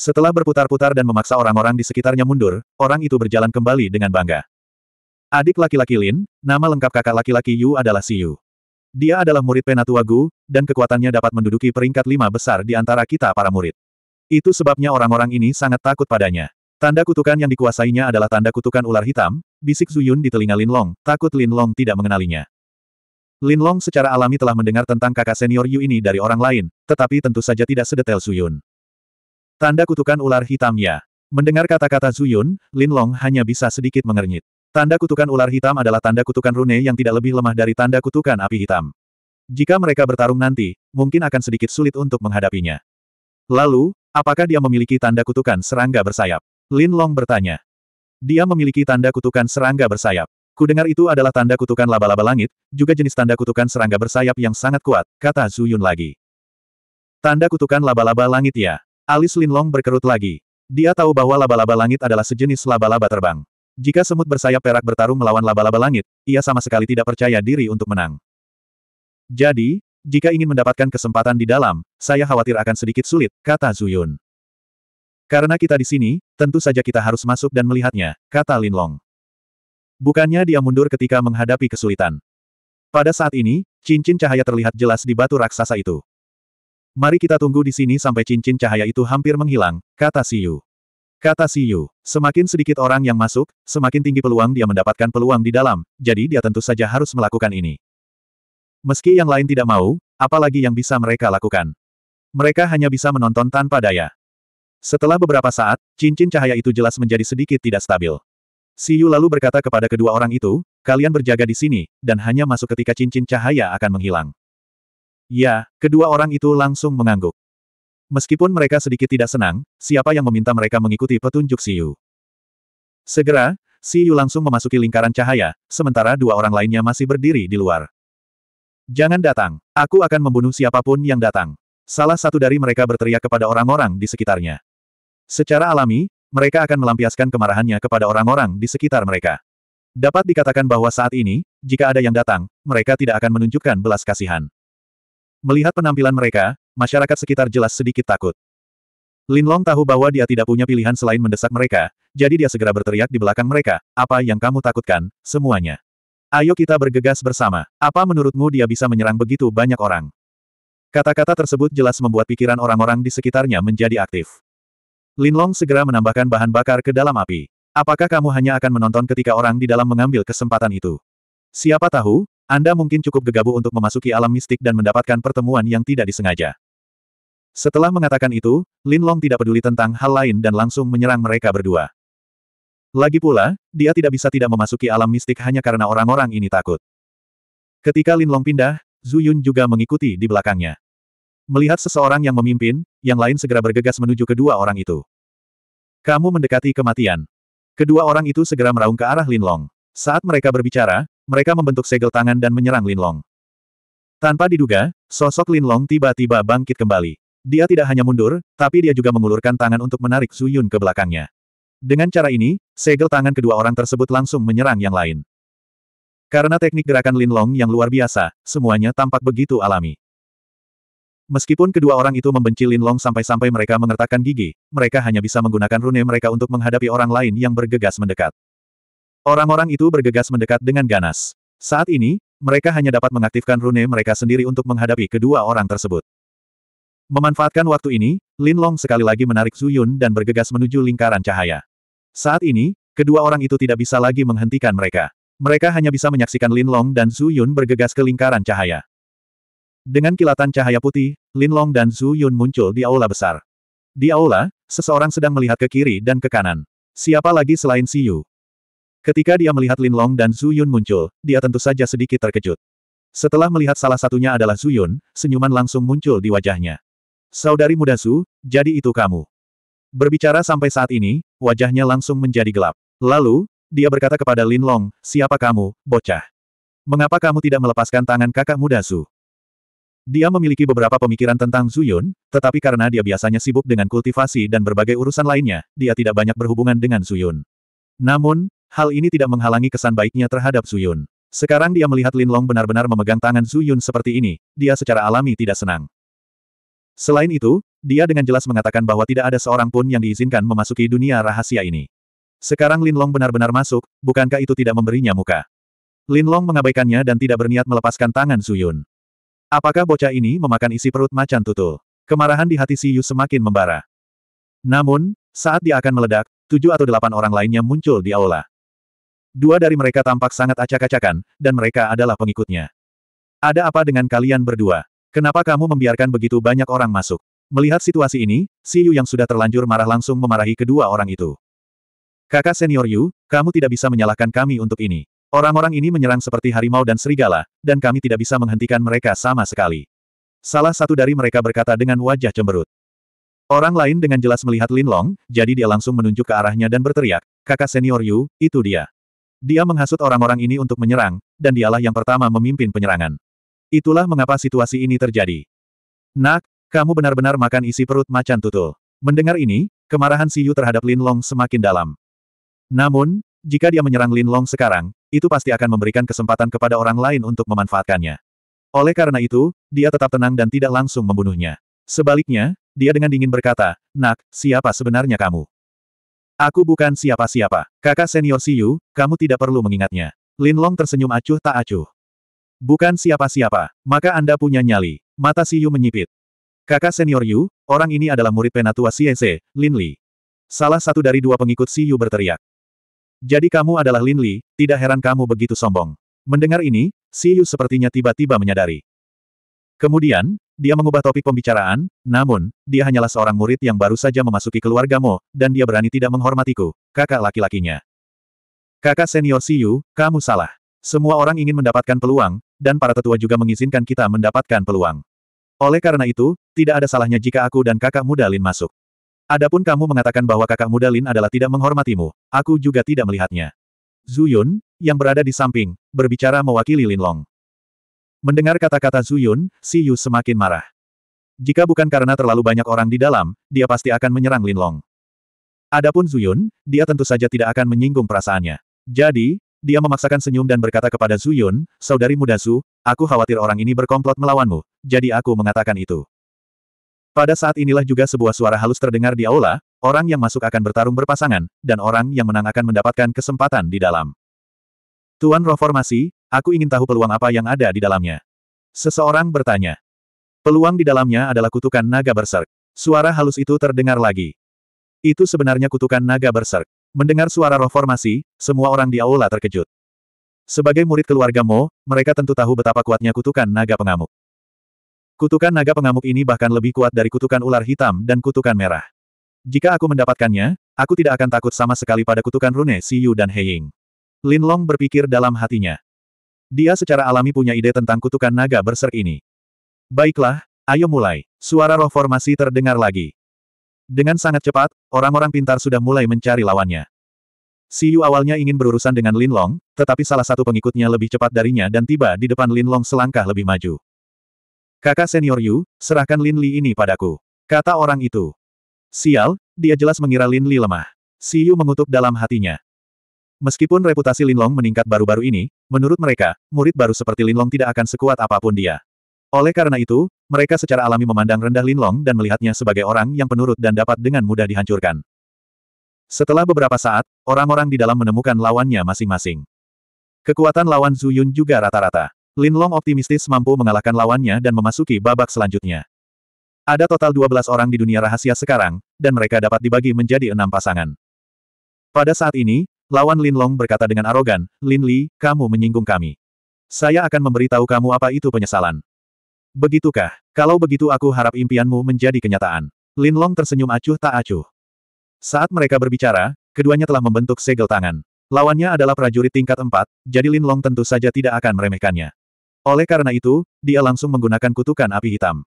Setelah berputar-putar dan memaksa orang-orang di sekitarnya mundur, orang itu berjalan kembali dengan bangga. Adik laki-laki Lin, nama lengkap kakak laki-laki Yu adalah Si Yu. Dia adalah murid Penatua Gu, dan kekuatannya dapat menduduki peringkat lima besar di antara kita para murid. Itu sebabnya orang-orang ini sangat takut padanya. Tanda kutukan yang dikuasainya adalah tanda kutukan ular hitam, bisik Zuyun di telinga Lin Long, takut Lin Long tidak mengenalinya. Lin Long secara alami telah mendengar tentang kakak senior Yu ini dari orang lain, tetapi tentu saja tidak sedetail Zuyun. Tanda kutukan ular hitamnya. Mendengar kata-kata Zuyun, Lin Long hanya bisa sedikit mengernyit. Tanda kutukan ular hitam adalah tanda kutukan rune yang tidak lebih lemah dari tanda kutukan api hitam. Jika mereka bertarung nanti, mungkin akan sedikit sulit untuk menghadapinya. Lalu, apakah dia memiliki tanda kutukan serangga bersayap? Lin Long bertanya. Dia memiliki tanda kutukan serangga bersayap. Kudengar itu adalah tanda kutukan laba-laba langit, juga jenis tanda kutukan serangga bersayap yang sangat kuat, kata Zuyun lagi. Tanda kutukan laba-laba langit ya. Alis Linlong berkerut lagi. Dia tahu bahwa laba-laba langit adalah sejenis laba-laba terbang. Jika semut bersayap perak bertarung melawan laba-laba langit, ia sama sekali tidak percaya diri untuk menang. Jadi, jika ingin mendapatkan kesempatan di dalam, saya khawatir akan sedikit sulit, kata Zuyun. Karena kita di sini, tentu saja kita harus masuk dan melihatnya, kata Linlong. Bukannya dia mundur ketika menghadapi kesulitan. Pada saat ini, cincin cahaya terlihat jelas di batu raksasa itu. Mari kita tunggu di sini sampai cincin cahaya itu hampir menghilang, kata Siyu. Kata Siyu, semakin sedikit orang yang masuk, semakin tinggi peluang dia mendapatkan peluang di dalam, jadi dia tentu saja harus melakukan ini. Meski yang lain tidak mau, apalagi yang bisa mereka lakukan. Mereka hanya bisa menonton tanpa daya. Setelah beberapa saat, cincin cahaya itu jelas menjadi sedikit tidak stabil. Siyu lalu berkata kepada kedua orang itu, kalian berjaga di sini, dan hanya masuk ketika cincin cahaya akan menghilang. Ya, kedua orang itu langsung mengangguk. Meskipun mereka sedikit tidak senang, siapa yang meminta mereka mengikuti petunjuk Siu? Segera, Siu langsung memasuki lingkaran cahaya, sementara dua orang lainnya masih berdiri di luar. Jangan datang, aku akan membunuh siapapun yang datang. Salah satu dari mereka berteriak kepada orang-orang di sekitarnya. Secara alami, mereka akan melampiaskan kemarahannya kepada orang-orang di sekitar mereka. Dapat dikatakan bahwa saat ini, jika ada yang datang, mereka tidak akan menunjukkan belas kasihan. Melihat penampilan mereka, masyarakat sekitar jelas sedikit takut. Linlong tahu bahwa dia tidak punya pilihan selain mendesak mereka, jadi dia segera berteriak di belakang mereka, apa yang kamu takutkan, semuanya. Ayo kita bergegas bersama. Apa menurutmu dia bisa menyerang begitu banyak orang? Kata-kata tersebut jelas membuat pikiran orang-orang di sekitarnya menjadi aktif. Linlong segera menambahkan bahan bakar ke dalam api. Apakah kamu hanya akan menonton ketika orang di dalam mengambil kesempatan itu? Siapa tahu, anda mungkin cukup gegabah untuk memasuki alam mistik dan mendapatkan pertemuan yang tidak disengaja. Setelah mengatakan itu, Lin Long tidak peduli tentang hal lain dan langsung menyerang mereka berdua. Lagi pula, dia tidak bisa tidak memasuki alam mistik hanya karena orang-orang ini takut. Ketika Lin Long pindah, Zhu Yun juga mengikuti di belakangnya. Melihat seseorang yang memimpin, yang lain segera bergegas menuju kedua orang itu. Kamu mendekati kematian. Kedua orang itu segera meraung ke arah Lin Long. Saat mereka berbicara, mereka membentuk segel tangan dan menyerang Linlong. Tanpa diduga, sosok Linlong tiba-tiba bangkit kembali. Dia tidak hanya mundur, tapi dia juga mengulurkan tangan untuk menarik Yun ke belakangnya. Dengan cara ini, segel tangan kedua orang tersebut langsung menyerang yang lain. Karena teknik gerakan Linlong yang luar biasa, semuanya tampak begitu alami. Meskipun kedua orang itu membenci Linlong sampai-sampai mereka mengertakkan gigi, mereka hanya bisa menggunakan rune mereka untuk menghadapi orang lain yang bergegas mendekat. Orang-orang itu bergegas mendekat dengan ganas. Saat ini, mereka hanya dapat mengaktifkan rune mereka sendiri untuk menghadapi kedua orang tersebut. Memanfaatkan waktu ini, Lin Long sekali lagi menarik Zhu Yun dan bergegas menuju lingkaran cahaya. Saat ini, kedua orang itu tidak bisa lagi menghentikan mereka. Mereka hanya bisa menyaksikan Lin Long dan Zhu Yun bergegas ke lingkaran cahaya. Dengan kilatan cahaya putih, Lin Long dan Zhu Yun muncul di aula besar. Di aula, seseorang sedang melihat ke kiri dan ke kanan. Siapa lagi selain Si Yu? Ketika dia melihat Lin Long dan Zhu Yun muncul, dia tentu saja sedikit terkejut. Setelah melihat salah satunya adalah Zhu Yun, senyuman langsung muncul di wajahnya. Saudari muda Su, jadi itu kamu. Berbicara sampai saat ini, wajahnya langsung menjadi gelap. Lalu, dia berkata kepada Lin Long, siapa kamu, bocah? Mengapa kamu tidak melepaskan tangan kakak muda Su? Dia memiliki beberapa pemikiran tentang Zhu Yun, tetapi karena dia biasanya sibuk dengan kultivasi dan berbagai urusan lainnya, dia tidak banyak berhubungan dengan Zhu Yun. Namun, Hal ini tidak menghalangi kesan baiknya terhadap Zuyun. Sekarang dia melihat Lin Long benar-benar memegang tangan Zuyun seperti ini, dia secara alami tidak senang. Selain itu, dia dengan jelas mengatakan bahwa tidak ada seorang pun yang diizinkan memasuki dunia rahasia ini. Sekarang Lin Long benar-benar masuk, bukankah itu tidak memberinya muka? Lin Long mengabaikannya dan tidak berniat melepaskan tangan Zuyun. Apakah bocah ini memakan isi perut macan tutul? Kemarahan di hati Siyu semakin membara. Namun, saat dia akan meledak, tujuh atau delapan orang lainnya muncul di aula. Dua dari mereka tampak sangat acak-acakan, dan mereka adalah pengikutnya. Ada apa dengan kalian berdua? Kenapa kamu membiarkan begitu banyak orang masuk? Melihat situasi ini, Si Yu yang sudah terlanjur marah langsung memarahi kedua orang itu. Kakak senior Yu, kamu tidak bisa menyalahkan kami untuk ini. Orang-orang ini menyerang seperti harimau dan serigala, dan kami tidak bisa menghentikan mereka sama sekali. Salah satu dari mereka berkata dengan wajah cemberut. Orang lain dengan jelas melihat Lin Long, jadi dia langsung menunjuk ke arahnya dan berteriak, kakak senior Yu, itu dia. Dia menghasut orang-orang ini untuk menyerang, dan dialah yang pertama memimpin penyerangan. Itulah mengapa situasi ini terjadi. Nak, kamu benar-benar makan isi perut macan tutul. Mendengar ini, kemarahan Siyu terhadap Lin Long semakin dalam. Namun, jika dia menyerang Lin Long sekarang, itu pasti akan memberikan kesempatan kepada orang lain untuk memanfaatkannya. Oleh karena itu, dia tetap tenang dan tidak langsung membunuhnya. Sebaliknya, dia dengan dingin berkata, Nak, siapa sebenarnya kamu? Aku bukan siapa-siapa. Kakak senior Siyu, kamu tidak perlu mengingatnya. Lin Long tersenyum acuh tak acuh. Bukan siapa-siapa, maka Anda punya nyali. Mata Siyu menyipit. Kakak senior Yu, orang ini adalah murid penatua Siese, Lin Li. Salah satu dari dua pengikut Siyu berteriak. Jadi kamu adalah Lin Li, tidak heran kamu begitu sombong. Mendengar ini, Siyu sepertinya tiba-tiba menyadari. Kemudian, dia mengubah topik pembicaraan, namun, dia hanyalah seorang murid yang baru saja memasuki keluarga Mo, dan dia berani tidak menghormatiku, kakak laki-lakinya. Kakak senior Siyu, kamu salah. Semua orang ingin mendapatkan peluang, dan para tetua juga mengizinkan kita mendapatkan peluang. Oleh karena itu, tidak ada salahnya jika aku dan kakak muda Lin masuk. Adapun kamu mengatakan bahwa kakak muda Lin adalah tidak menghormatimu, aku juga tidak melihatnya. Zuyun, yang berada di samping, berbicara mewakili Lin Long. Mendengar kata-kata Zuyun, Si Yu semakin marah. Jika bukan karena terlalu banyak orang di dalam, dia pasti akan menyerang Lin Long. Adapun Zuyun, dia tentu saja tidak akan menyinggung perasaannya. Jadi, dia memaksakan senyum dan berkata kepada Zuyun, Saudari muda Su, aku khawatir orang ini berkomplot melawanmu, jadi aku mengatakan itu. Pada saat inilah juga sebuah suara halus terdengar di aula, orang yang masuk akan bertarung berpasangan, dan orang yang menang akan mendapatkan kesempatan di dalam. Tuan roh formasi, aku ingin tahu peluang apa yang ada di dalamnya. Seseorang bertanya. Peluang di dalamnya adalah kutukan naga berserk. Suara halus itu terdengar lagi. Itu sebenarnya kutukan naga berserk. Mendengar suara roh formasi, semua orang di aula terkejut. Sebagai murid keluarga Mo, mereka tentu tahu betapa kuatnya kutukan naga pengamuk. Kutukan naga pengamuk ini bahkan lebih kuat dari kutukan ular hitam dan kutukan merah. Jika aku mendapatkannya, aku tidak akan takut sama sekali pada kutukan rune Siyu dan Heying. Lin Long berpikir dalam hatinya. Dia secara alami punya ide tentang kutukan naga berserk ini. Baiklah, ayo mulai. Suara roh formasi terdengar lagi. Dengan sangat cepat, orang-orang pintar sudah mulai mencari lawannya. Si Yu awalnya ingin berurusan dengan Lin Long, tetapi salah satu pengikutnya lebih cepat darinya dan tiba di depan Lin Long selangkah lebih maju. Kakak senior Yu, serahkan Lin Li ini padaku. Kata orang itu. Sial, dia jelas mengira Lin Li lemah. Si Yu mengutuk dalam hatinya. Meskipun reputasi Linlong meningkat baru-baru ini, menurut mereka, murid baru seperti Linlong tidak akan sekuat apapun dia. Oleh karena itu, mereka secara alami memandang rendah Linlong dan melihatnya sebagai orang yang penurut dan dapat dengan mudah dihancurkan. Setelah beberapa saat, orang-orang di dalam menemukan lawannya masing-masing. Kekuatan lawan Zuyun juga rata-rata. Linlong optimistis mampu mengalahkan lawannya dan memasuki babak selanjutnya. Ada total 12 orang di dunia rahasia sekarang, dan mereka dapat dibagi menjadi enam pasangan. Pada saat ini, Lawan Lin Long berkata dengan arogan, Lin Li, kamu menyinggung kami. Saya akan memberitahu kamu apa itu penyesalan. Begitukah? Kalau begitu aku harap impianmu menjadi kenyataan. Lin Long tersenyum acuh tak acuh. Saat mereka berbicara, keduanya telah membentuk segel tangan. Lawannya adalah prajurit tingkat 4, jadi Lin Long tentu saja tidak akan meremehkannya. Oleh karena itu, dia langsung menggunakan kutukan api hitam.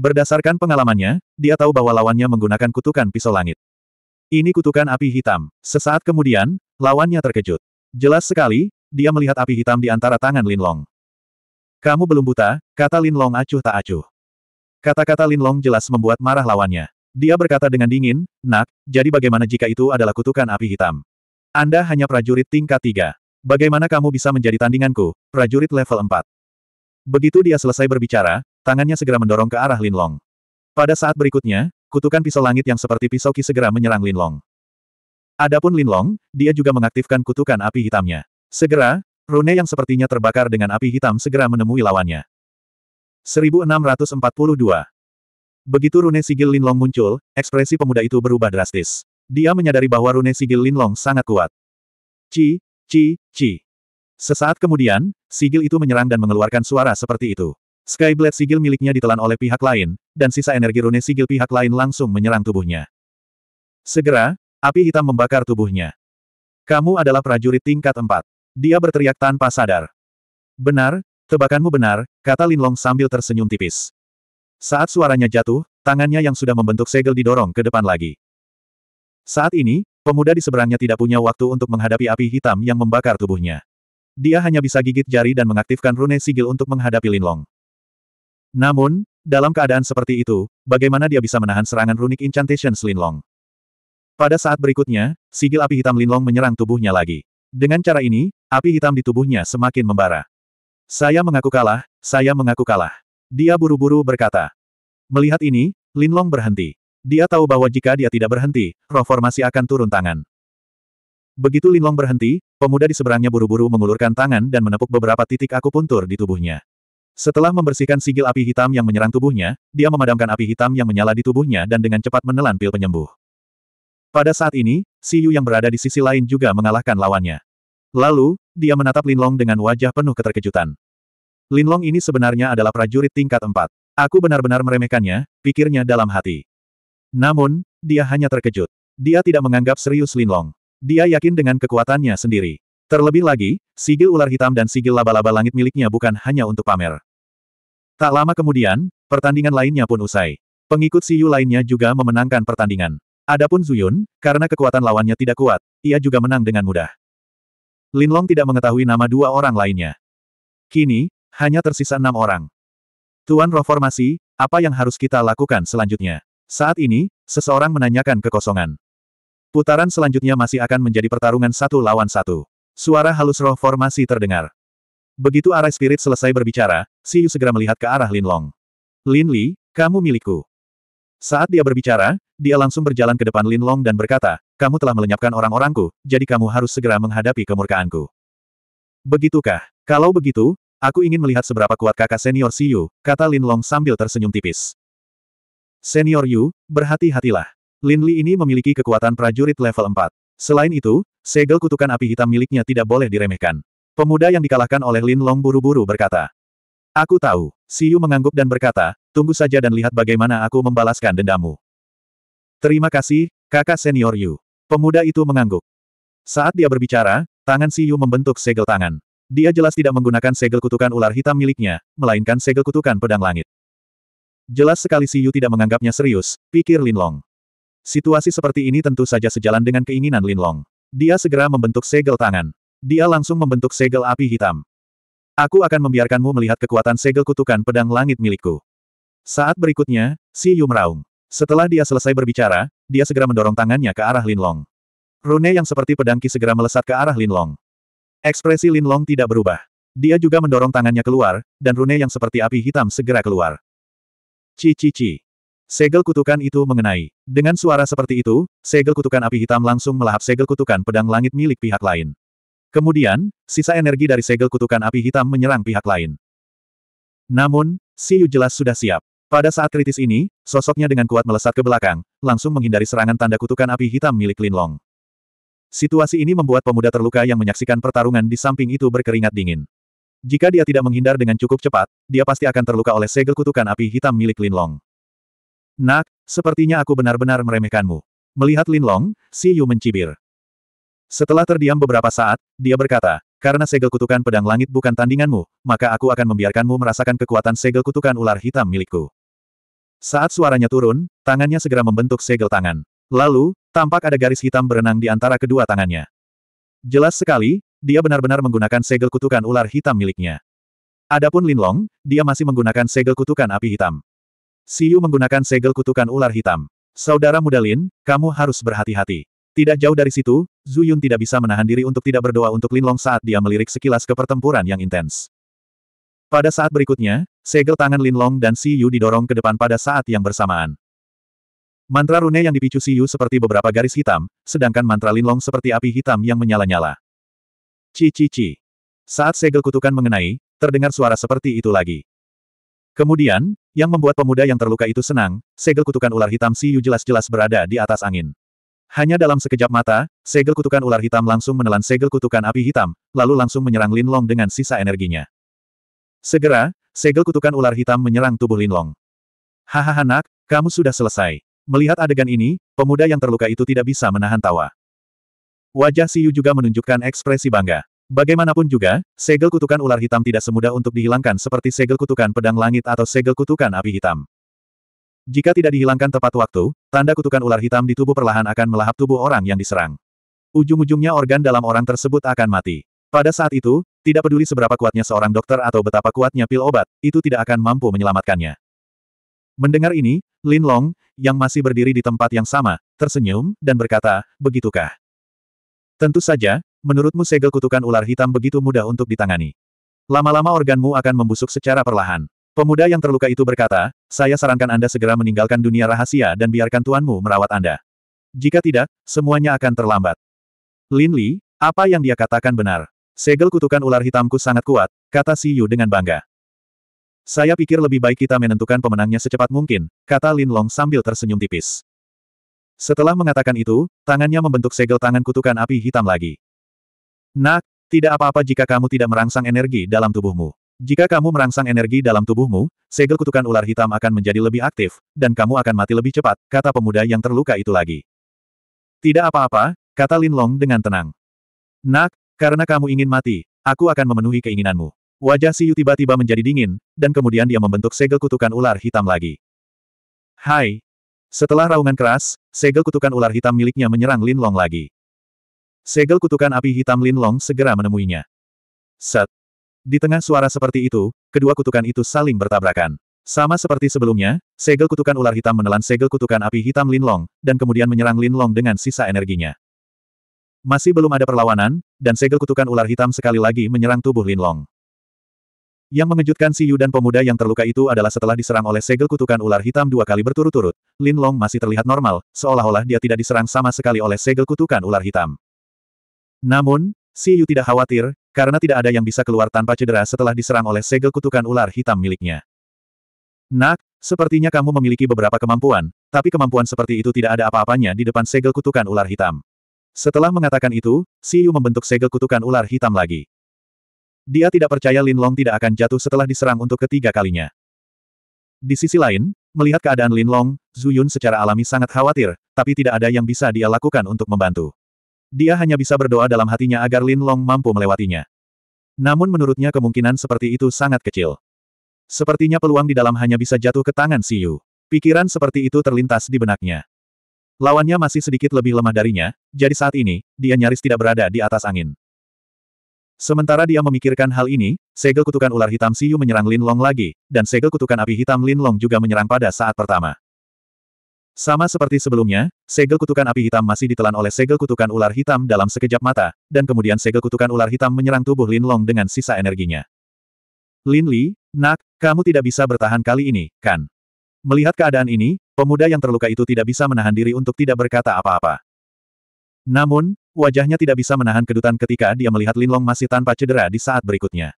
Berdasarkan pengalamannya, dia tahu bahwa lawannya menggunakan kutukan pisau langit. Ini kutukan api hitam. Sesaat kemudian, lawannya terkejut. Jelas sekali, dia melihat api hitam di antara tangan Lin Long. Kamu belum buta, kata Lin Long acuh tak acuh. Kata-kata Long jelas membuat marah lawannya. Dia berkata dengan dingin, nak, jadi bagaimana jika itu adalah kutukan api hitam? Anda hanya prajurit tingkat tiga. Bagaimana kamu bisa menjadi tandinganku, prajurit level 4? Begitu dia selesai berbicara, tangannya segera mendorong ke arah Lin Long. Pada saat berikutnya, kutukan pisau langit yang seperti pisau ki segera menyerang Linlong. Adapun Linlong, dia juga mengaktifkan kutukan api hitamnya. Segera, rune yang sepertinya terbakar dengan api hitam segera menemui lawannya. 1642 Begitu rune sigil Linlong muncul, ekspresi pemuda itu berubah drastis. Dia menyadari bahwa rune sigil Linlong sangat kuat. Ci, ci, ci. Sesaat kemudian, sigil itu menyerang dan mengeluarkan suara seperti itu. Skyblade sigil miliknya ditelan oleh pihak lain, dan sisa energi rune sigil pihak lain langsung menyerang tubuhnya. Segera, api hitam membakar tubuhnya. Kamu adalah prajurit tingkat 4. Dia berteriak tanpa sadar. Benar, tebakanmu benar, kata Linlong sambil tersenyum tipis. Saat suaranya jatuh, tangannya yang sudah membentuk segel didorong ke depan lagi. Saat ini, pemuda di seberangnya tidak punya waktu untuk menghadapi api hitam yang membakar tubuhnya. Dia hanya bisa gigit jari dan mengaktifkan rune sigil untuk menghadapi Linlong. Namun, dalam keadaan seperti itu, bagaimana dia bisa menahan serangan Runik incantation Linlong? Pada saat berikutnya, sigil api hitam Linlong menyerang tubuhnya lagi. Dengan cara ini, api hitam di tubuhnya semakin membara. Saya mengaku kalah, saya mengaku kalah. Dia buru-buru berkata. Melihat ini, Linlong berhenti. Dia tahu bahwa jika dia tidak berhenti, reformasi akan turun tangan. Begitu Linlong berhenti, pemuda di seberangnya buru-buru mengulurkan tangan dan menepuk beberapa titik akupuntur di tubuhnya. Setelah membersihkan sigil api hitam yang menyerang tubuhnya, dia memadamkan api hitam yang menyala di tubuhnya dan dengan cepat menelan pil penyembuh. Pada saat ini, Siyu yang berada di sisi lain juga mengalahkan lawannya. Lalu, dia menatap Lin Long dengan wajah penuh keterkejutan. Lin Long ini sebenarnya adalah prajurit tingkat 4. Aku benar-benar meremehkannya, pikirnya dalam hati. Namun, dia hanya terkejut. Dia tidak menganggap serius Lin Long. Dia yakin dengan kekuatannya sendiri. Terlebih lagi, sigil ular hitam dan sigil laba-laba langit miliknya bukan hanya untuk pamer. Tak lama kemudian, pertandingan lainnya pun usai. Pengikut Siyu lainnya juga memenangkan pertandingan. Adapun Zuyun, karena kekuatan lawannya tidak kuat, ia juga menang dengan mudah. Linlong tidak mengetahui nama dua orang lainnya. Kini, hanya tersisa enam orang. Tuan reformasi, apa yang harus kita lakukan selanjutnya? Saat ini, seseorang menanyakan kekosongan. Putaran selanjutnya masih akan menjadi pertarungan satu lawan satu. Suara halus roh formasi terdengar. Begitu arah spirit selesai berbicara, Si Yu segera melihat ke arah Lin Long. Lin Li, kamu milikku. Saat dia berbicara, dia langsung berjalan ke depan Lin Long dan berkata, kamu telah melenyapkan orang-orangku, jadi kamu harus segera menghadapi kemurkaanku. Begitukah? Kalau begitu, aku ingin melihat seberapa kuat kakak senior Si Yu, kata Lin Long sambil tersenyum tipis. Senior Yu, berhati-hatilah. Lin Li ini memiliki kekuatan prajurit level 4. Selain itu, segel kutukan api hitam miliknya tidak boleh diremehkan. Pemuda yang dikalahkan oleh Lin Long buru-buru berkata. Aku tahu. Siu mengangguk dan berkata, tunggu saja dan lihat bagaimana aku membalaskan dendamu. Terima kasih, kakak senior Yu. Pemuda itu mengangguk. Saat dia berbicara, tangan Siu membentuk segel tangan. Dia jelas tidak menggunakan segel kutukan ular hitam miliknya, melainkan segel kutukan pedang langit. Jelas sekali Siu tidak menganggapnya serius, pikir Lin Long. Situasi seperti ini tentu saja sejalan dengan keinginan Linlong. Dia segera membentuk segel tangan. Dia langsung membentuk segel api hitam. Aku akan membiarkanmu melihat kekuatan segel kutukan pedang langit milikku. Saat berikutnya, Si Yu meraung. Setelah dia selesai berbicara, dia segera mendorong tangannya ke arah Linlong. Rune yang seperti pedang ki segera melesat ke arah Linlong. Ekspresi Linlong tidak berubah. Dia juga mendorong tangannya keluar, dan rune yang seperti api hitam segera keluar. Ci-ci-ci. Segel kutukan itu mengenai. Dengan suara seperti itu, segel kutukan api hitam langsung melahap segel kutukan pedang langit milik pihak lain. Kemudian, sisa energi dari segel kutukan api hitam menyerang pihak lain. Namun, Siu jelas sudah siap. Pada saat kritis ini, sosoknya dengan kuat melesat ke belakang, langsung menghindari serangan tanda kutukan api hitam milik Lin Long. Situasi ini membuat pemuda terluka yang menyaksikan pertarungan di samping itu berkeringat dingin. Jika dia tidak menghindar dengan cukup cepat, dia pasti akan terluka oleh segel kutukan api hitam milik Lin Long. Nak, sepertinya aku benar-benar meremehkanmu. Melihat Lin Long, Si Yu mencibir. Setelah terdiam beberapa saat, dia berkata, karena segel kutukan pedang langit bukan tandinganmu, maka aku akan membiarkanmu merasakan kekuatan segel kutukan ular hitam milikku. Saat suaranya turun, tangannya segera membentuk segel tangan. Lalu, tampak ada garis hitam berenang di antara kedua tangannya. Jelas sekali, dia benar-benar menggunakan segel kutukan ular hitam miliknya. Adapun Lin Long, dia masih menggunakan segel kutukan api hitam. Siu menggunakan segel kutukan ular hitam. Saudara muda Lin, kamu harus berhati-hati. Tidak jauh dari situ, Zhu Yun tidak bisa menahan diri untuk tidak berdoa untuk Lin Long saat dia melirik sekilas ke pertempuran yang intens. Pada saat berikutnya, segel tangan Lin Long dan Si Yu didorong ke depan pada saat yang bersamaan. Mantra rune yang dipicu Si Yu seperti beberapa garis hitam, sedangkan mantra Lin Long seperti api hitam yang menyala-nyala. Ci-ci-ci. Saat segel kutukan mengenai, terdengar suara seperti itu lagi. Kemudian, yang membuat pemuda yang terluka itu senang, segel kutukan ular hitam Si Yu jelas-jelas berada di atas angin. Hanya dalam sekejap mata, segel kutukan ular hitam langsung menelan segel kutukan api hitam, lalu langsung menyerang Lin Long dengan sisa energinya. Segera, segel kutukan ular hitam menyerang tubuh Lin Long. Hahaha nak, kamu sudah selesai. Melihat adegan ini, pemuda yang terluka itu tidak bisa menahan tawa. Wajah Siyu juga menunjukkan ekspresi bangga. Bagaimanapun juga, segel kutukan ular hitam tidak semudah untuk dihilangkan seperti segel kutukan pedang langit atau segel kutukan api hitam. Jika tidak dihilangkan tepat waktu, tanda kutukan ular hitam di tubuh perlahan akan melahap tubuh orang yang diserang. Ujung-ujungnya organ dalam orang tersebut akan mati. Pada saat itu, tidak peduli seberapa kuatnya seorang dokter atau betapa kuatnya pil obat, itu tidak akan mampu menyelamatkannya. Mendengar ini, Lin Long, yang masih berdiri di tempat yang sama, tersenyum, dan berkata, begitukah? Tentu saja, Menurutmu segel kutukan ular hitam begitu mudah untuk ditangani. Lama-lama organmu akan membusuk secara perlahan. Pemuda yang terluka itu berkata, saya sarankan Anda segera meninggalkan dunia rahasia dan biarkan tuanmu merawat Anda. Jika tidak, semuanya akan terlambat. Lin Li, apa yang dia katakan benar. Segel kutukan ular hitamku sangat kuat, kata Si Yu dengan bangga. Saya pikir lebih baik kita menentukan pemenangnya secepat mungkin, kata Lin Long sambil tersenyum tipis. Setelah mengatakan itu, tangannya membentuk segel tangan kutukan api hitam lagi. Nak, tidak apa-apa jika kamu tidak merangsang energi dalam tubuhmu. Jika kamu merangsang energi dalam tubuhmu, segel kutukan ular hitam akan menjadi lebih aktif, dan kamu akan mati lebih cepat, kata pemuda yang terluka itu lagi. Tidak apa-apa, kata Lin Long dengan tenang. Nak, karena kamu ingin mati, aku akan memenuhi keinginanmu. Wajah si Yu tiba-tiba menjadi dingin, dan kemudian dia membentuk segel kutukan ular hitam lagi. Hai! Setelah raungan keras, segel kutukan ular hitam miliknya menyerang Lin Long lagi. Segel kutukan api hitam Lin Long segera menemuinya. Set. Di tengah suara seperti itu, kedua kutukan itu saling bertabrakan. Sama seperti sebelumnya, segel kutukan ular hitam menelan segel kutukan api hitam Lin Long, dan kemudian menyerang Lin Long dengan sisa energinya. Masih belum ada perlawanan, dan segel kutukan ular hitam sekali lagi menyerang tubuh Lin Long. Yang mengejutkan si Yu dan pemuda yang terluka itu adalah setelah diserang oleh segel kutukan ular hitam dua kali berturut-turut, Lin Long masih terlihat normal, seolah-olah dia tidak diserang sama sekali oleh segel kutukan ular hitam. Namun, Si Yu tidak khawatir, karena tidak ada yang bisa keluar tanpa cedera setelah diserang oleh segel kutukan ular hitam miliknya. Nak, sepertinya kamu memiliki beberapa kemampuan, tapi kemampuan seperti itu tidak ada apa-apanya di depan segel kutukan ular hitam. Setelah mengatakan itu, Si Yu membentuk segel kutukan ular hitam lagi. Dia tidak percaya Lin Long tidak akan jatuh setelah diserang untuk ketiga kalinya. Di sisi lain, melihat keadaan Lin Long, Zhu Yun secara alami sangat khawatir, tapi tidak ada yang bisa dia lakukan untuk membantu. Dia hanya bisa berdoa dalam hatinya agar Lin Long mampu melewatinya. Namun menurutnya kemungkinan seperti itu sangat kecil. Sepertinya peluang di dalam hanya bisa jatuh ke tangan Si Yu. Pikiran seperti itu terlintas di benaknya. Lawannya masih sedikit lebih lemah darinya, jadi saat ini, dia nyaris tidak berada di atas angin. Sementara dia memikirkan hal ini, segel kutukan ular hitam Siyu menyerang Lin Long lagi, dan segel kutukan api hitam Lin Long juga menyerang pada saat pertama. Sama seperti sebelumnya, segel kutukan api hitam masih ditelan oleh segel kutukan ular hitam dalam sekejap mata, dan kemudian segel kutukan ular hitam menyerang tubuh Lin Long dengan sisa energinya. Lin Li, nak, kamu tidak bisa bertahan kali ini, kan? Melihat keadaan ini, pemuda yang terluka itu tidak bisa menahan diri untuk tidak berkata apa-apa. Namun, wajahnya tidak bisa menahan kedutan ketika dia melihat Lin Long masih tanpa cedera di saat berikutnya.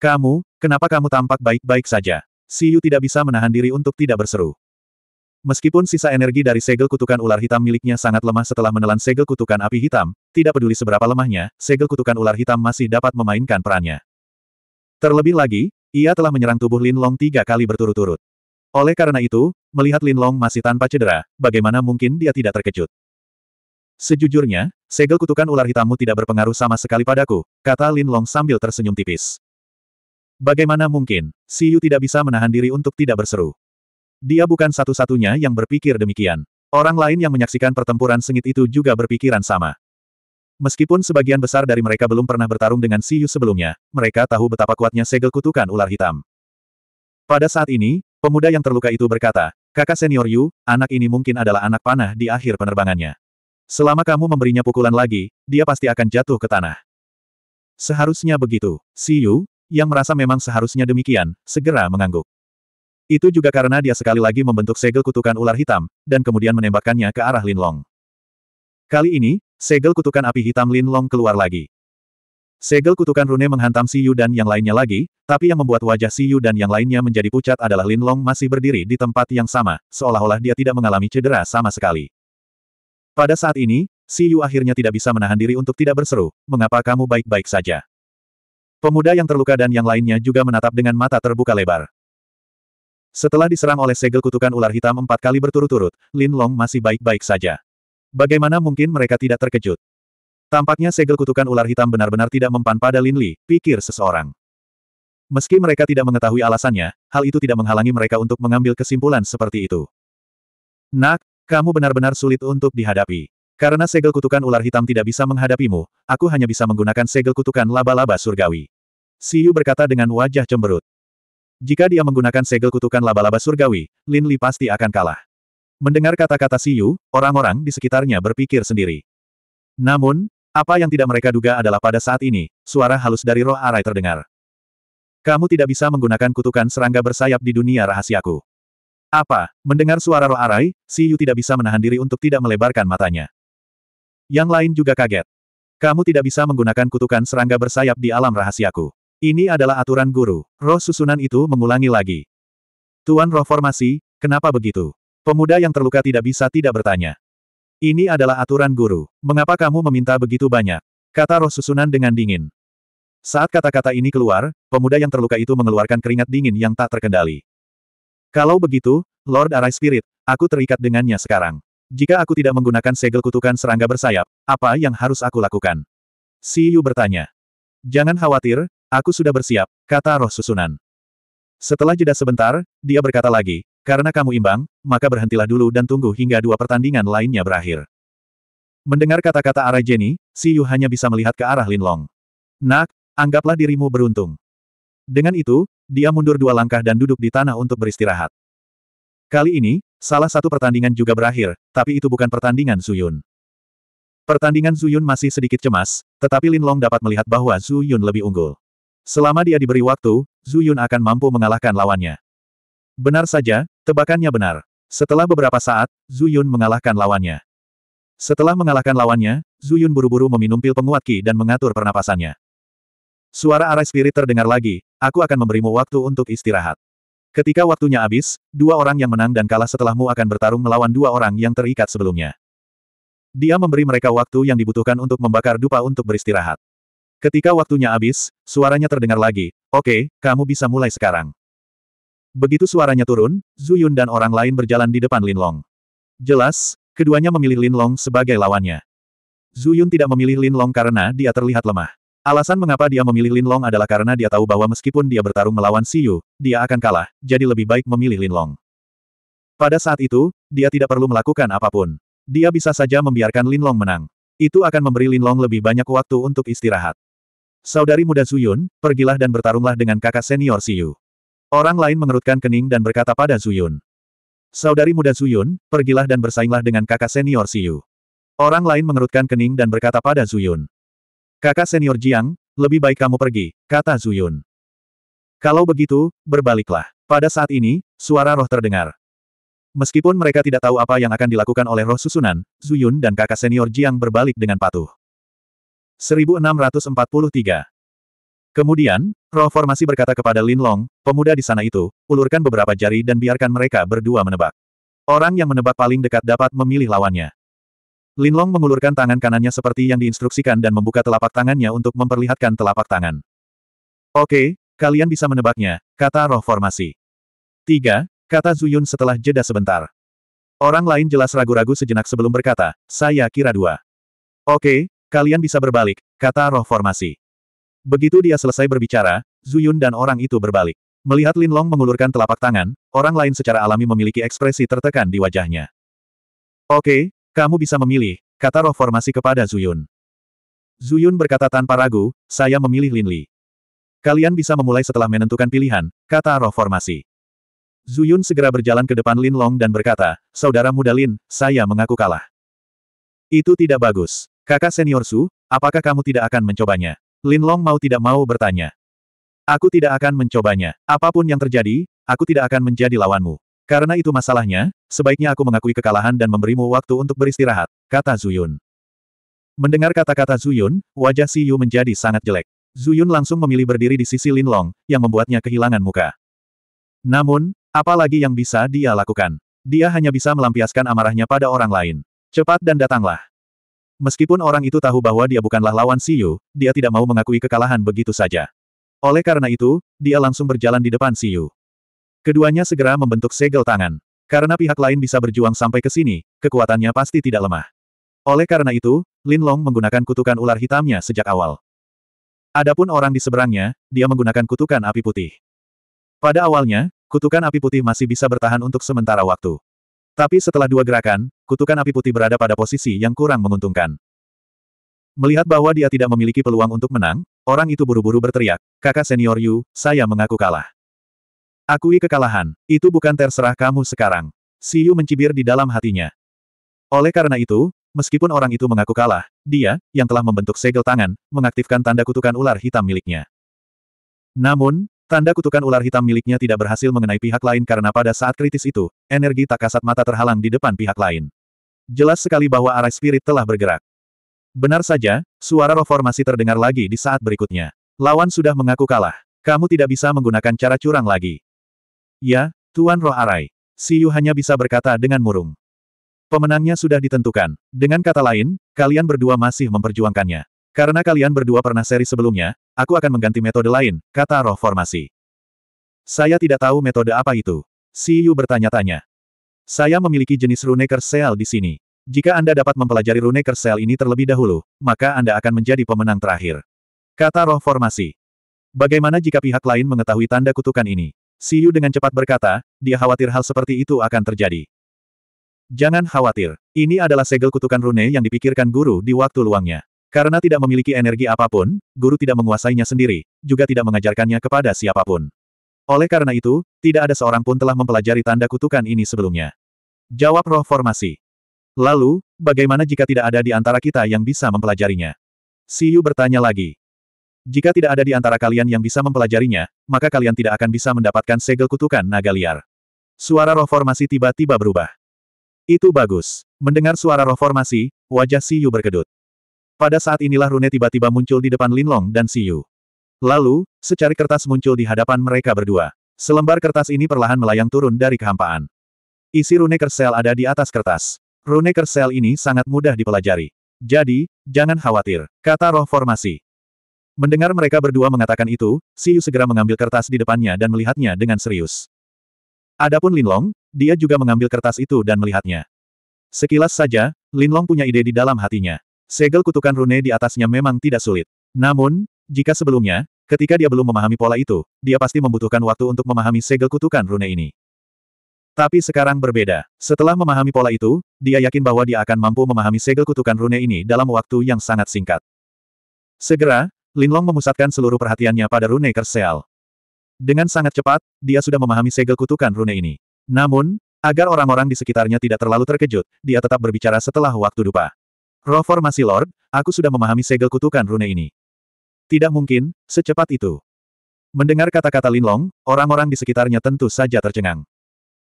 Kamu, kenapa kamu tampak baik-baik saja? Si Yu tidak bisa menahan diri untuk tidak berseru. Meskipun sisa energi dari segel kutukan ular hitam miliknya sangat lemah setelah menelan segel kutukan api hitam, tidak peduli seberapa lemahnya, segel kutukan ular hitam masih dapat memainkan perannya. Terlebih lagi, ia telah menyerang tubuh Lin Long tiga kali berturut-turut. Oleh karena itu, melihat Lin Long masih tanpa cedera, bagaimana mungkin dia tidak terkejut? Sejujurnya, segel kutukan ular hitammu tidak berpengaruh sama sekali padaku, kata Lin Long sambil tersenyum tipis. Bagaimana mungkin, si Yu tidak bisa menahan diri untuk tidak berseru. Dia bukan satu-satunya yang berpikir demikian. Orang lain yang menyaksikan pertempuran sengit itu juga berpikiran sama. Meskipun sebagian besar dari mereka belum pernah bertarung dengan Siyu sebelumnya, mereka tahu betapa kuatnya segel kutukan ular hitam. Pada saat ini, pemuda yang terluka itu berkata, kakak senior Yu, anak ini mungkin adalah anak panah di akhir penerbangannya. Selama kamu memberinya pukulan lagi, dia pasti akan jatuh ke tanah. Seharusnya begitu. Siyu, yang merasa memang seharusnya demikian, segera mengangguk. Itu juga karena dia sekali lagi membentuk segel kutukan ular hitam, dan kemudian menembakkannya ke arah Lin Long. Kali ini, segel kutukan api hitam Lin Long keluar lagi. Segel kutukan rune menghantam Si Yu dan yang lainnya lagi, tapi yang membuat wajah Si Yu dan yang lainnya menjadi pucat adalah Lin Long masih berdiri di tempat yang sama, seolah-olah dia tidak mengalami cedera sama sekali. Pada saat ini, Si Yu akhirnya tidak bisa menahan diri untuk tidak berseru, mengapa kamu baik-baik saja? Pemuda yang terluka dan yang lainnya juga menatap dengan mata terbuka lebar. Setelah diserang oleh segel kutukan ular hitam empat kali berturut-turut, Lin Long masih baik-baik saja. Bagaimana mungkin mereka tidak terkejut? Tampaknya segel kutukan ular hitam benar-benar tidak mempan pada Lin Li, pikir seseorang. Meski mereka tidak mengetahui alasannya, hal itu tidak menghalangi mereka untuk mengambil kesimpulan seperti itu. Nak, kamu benar-benar sulit untuk dihadapi. Karena segel kutukan ular hitam tidak bisa menghadapimu, aku hanya bisa menggunakan segel kutukan laba-laba surgawi. Siu berkata dengan wajah cemberut. Jika dia menggunakan segel kutukan laba-laba surgawi, Lin Li pasti akan kalah. Mendengar kata-kata Siyu, orang-orang di sekitarnya berpikir sendiri. Namun, apa yang tidak mereka duga adalah pada saat ini, suara halus dari roh arai terdengar. Kamu tidak bisa menggunakan kutukan serangga bersayap di dunia rahasiaku. Apa? Mendengar suara roh arai, Si tidak bisa menahan diri untuk tidak melebarkan matanya. Yang lain juga kaget. Kamu tidak bisa menggunakan kutukan serangga bersayap di alam rahasiaku. Ini adalah aturan guru. Roh susunan itu mengulangi lagi. Tuan roh formasi, kenapa begitu? Pemuda yang terluka tidak bisa tidak bertanya. Ini adalah aturan guru. Mengapa kamu meminta begitu banyak? Kata roh susunan dengan dingin. Saat kata-kata ini keluar, pemuda yang terluka itu mengeluarkan keringat dingin yang tak terkendali. Kalau begitu, Lord Arai Spirit, aku terikat dengannya sekarang. Jika aku tidak menggunakan segel kutukan serangga bersayap, apa yang harus aku lakukan? Si Yu bertanya. Jangan khawatir, Aku sudah bersiap, kata roh susunan. Setelah jeda sebentar, dia berkata lagi, karena kamu imbang, maka berhentilah dulu dan tunggu hingga dua pertandingan lainnya berakhir. Mendengar kata-kata arah Jenny, Si Yu hanya bisa melihat ke arah Lin Long. Nak, anggaplah dirimu beruntung. Dengan itu, dia mundur dua langkah dan duduk di tanah untuk beristirahat. Kali ini, salah satu pertandingan juga berakhir, tapi itu bukan pertandingan Zuyun. Pertandingan Zuyun masih sedikit cemas, tetapi Lin Long dapat melihat bahwa Zuyun lebih unggul. Selama dia diberi waktu, Zuyun akan mampu mengalahkan lawannya. Benar saja, tebakannya benar. Setelah beberapa saat, Zuyun mengalahkan lawannya. Setelah mengalahkan lawannya, Zuyun buru-buru meminum pil penguat Ki dan mengatur pernapasannya. Suara arah spirit terdengar lagi, aku akan memberimu waktu untuk istirahat. Ketika waktunya habis, dua orang yang menang dan kalah setelahmu akan bertarung melawan dua orang yang terikat sebelumnya. Dia memberi mereka waktu yang dibutuhkan untuk membakar dupa untuk beristirahat. Ketika waktunya habis, suaranya terdengar lagi. Oke, kamu bisa mulai sekarang. Begitu suaranya turun, Yun dan orang lain berjalan di depan Lin Long. Jelas, keduanya memilih Lin Long sebagai lawannya. Yun tidak memilih Lin Long karena dia terlihat lemah. Alasan mengapa dia memilih Lin Long adalah karena dia tahu bahwa meskipun dia bertarung melawan Siyu, dia akan kalah, jadi lebih baik memilih Lin Long. Pada saat itu, dia tidak perlu melakukan apapun. Dia bisa saja membiarkan Lin Long menang. Itu akan memberi Lin Long lebih banyak waktu untuk istirahat. Saudari muda Zuyun, pergilah dan bertarunglah dengan kakak senior Siyu. Orang lain mengerutkan kening dan berkata pada Zuyun. Saudari muda Zuyun, pergilah dan bersainglah dengan kakak senior Siyu. Orang lain mengerutkan kening dan berkata pada Zuyun. Kakak senior Jiang, lebih baik kamu pergi, kata Zuyun. Kalau begitu, berbaliklah. Pada saat ini, suara roh terdengar. Meskipun mereka tidak tahu apa yang akan dilakukan oleh roh susunan, Zuyun dan kakak senior Jiang berbalik dengan patuh. 1643. Kemudian, roh formasi berkata kepada Lin Long, pemuda di sana itu, ulurkan beberapa jari dan biarkan mereka berdua menebak. Orang yang menebak paling dekat dapat memilih lawannya. Lin Long mengulurkan tangan kanannya seperti yang diinstruksikan dan membuka telapak tangannya untuk memperlihatkan telapak tangan. Oke, kalian bisa menebaknya, kata roh formasi. Tiga, kata Zuyun setelah jeda sebentar. Orang lain jelas ragu-ragu sejenak sebelum berkata, saya kira dua. Oke, Kalian bisa berbalik, kata roh formasi. Begitu dia selesai berbicara, Zuyun dan orang itu berbalik. Melihat Lin Long mengulurkan telapak tangan, orang lain secara alami memiliki ekspresi tertekan di wajahnya. Oke, kamu bisa memilih, kata roh formasi kepada Zuyun. Zuyun berkata tanpa ragu, saya memilih Lin Li. Kalian bisa memulai setelah menentukan pilihan, kata roh formasi. Zuyun segera berjalan ke depan Lin Long dan berkata, Saudara muda Lin, saya mengaku kalah. Itu tidak bagus. Kakak senior Su, apakah kamu tidak akan mencobanya? Lin Long mau tidak mau bertanya. Aku tidak akan mencobanya. Apapun yang terjadi, aku tidak akan menjadi lawanmu. Karena itu masalahnya, sebaiknya aku mengakui kekalahan dan memberimu waktu untuk beristirahat, kata Zuyun. Mendengar kata-kata Zuyun, wajah Si Yu menjadi sangat jelek. Zuyun langsung memilih berdiri di sisi Lin Long, yang membuatnya kehilangan muka. Namun, apalagi yang bisa dia lakukan? Dia hanya bisa melampiaskan amarahnya pada orang lain. Cepat dan datanglah. Meskipun orang itu tahu bahwa dia bukanlah lawan Siyu, dia tidak mau mengakui kekalahan begitu saja. Oleh karena itu, dia langsung berjalan di depan Siyu. Keduanya segera membentuk segel tangan. Karena pihak lain bisa berjuang sampai ke sini, kekuatannya pasti tidak lemah. Oleh karena itu, Lin Long menggunakan kutukan ular hitamnya sejak awal. Adapun orang di seberangnya, dia menggunakan kutukan api putih. Pada awalnya, kutukan api putih masih bisa bertahan untuk sementara waktu. Tapi setelah dua gerakan, kutukan api putih berada pada posisi yang kurang menguntungkan. Melihat bahwa dia tidak memiliki peluang untuk menang, orang itu buru-buru berteriak, kakak senior Yu, saya mengaku kalah. Akui kekalahan, itu bukan terserah kamu sekarang. Si Yu mencibir di dalam hatinya. Oleh karena itu, meskipun orang itu mengaku kalah, dia, yang telah membentuk segel tangan, mengaktifkan tanda kutukan ular hitam miliknya. Namun, tanda kutukan ular hitam miliknya tidak berhasil mengenai pihak lain karena pada saat kritis itu, energi tak kasat mata terhalang di depan pihak lain. Jelas sekali bahwa arai spirit telah bergerak. Benar saja, suara roh formasi terdengar lagi di saat berikutnya. Lawan sudah mengaku kalah. Kamu tidak bisa menggunakan cara curang lagi. Ya, Tuan Roh Arai. Si Yu hanya bisa berkata dengan murung. Pemenangnya sudah ditentukan. Dengan kata lain, kalian berdua masih memperjuangkannya. Karena kalian berdua pernah seri sebelumnya, aku akan mengganti metode lain, kata roh formasi. Saya tidak tahu metode apa itu. Si Yu bertanya-tanya. Saya memiliki jenis rune Kersel di sini. Jika Anda dapat mempelajari rune Kersel ini terlebih dahulu, maka Anda akan menjadi pemenang terakhir. Kata roh formasi. Bagaimana jika pihak lain mengetahui tanda kutukan ini? Siyu dengan cepat berkata, dia khawatir hal seperti itu akan terjadi. Jangan khawatir. Ini adalah segel kutukan rune yang dipikirkan guru di waktu luangnya. Karena tidak memiliki energi apapun, guru tidak menguasainya sendiri, juga tidak mengajarkannya kepada siapapun. Oleh karena itu, tidak ada seorang pun telah mempelajari tanda kutukan ini sebelumnya. Jawab roh formasi. Lalu, bagaimana jika tidak ada di antara kita yang bisa mempelajarinya? Siyu bertanya lagi. Jika tidak ada di antara kalian yang bisa mempelajarinya, maka kalian tidak akan bisa mendapatkan segel kutukan naga liar. Suara roh formasi tiba-tiba berubah. Itu bagus. Mendengar suara roh formasi, wajah Siyu berkedut. Pada saat inilah Rune tiba-tiba muncul di depan Linlong dan Siyu. Lalu, secari kertas muncul di hadapan mereka berdua. Selembar kertas ini perlahan melayang turun dari kehampaan. Isi rune kersel ada di atas kertas. Rune kersel ini sangat mudah dipelajari. Jadi, jangan khawatir, kata roh formasi. Mendengar mereka berdua mengatakan itu, Siu segera mengambil kertas di depannya dan melihatnya dengan serius. Adapun Lin Long, dia juga mengambil kertas itu dan melihatnya. Sekilas saja, Lin Long punya ide di dalam hatinya. Segel kutukan rune di atasnya memang tidak sulit. Namun, jika sebelumnya, ketika dia belum memahami pola itu, dia pasti membutuhkan waktu untuk memahami segel kutukan rune ini. Tapi sekarang berbeda. Setelah memahami pola itu, dia yakin bahwa dia akan mampu memahami segel kutukan rune ini dalam waktu yang sangat singkat. Segera, Lin Long memusatkan seluruh perhatiannya pada rune Kerseal. Dengan sangat cepat, dia sudah memahami segel kutukan rune ini. Namun, agar orang-orang di sekitarnya tidak terlalu terkejut, dia tetap berbicara setelah waktu dupa. Roh formasi Lord, aku sudah memahami segel kutukan rune ini. Tidak mungkin, secepat itu. Mendengar kata-kata Linlong, orang-orang di sekitarnya tentu saja tercengang.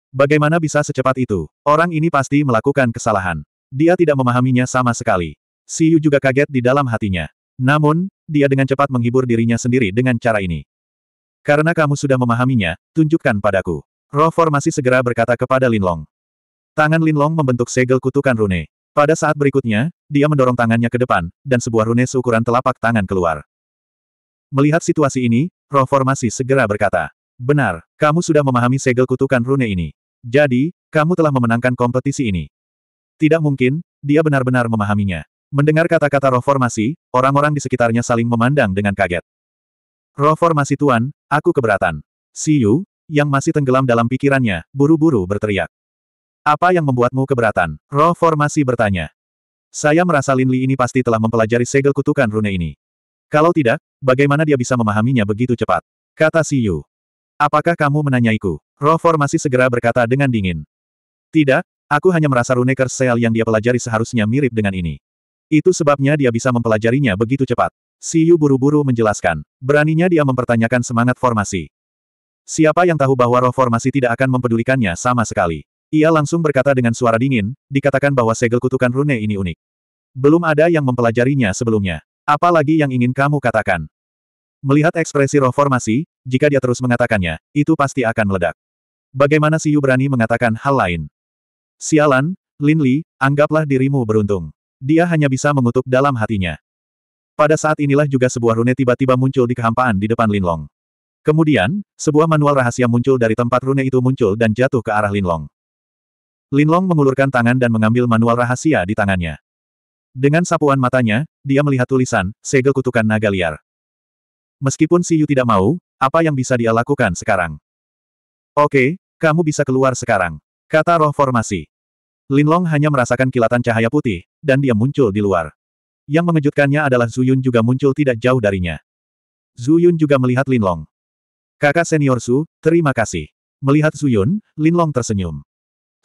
Bagaimana bisa secepat itu? Orang ini pasti melakukan kesalahan. Dia tidak memahaminya sama sekali. Siu juga kaget di dalam hatinya. Namun, dia dengan cepat menghibur dirinya sendiri dengan cara ini. Karena kamu sudah memahaminya, tunjukkan padaku. Roh formasi segera berkata kepada Linlong. Tangan Linlong membentuk segel kutukan rune. Pada saat berikutnya, dia mendorong tangannya ke depan, dan sebuah rune seukuran telapak tangan keluar. Melihat situasi ini, roh formasi segera berkata, Benar, kamu sudah memahami segel kutukan rune ini. Jadi, kamu telah memenangkan kompetisi ini. Tidak mungkin, dia benar-benar memahaminya. Mendengar kata-kata roh formasi, orang-orang di sekitarnya saling memandang dengan kaget. Roh formasi tuan, aku keberatan. Siu, yang masih tenggelam dalam pikirannya, buru-buru berteriak. Apa yang membuatmu keberatan? Roh formasi bertanya. Saya merasa Lin Li ini pasti telah mempelajari segel kutukan rune ini. Kalau tidak, bagaimana dia bisa memahaminya begitu cepat? Kata Si Yu. Apakah kamu menanyaiku? Roh formasi segera berkata dengan dingin. Tidak, aku hanya merasa Runeker sel yang dia pelajari seharusnya mirip dengan ini. Itu sebabnya dia bisa mempelajarinya begitu cepat. Si Yu buru-buru menjelaskan. Beraninya dia mempertanyakan semangat formasi. Siapa yang tahu bahwa roh formasi tidak akan mempedulikannya sama sekali. Ia langsung berkata dengan suara dingin, dikatakan bahwa segel kutukan rune ini unik. Belum ada yang mempelajarinya sebelumnya. Apa lagi yang ingin kamu katakan? Melihat ekspresi roh formasi, jika dia terus mengatakannya, itu pasti akan meledak. Bagaimana Yu berani mengatakan hal lain? Sialan, Lin Li, anggaplah dirimu beruntung. Dia hanya bisa mengutuk dalam hatinya. Pada saat inilah juga sebuah rune tiba-tiba muncul di kehampaan di depan Linlong. Kemudian, sebuah manual rahasia muncul dari tempat rune itu muncul dan jatuh ke arah Linlong. Linlong mengulurkan tangan dan mengambil manual rahasia di tangannya. Dengan sapuan matanya, dia melihat tulisan, segel kutukan naga liar. Meskipun Siyu tidak mau, apa yang bisa dia lakukan sekarang? Oke, kamu bisa keluar sekarang. Kata roh formasi. Linlong hanya merasakan kilatan cahaya putih, dan dia muncul di luar. Yang mengejutkannya adalah Zuyun juga muncul tidak jauh darinya. Zuyun juga melihat Linlong. Kakak senior Su, terima kasih. Melihat Zuyun, Linlong tersenyum.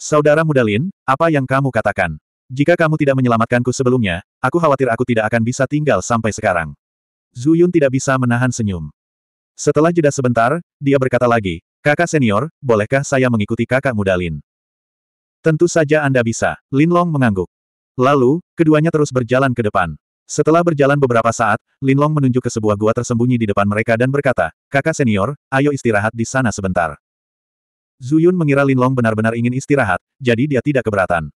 Saudara muda Lin, apa yang kamu katakan? Jika kamu tidak menyelamatkanku sebelumnya, aku khawatir aku tidak akan bisa tinggal sampai sekarang. Zuyun tidak bisa menahan senyum. Setelah jeda sebentar, dia berkata lagi, kakak senior, bolehkah saya mengikuti kakak muda Lin? Tentu saja Anda bisa, Lin Long mengangguk. Lalu, keduanya terus berjalan ke depan. Setelah berjalan beberapa saat, Lin Long menunjuk ke sebuah gua tersembunyi di depan mereka dan berkata, kakak senior, ayo istirahat di sana sebentar. Zuyun mengira Lin Long benar-benar ingin istirahat, jadi dia tidak keberatan.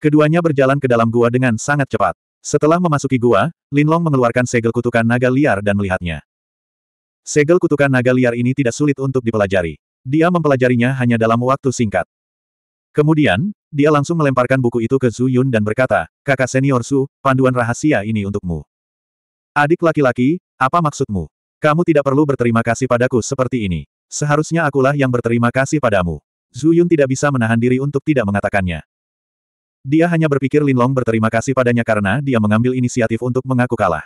Keduanya berjalan ke dalam gua dengan sangat cepat. Setelah memasuki gua, Linlong mengeluarkan segel kutukan naga liar dan melihatnya. Segel kutukan naga liar ini tidak sulit untuk dipelajari. Dia mempelajarinya hanya dalam waktu singkat. Kemudian, dia langsung melemparkan buku itu ke Zhu Yun dan berkata, kakak senior Su, panduan rahasia ini untukmu. Adik laki-laki, apa maksudmu? Kamu tidak perlu berterima kasih padaku seperti ini. Seharusnya akulah yang berterima kasih padamu. Zhu Yun tidak bisa menahan diri untuk tidak mengatakannya. Dia hanya berpikir Linlong berterima kasih padanya karena dia mengambil inisiatif untuk mengaku kalah.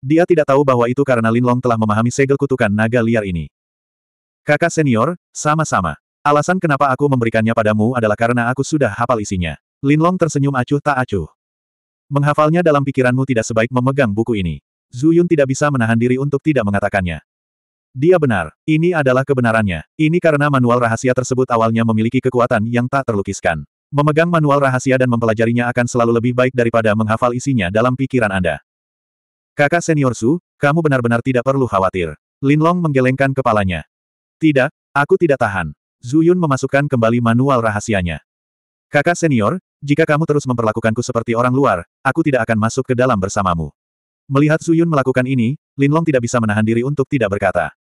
Dia tidak tahu bahwa itu karena Linlong telah memahami segel kutukan naga liar ini. Kakak senior, sama-sama. Alasan kenapa aku memberikannya padamu adalah karena aku sudah hafal isinya. Linlong tersenyum acuh tak acuh. Menghafalnya dalam pikiranmu tidak sebaik memegang buku ini. Zuyun tidak bisa menahan diri untuk tidak mengatakannya. Dia benar, ini adalah kebenarannya. Ini karena manual rahasia tersebut awalnya memiliki kekuatan yang tak terlukiskan. Memegang manual rahasia dan mempelajarinya akan selalu lebih baik daripada menghafal isinya dalam pikiran Anda. Kakak senior Su, kamu benar-benar tidak perlu khawatir. Linlong menggelengkan kepalanya. Tidak, aku tidak tahan. Zuyun memasukkan kembali manual rahasianya. Kakak senior, jika kamu terus memperlakukanku seperti orang luar, aku tidak akan masuk ke dalam bersamamu. Melihat Zuyun melakukan ini, Linlong tidak bisa menahan diri untuk tidak berkata.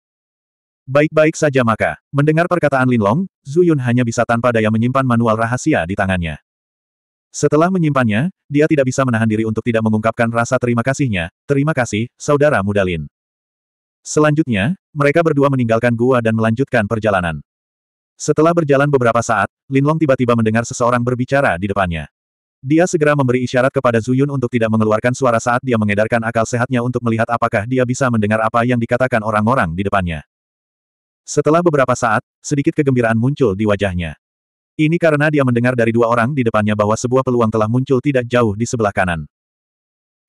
Baik-baik saja maka, mendengar perkataan Linlong, Zuyun hanya bisa tanpa daya menyimpan manual rahasia di tangannya. Setelah menyimpannya, dia tidak bisa menahan diri untuk tidak mengungkapkan rasa terima kasihnya, terima kasih, saudara muda Lin. Selanjutnya, mereka berdua meninggalkan gua dan melanjutkan perjalanan. Setelah berjalan beberapa saat, Linlong tiba-tiba mendengar seseorang berbicara di depannya. Dia segera memberi isyarat kepada Zuyun untuk tidak mengeluarkan suara saat dia mengedarkan akal sehatnya untuk melihat apakah dia bisa mendengar apa yang dikatakan orang-orang di depannya. Setelah beberapa saat, sedikit kegembiraan muncul di wajahnya. Ini karena dia mendengar dari dua orang di depannya bahwa sebuah peluang telah muncul tidak jauh di sebelah kanan.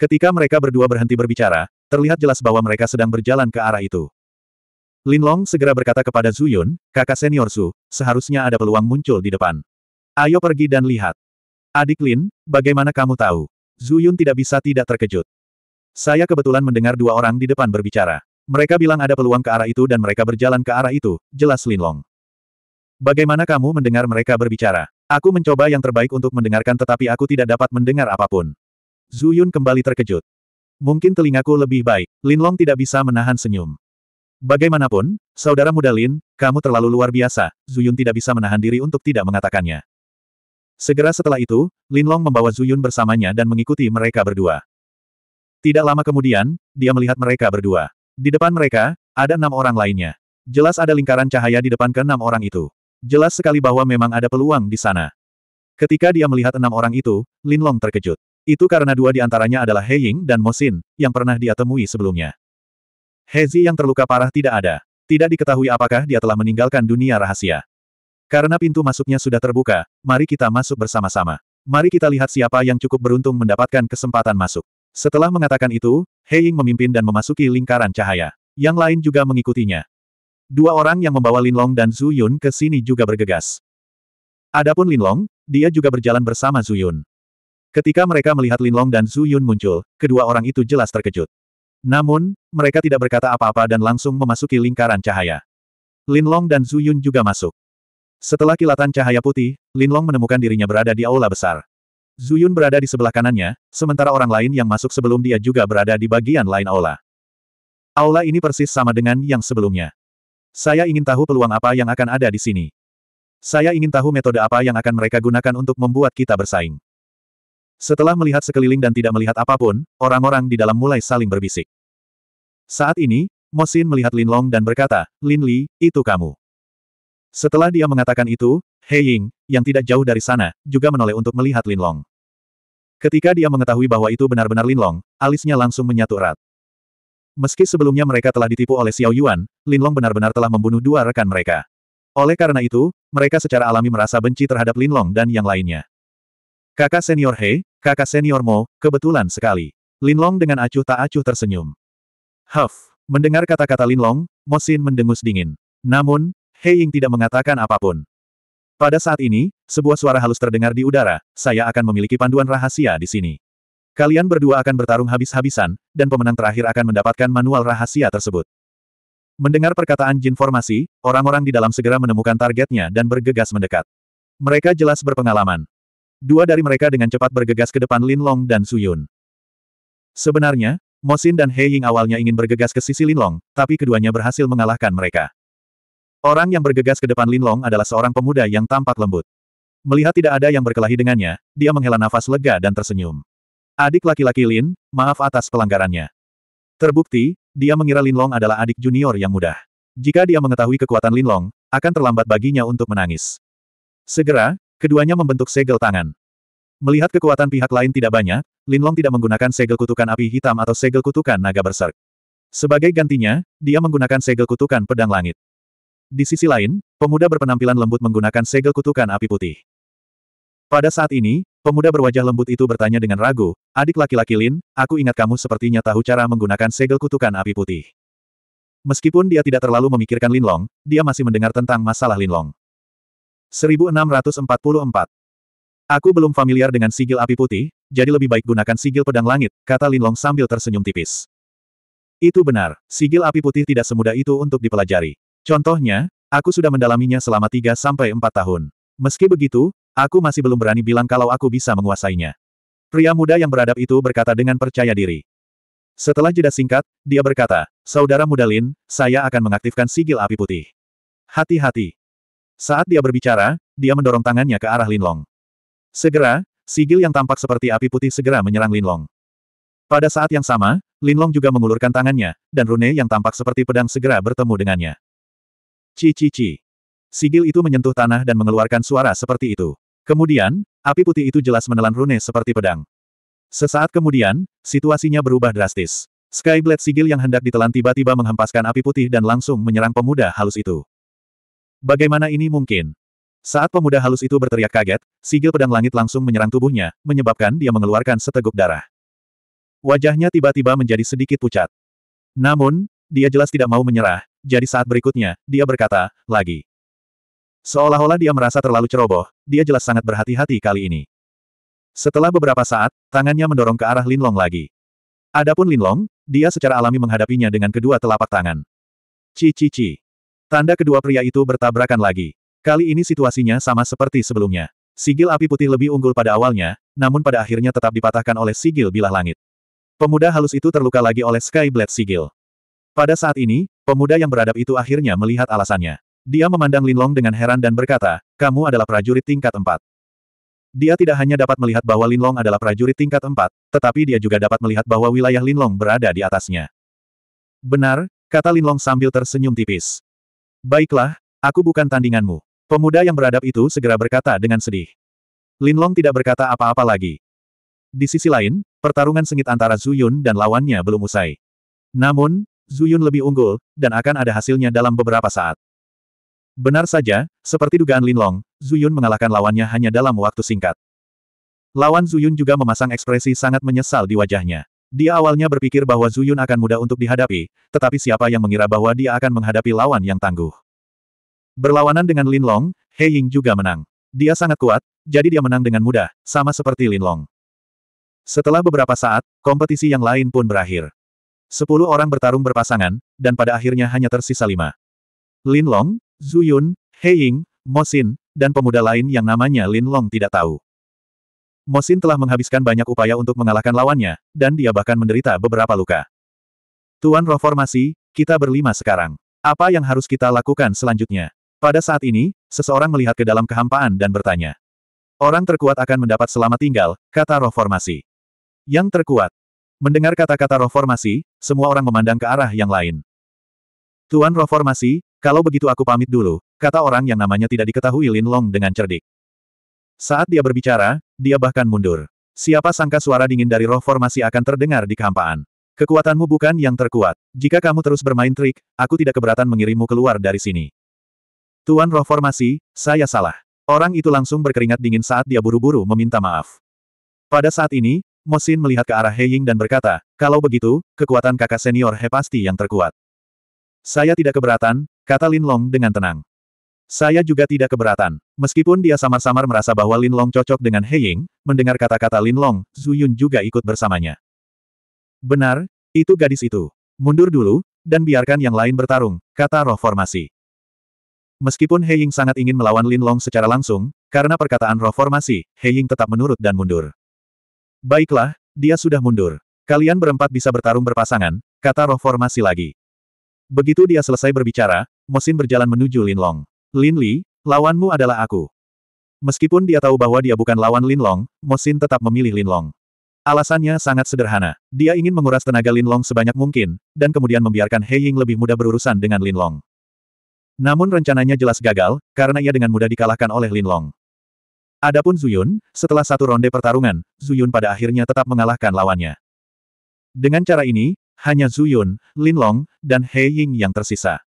Ketika mereka berdua berhenti berbicara, terlihat jelas bahwa mereka sedang berjalan ke arah itu. Lin Long segera berkata kepada Zhu Yun, kakak senior Su, seharusnya ada peluang muncul di depan. Ayo pergi dan lihat. Adik Lin, bagaimana kamu tahu? Zhu Yun tidak bisa tidak terkejut. Saya kebetulan mendengar dua orang di depan berbicara. Mereka bilang ada peluang ke arah itu dan mereka berjalan ke arah itu, jelas Linlong. Bagaimana kamu mendengar mereka berbicara? Aku mencoba yang terbaik untuk mendengarkan tetapi aku tidak dapat mendengar apapun. Zuyun kembali terkejut. Mungkin telingaku lebih baik, Linlong tidak bisa menahan senyum. Bagaimanapun, saudara muda Lin, kamu terlalu luar biasa, Zuyun tidak bisa menahan diri untuk tidak mengatakannya. Segera setelah itu, Linlong membawa Zuyun bersamanya dan mengikuti mereka berdua. Tidak lama kemudian, dia melihat mereka berdua. Di depan mereka, ada enam orang lainnya. Jelas ada lingkaran cahaya di depan keenam orang itu. Jelas sekali bahwa memang ada peluang di sana. Ketika dia melihat enam orang itu, Lin Long terkejut. Itu karena dua di antaranya adalah He Ying dan Mosin, yang pernah dia temui sebelumnya. Hezi yang terluka parah tidak ada. Tidak diketahui apakah dia telah meninggalkan dunia rahasia. Karena pintu masuknya sudah terbuka, mari kita masuk bersama-sama. Mari kita lihat siapa yang cukup beruntung mendapatkan kesempatan masuk. Setelah mengatakan itu, Hei Ying memimpin dan memasuki lingkaran cahaya. Yang lain juga mengikutinya. Dua orang yang membawa Linlong dan Zhu Yun ke sini juga bergegas. Adapun Linlong, dia juga berjalan bersama Zhu Yun. Ketika mereka melihat Linlong dan Zhu Yun muncul, kedua orang itu jelas terkejut. Namun, mereka tidak berkata apa-apa dan langsung memasuki lingkaran cahaya. Linlong dan Zhu Yun juga masuk. Setelah kilatan cahaya putih, Linlong menemukan dirinya berada di aula besar. Zuyun berada di sebelah kanannya, sementara orang lain yang masuk sebelum dia juga berada di bagian lain aula. Aula ini persis sama dengan yang sebelumnya. Saya ingin tahu peluang apa yang akan ada di sini. Saya ingin tahu metode apa yang akan mereka gunakan untuk membuat kita bersaing. Setelah melihat sekeliling dan tidak melihat apapun, orang-orang di dalam mulai saling berbisik. Saat ini, Mosin melihat Lin Long dan berkata, Lin Li, itu kamu. Setelah dia mengatakan itu, He Ying, yang tidak jauh dari sana, juga menoleh untuk melihat Lin Long. Ketika dia mengetahui bahwa itu benar-benar Lin Long, alisnya langsung menyatu erat. Meski sebelumnya mereka telah ditipu oleh Xiao Yuan, Lin Long benar-benar telah membunuh dua rekan mereka. Oleh karena itu, mereka secara alami merasa benci terhadap Lin Long dan yang lainnya. Kakak senior He, kakak senior Mo, kebetulan sekali. Lin Long dengan acuh tak acuh tersenyum. Huff, mendengar kata-kata Lin Linlong, Mosin mendengus dingin. Namun, Hei Ying tidak mengatakan apapun. Pada saat ini, sebuah suara halus terdengar di udara, saya akan memiliki panduan rahasia di sini. Kalian berdua akan bertarung habis-habisan, dan pemenang terakhir akan mendapatkan manual rahasia tersebut. Mendengar perkataan Jin Formasi, orang-orang di dalam segera menemukan targetnya dan bergegas mendekat. Mereka jelas berpengalaman. Dua dari mereka dengan cepat bergegas ke depan Lin Long dan Su Yun. Sebenarnya, Mosin dan Hei Ying awalnya ingin bergegas ke sisi Lin Long, tapi keduanya berhasil mengalahkan mereka. Orang yang bergegas ke depan Linlong adalah seorang pemuda yang tampak lembut. Melihat tidak ada yang berkelahi dengannya, dia menghela nafas lega dan tersenyum. Adik laki-laki Lin, maaf atas pelanggarannya. Terbukti, dia mengira Linlong adalah adik junior yang mudah. Jika dia mengetahui kekuatan Linlong, akan terlambat baginya untuk menangis. Segera, keduanya membentuk segel tangan. Melihat kekuatan pihak lain tidak banyak, Linlong tidak menggunakan segel kutukan api hitam atau segel kutukan naga berserk. Sebagai gantinya, dia menggunakan segel kutukan pedang langit. Di sisi lain, pemuda berpenampilan lembut menggunakan segel kutukan api putih. Pada saat ini, pemuda berwajah lembut itu bertanya dengan ragu, adik laki-laki Lin, aku ingat kamu sepertinya tahu cara menggunakan segel kutukan api putih. Meskipun dia tidak terlalu memikirkan Lin Long, dia masih mendengar tentang masalah Linlong. 1644. Aku belum familiar dengan sigil api putih, jadi lebih baik gunakan sigil pedang langit, kata Lin Long sambil tersenyum tipis. Itu benar, sigil api putih tidak semudah itu untuk dipelajari. Contohnya, aku sudah mendalaminya selama 3-4 tahun. Meski begitu, aku masih belum berani bilang kalau aku bisa menguasainya. Pria muda yang beradab itu berkata dengan percaya diri. Setelah jeda singkat, dia berkata, Saudara muda Lin, saya akan mengaktifkan sigil api putih. Hati-hati. Saat dia berbicara, dia mendorong tangannya ke arah Linlong. Segera, sigil yang tampak seperti api putih segera menyerang Linlong. Pada saat yang sama, Linlong juga mengulurkan tangannya, dan rune yang tampak seperti pedang segera bertemu dengannya. Cici-ci. Sigil itu menyentuh tanah dan mengeluarkan suara seperti itu. Kemudian, api putih itu jelas menelan Rune seperti pedang. Sesaat kemudian, situasinya berubah drastis. Skyblade Sigil yang hendak ditelan tiba-tiba menghempaskan api putih dan langsung menyerang pemuda halus itu. Bagaimana ini mungkin? Saat pemuda halus itu berteriak kaget, Sigil pedang langit langsung menyerang tubuhnya, menyebabkan dia mengeluarkan seteguk darah. Wajahnya tiba-tiba menjadi sedikit pucat. Namun, dia jelas tidak mau menyerah, jadi saat berikutnya, dia berkata, lagi. Seolah-olah dia merasa terlalu ceroboh, dia jelas sangat berhati-hati kali ini. Setelah beberapa saat, tangannya mendorong ke arah Linlong lagi. Adapun Linlong, dia secara alami menghadapinya dengan kedua telapak tangan. Cici-ci. Tanda kedua pria itu bertabrakan lagi. Kali ini situasinya sama seperti sebelumnya. Sigil api putih lebih unggul pada awalnya, namun pada akhirnya tetap dipatahkan oleh sigil bilah langit. Pemuda halus itu terluka lagi oleh Skyblade Sigil. Pada saat ini, Pemuda yang beradab itu akhirnya melihat alasannya. Dia memandang Linlong dengan heran dan berkata, kamu adalah prajurit tingkat empat. Dia tidak hanya dapat melihat bahwa Linlong adalah prajurit tingkat empat, tetapi dia juga dapat melihat bahwa wilayah Linlong berada di atasnya. Benar, kata Linlong sambil tersenyum tipis. Baiklah, aku bukan tandinganmu. Pemuda yang beradab itu segera berkata dengan sedih. Linlong tidak berkata apa-apa lagi. Di sisi lain, pertarungan sengit antara Zuyun dan lawannya belum usai. Namun, Zuyun lebih unggul, dan akan ada hasilnya dalam beberapa saat. Benar saja, seperti dugaan Lin Linlong, Zuyun mengalahkan lawannya hanya dalam waktu singkat. Lawan Zuyun juga memasang ekspresi sangat menyesal di wajahnya. Dia awalnya berpikir bahwa Zuyun akan mudah untuk dihadapi, tetapi siapa yang mengira bahwa dia akan menghadapi lawan yang tangguh. Berlawanan dengan Lin Long, He Ying juga menang. Dia sangat kuat, jadi dia menang dengan mudah, sama seperti Lin Long. Setelah beberapa saat, kompetisi yang lain pun berakhir. Sepuluh orang bertarung berpasangan, dan pada akhirnya hanya tersisa lima. Lin Long, Zhu Yun, He Ying, Mo Xin, dan pemuda lain yang namanya Lin Long tidak tahu. Mo Xin telah menghabiskan banyak upaya untuk mengalahkan lawannya, dan dia bahkan menderita beberapa luka. Tuan Reformasi, kita berlima sekarang. Apa yang harus kita lakukan selanjutnya? Pada saat ini, seseorang melihat ke dalam kehampaan dan bertanya. Orang terkuat akan mendapat selamat tinggal, kata reformasi. Yang terkuat. Mendengar kata-kata reformasi, semua orang memandang ke arah yang lain. Tuan Reformasi, kalau begitu aku pamit dulu, kata orang yang namanya tidak diketahui Lin Long dengan cerdik. Saat dia berbicara, dia bahkan mundur. Siapa sangka suara dingin dari roh formasi akan terdengar di kehampaan. Kekuatanmu bukan yang terkuat. Jika kamu terus bermain trik, aku tidak keberatan mengirimmu keluar dari sini. Tuan roh formasi, saya salah. Orang itu langsung berkeringat dingin saat dia buru-buru meminta maaf. Pada saat ini, Mosin melihat ke arah Heying dan berkata, kalau begitu, kekuatan kakak senior He pasti yang terkuat. Saya tidak keberatan, kata Lin Long dengan tenang. Saya juga tidak keberatan. Meskipun dia samar-samar merasa bahwa Lin Long cocok dengan Heying, mendengar kata-kata Lin Long, Zhu Yun juga ikut bersamanya. Benar, itu gadis itu. Mundur dulu, dan biarkan yang lain bertarung, kata roh formasi. Meskipun Heying sangat ingin melawan Lin Long secara langsung, karena perkataan roh formasi, Heying tetap menurut dan mundur. Baiklah, dia sudah mundur. Kalian berempat bisa bertarung berpasangan, kata roh formasi lagi. Begitu dia selesai berbicara, Mosin berjalan menuju Lin Long. Lin Li, lawanmu adalah aku. Meskipun dia tahu bahwa dia bukan lawan Lin Long, Mosin tetap memilih Lin Long. Alasannya sangat sederhana. Dia ingin menguras tenaga Lin Long sebanyak mungkin, dan kemudian membiarkan He Ying lebih mudah berurusan dengan Lin Long. Namun rencananya jelas gagal, karena ia dengan mudah dikalahkan oleh Lin Long. Adapun Zuyun, setelah satu ronde pertarungan, Zuyun pada akhirnya tetap mengalahkan lawannya. Dengan cara ini, hanya Zuyun, Linlong, dan He Ying yang tersisa.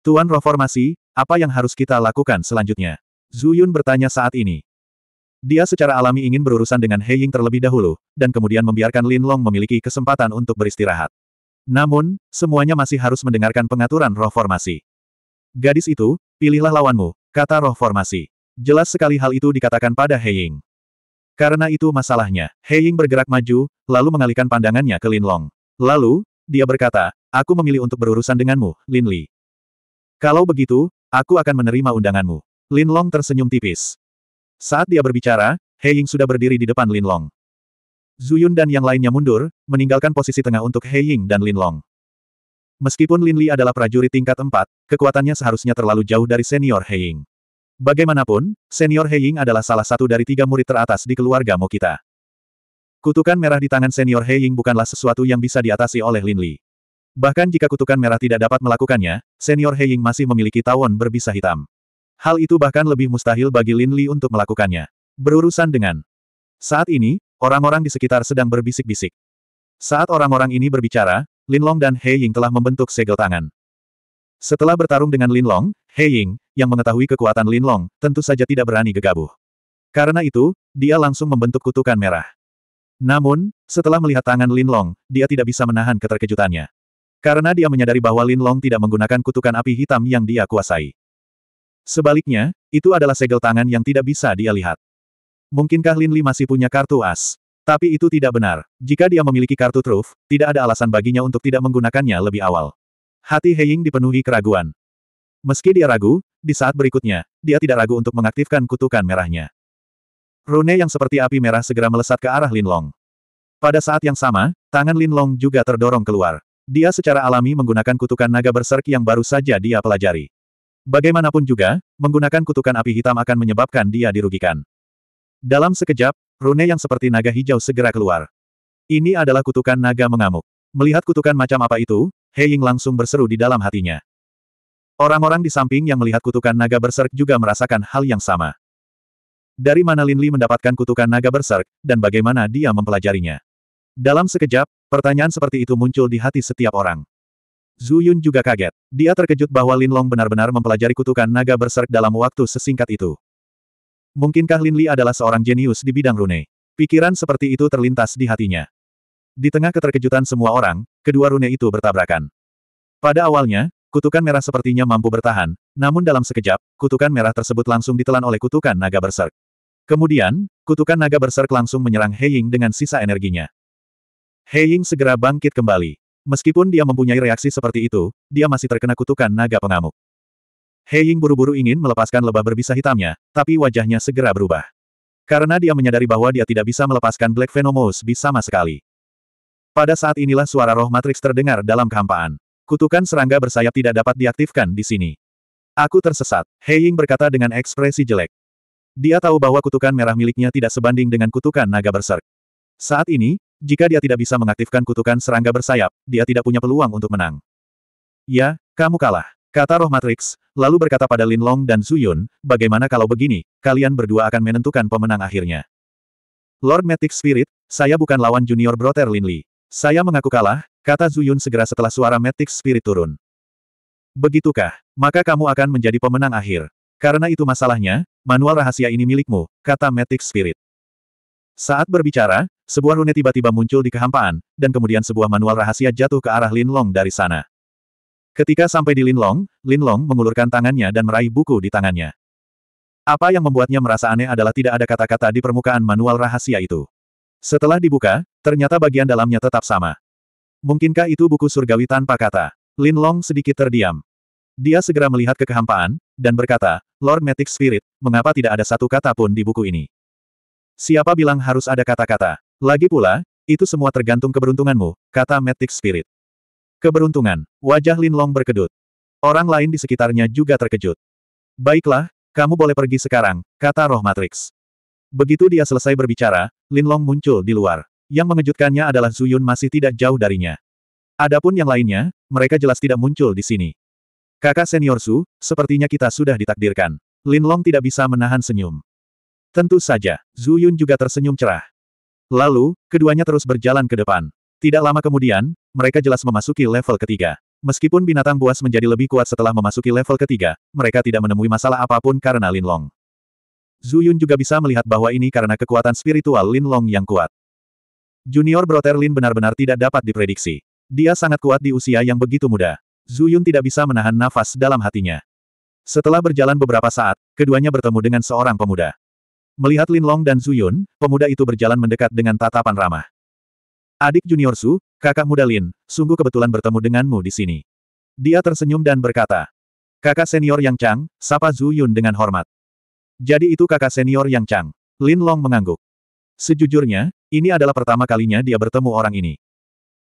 Tuan Reformasi, apa yang harus kita lakukan selanjutnya? Zuyun bertanya saat ini. Dia secara alami ingin berurusan dengan He Ying terlebih dahulu, dan kemudian membiarkan Linlong memiliki kesempatan untuk beristirahat. Namun, semuanya masih harus mendengarkan pengaturan Reformasi. Gadis itu, pilihlah lawanmu, kata Reformasi. Jelas sekali hal itu dikatakan pada Heying. Karena itu masalahnya, Heying bergerak maju, lalu mengalihkan pandangannya ke Lin Long. Lalu, dia berkata, aku memilih untuk berurusan denganmu, Lin Li. Kalau begitu, aku akan menerima undanganmu. Lin Long tersenyum tipis. Saat dia berbicara, Heying sudah berdiri di depan Lin Long. Zuyun dan yang lainnya mundur, meninggalkan posisi tengah untuk Heying dan Lin Long. Meskipun Lin Li adalah prajurit tingkat 4, kekuatannya seharusnya terlalu jauh dari senior Heying. Bagaimanapun, senior Heying adalah salah satu dari tiga murid teratas di keluarga kita. Kutukan merah di tangan senior Heying bukanlah sesuatu yang bisa diatasi oleh Lin Li. Bahkan jika kutukan merah tidak dapat melakukannya, senior Heying masih memiliki tawon berbisa hitam. Hal itu bahkan lebih mustahil bagi Lin Li untuk melakukannya. Berurusan dengan saat ini, orang-orang di sekitar sedang berbisik-bisik. Saat orang-orang ini berbicara, Lin Long dan Heying telah membentuk segel tangan. Setelah bertarung dengan Lin Long, Heying yang mengetahui kekuatan Lin Long, tentu saja tidak berani gegabah. Karena itu, dia langsung membentuk kutukan merah. Namun, setelah melihat tangan Lin Long, dia tidak bisa menahan keterkejutannya. Karena dia menyadari bahwa Lin Long tidak menggunakan kutukan api hitam yang dia kuasai. Sebaliknya, itu adalah segel tangan yang tidak bisa dia lihat. Mungkinkah Lin Li masih punya kartu as? Tapi itu tidak benar. Jika dia memiliki kartu truf, tidak ada alasan baginya untuk tidak menggunakannya lebih awal. Hati Heying dipenuhi keraguan. Meski dia ragu, di saat berikutnya, dia tidak ragu untuk mengaktifkan kutukan merahnya. Rune yang seperti api merah segera melesat ke arah Linlong. Pada saat yang sama, tangan Linlong juga terdorong keluar. Dia secara alami menggunakan kutukan naga berserk yang baru saja dia pelajari. Bagaimanapun juga, menggunakan kutukan api hitam akan menyebabkan dia dirugikan. Dalam sekejap, rune yang seperti naga hijau segera keluar. Ini adalah kutukan naga mengamuk. Melihat kutukan macam apa itu, Hei Ying langsung berseru di dalam hatinya. Orang-orang di samping yang melihat kutukan naga berserk juga merasakan hal yang sama. Dari mana Lin Li mendapatkan kutukan naga berserk, dan bagaimana dia mempelajarinya. Dalam sekejap, pertanyaan seperti itu muncul di hati setiap orang. Zhu Yun juga kaget. Dia terkejut bahwa Lin Long benar-benar mempelajari kutukan naga berserk dalam waktu sesingkat itu. Mungkinkah Lin Li adalah seorang jenius di bidang rune? Pikiran seperti itu terlintas di hatinya. Di tengah keterkejutan semua orang, kedua rune itu bertabrakan. Pada awalnya, Kutukan merah sepertinya mampu bertahan, namun dalam sekejap, kutukan merah tersebut langsung ditelan oleh kutukan naga berserk. Kemudian, kutukan naga berserk langsung menyerang Heying dengan sisa energinya. Heying segera bangkit kembali. Meskipun dia mempunyai reaksi seperti itu, dia masih terkena kutukan naga pengamuk. Heying buru-buru ingin melepaskan lebah berbisa hitamnya, tapi wajahnya segera berubah. Karena dia menyadari bahwa dia tidak bisa melepaskan Black Venomous sama sekali. Pada saat inilah suara roh Matrix terdengar dalam kehampaan. Kutukan serangga bersayap tidak dapat diaktifkan di sini. Aku tersesat, Hei Ying berkata dengan ekspresi jelek. Dia tahu bahwa kutukan merah miliknya tidak sebanding dengan kutukan naga berserk. Saat ini, jika dia tidak bisa mengaktifkan kutukan serangga bersayap, dia tidak punya peluang untuk menang. Ya, kamu kalah. Kata roh Matrix, lalu berkata pada Lin Long dan Zhu Yun, bagaimana kalau begini, kalian berdua akan menentukan pemenang akhirnya. Lord Matrix Spirit, saya bukan lawan junior Brother Lin Li. Saya mengaku kalah, kata Zuyun segera setelah suara Matic Spirit turun. Begitukah? Maka kamu akan menjadi pemenang akhir. Karena itu masalahnya, manual rahasia ini milikmu, kata Matic Spirit. Saat berbicara, sebuah rune tiba-tiba muncul di kehampaan, dan kemudian sebuah manual rahasia jatuh ke arah Lin Long dari sana. Ketika sampai di Lin Long, Lin Long mengulurkan tangannya dan meraih buku di tangannya. Apa yang membuatnya merasa aneh adalah tidak ada kata-kata di permukaan manual rahasia itu. Setelah dibuka, ternyata bagian dalamnya tetap sama. Mungkinkah itu buku surgawi tanpa kata? Lin Long sedikit terdiam. Dia segera melihat ke kehampaan, dan berkata, Lord Matic Spirit, mengapa tidak ada satu kata pun di buku ini? Siapa bilang harus ada kata-kata? Lagi pula, itu semua tergantung keberuntunganmu, kata Matic Spirit. Keberuntungan, wajah Lin Long berkedut. Orang lain di sekitarnya juga terkejut. Baiklah, kamu boleh pergi sekarang, kata Roh Matrix. Begitu dia selesai berbicara, Lin Long muncul di luar. Yang mengejutkannya adalah Zuyun masih tidak jauh darinya. Adapun yang lainnya, mereka jelas tidak muncul di sini. Kakak senior Su, sepertinya kita sudah ditakdirkan. Lin Long tidak bisa menahan senyum. Tentu saja, Zuyun juga tersenyum cerah. Lalu, keduanya terus berjalan ke depan. Tidak lama kemudian, mereka jelas memasuki level ketiga. Meskipun binatang buas menjadi lebih kuat setelah memasuki level ketiga, mereka tidak menemui masalah apapun karena Lin Long. Zuyun juga bisa melihat bahwa ini karena kekuatan spiritual Lin Long yang kuat. Junior Broterlin benar-benar tidak dapat diprediksi. Dia sangat kuat di usia yang begitu muda. Zuyun tidak bisa menahan nafas dalam hatinya. Setelah berjalan beberapa saat, keduanya bertemu dengan seorang pemuda. Melihat Lin Long dan Zuyun, pemuda itu berjalan mendekat dengan tatapan ramah. Adik Junior Su, kakak muda Lin, sungguh kebetulan bertemu denganmu di sini. Dia tersenyum dan berkata, Kakak senior Yang Chang, sapa Zuyun dengan hormat. Jadi itu kakak senior Yang Chang. Lin Long mengangguk. Sejujurnya, ini adalah pertama kalinya dia bertemu orang ini.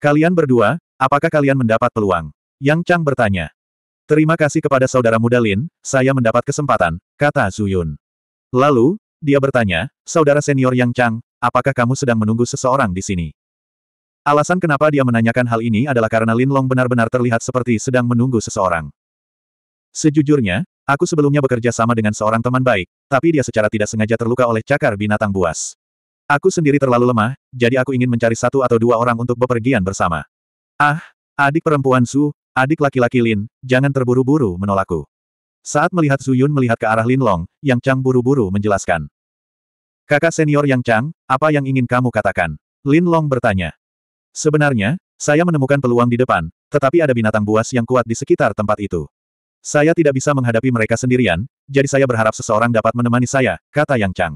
Kalian berdua, apakah kalian mendapat peluang? Yang Chang bertanya. Terima kasih kepada saudara muda Lin, saya mendapat kesempatan, kata Zuyun. Lalu, dia bertanya, saudara senior Yang Chang, apakah kamu sedang menunggu seseorang di sini? Alasan kenapa dia menanyakan hal ini adalah karena Lin Long benar-benar terlihat seperti sedang menunggu seseorang. Sejujurnya, aku sebelumnya bekerja sama dengan seorang teman baik, tapi dia secara tidak sengaja terluka oleh cakar binatang buas. Aku sendiri terlalu lemah, jadi aku ingin mencari satu atau dua orang untuk bepergian bersama. Ah, adik perempuan Su, adik laki-laki Lin, jangan terburu-buru menolakku. Saat melihat Yun melihat ke arah Lin Long, Yang Chang buru-buru menjelaskan. Kakak senior Yang Chang, apa yang ingin kamu katakan? Lin Long bertanya. Sebenarnya, saya menemukan peluang di depan, tetapi ada binatang buas yang kuat di sekitar tempat itu. Saya tidak bisa menghadapi mereka sendirian, jadi saya berharap seseorang dapat menemani saya, kata Yang Chang.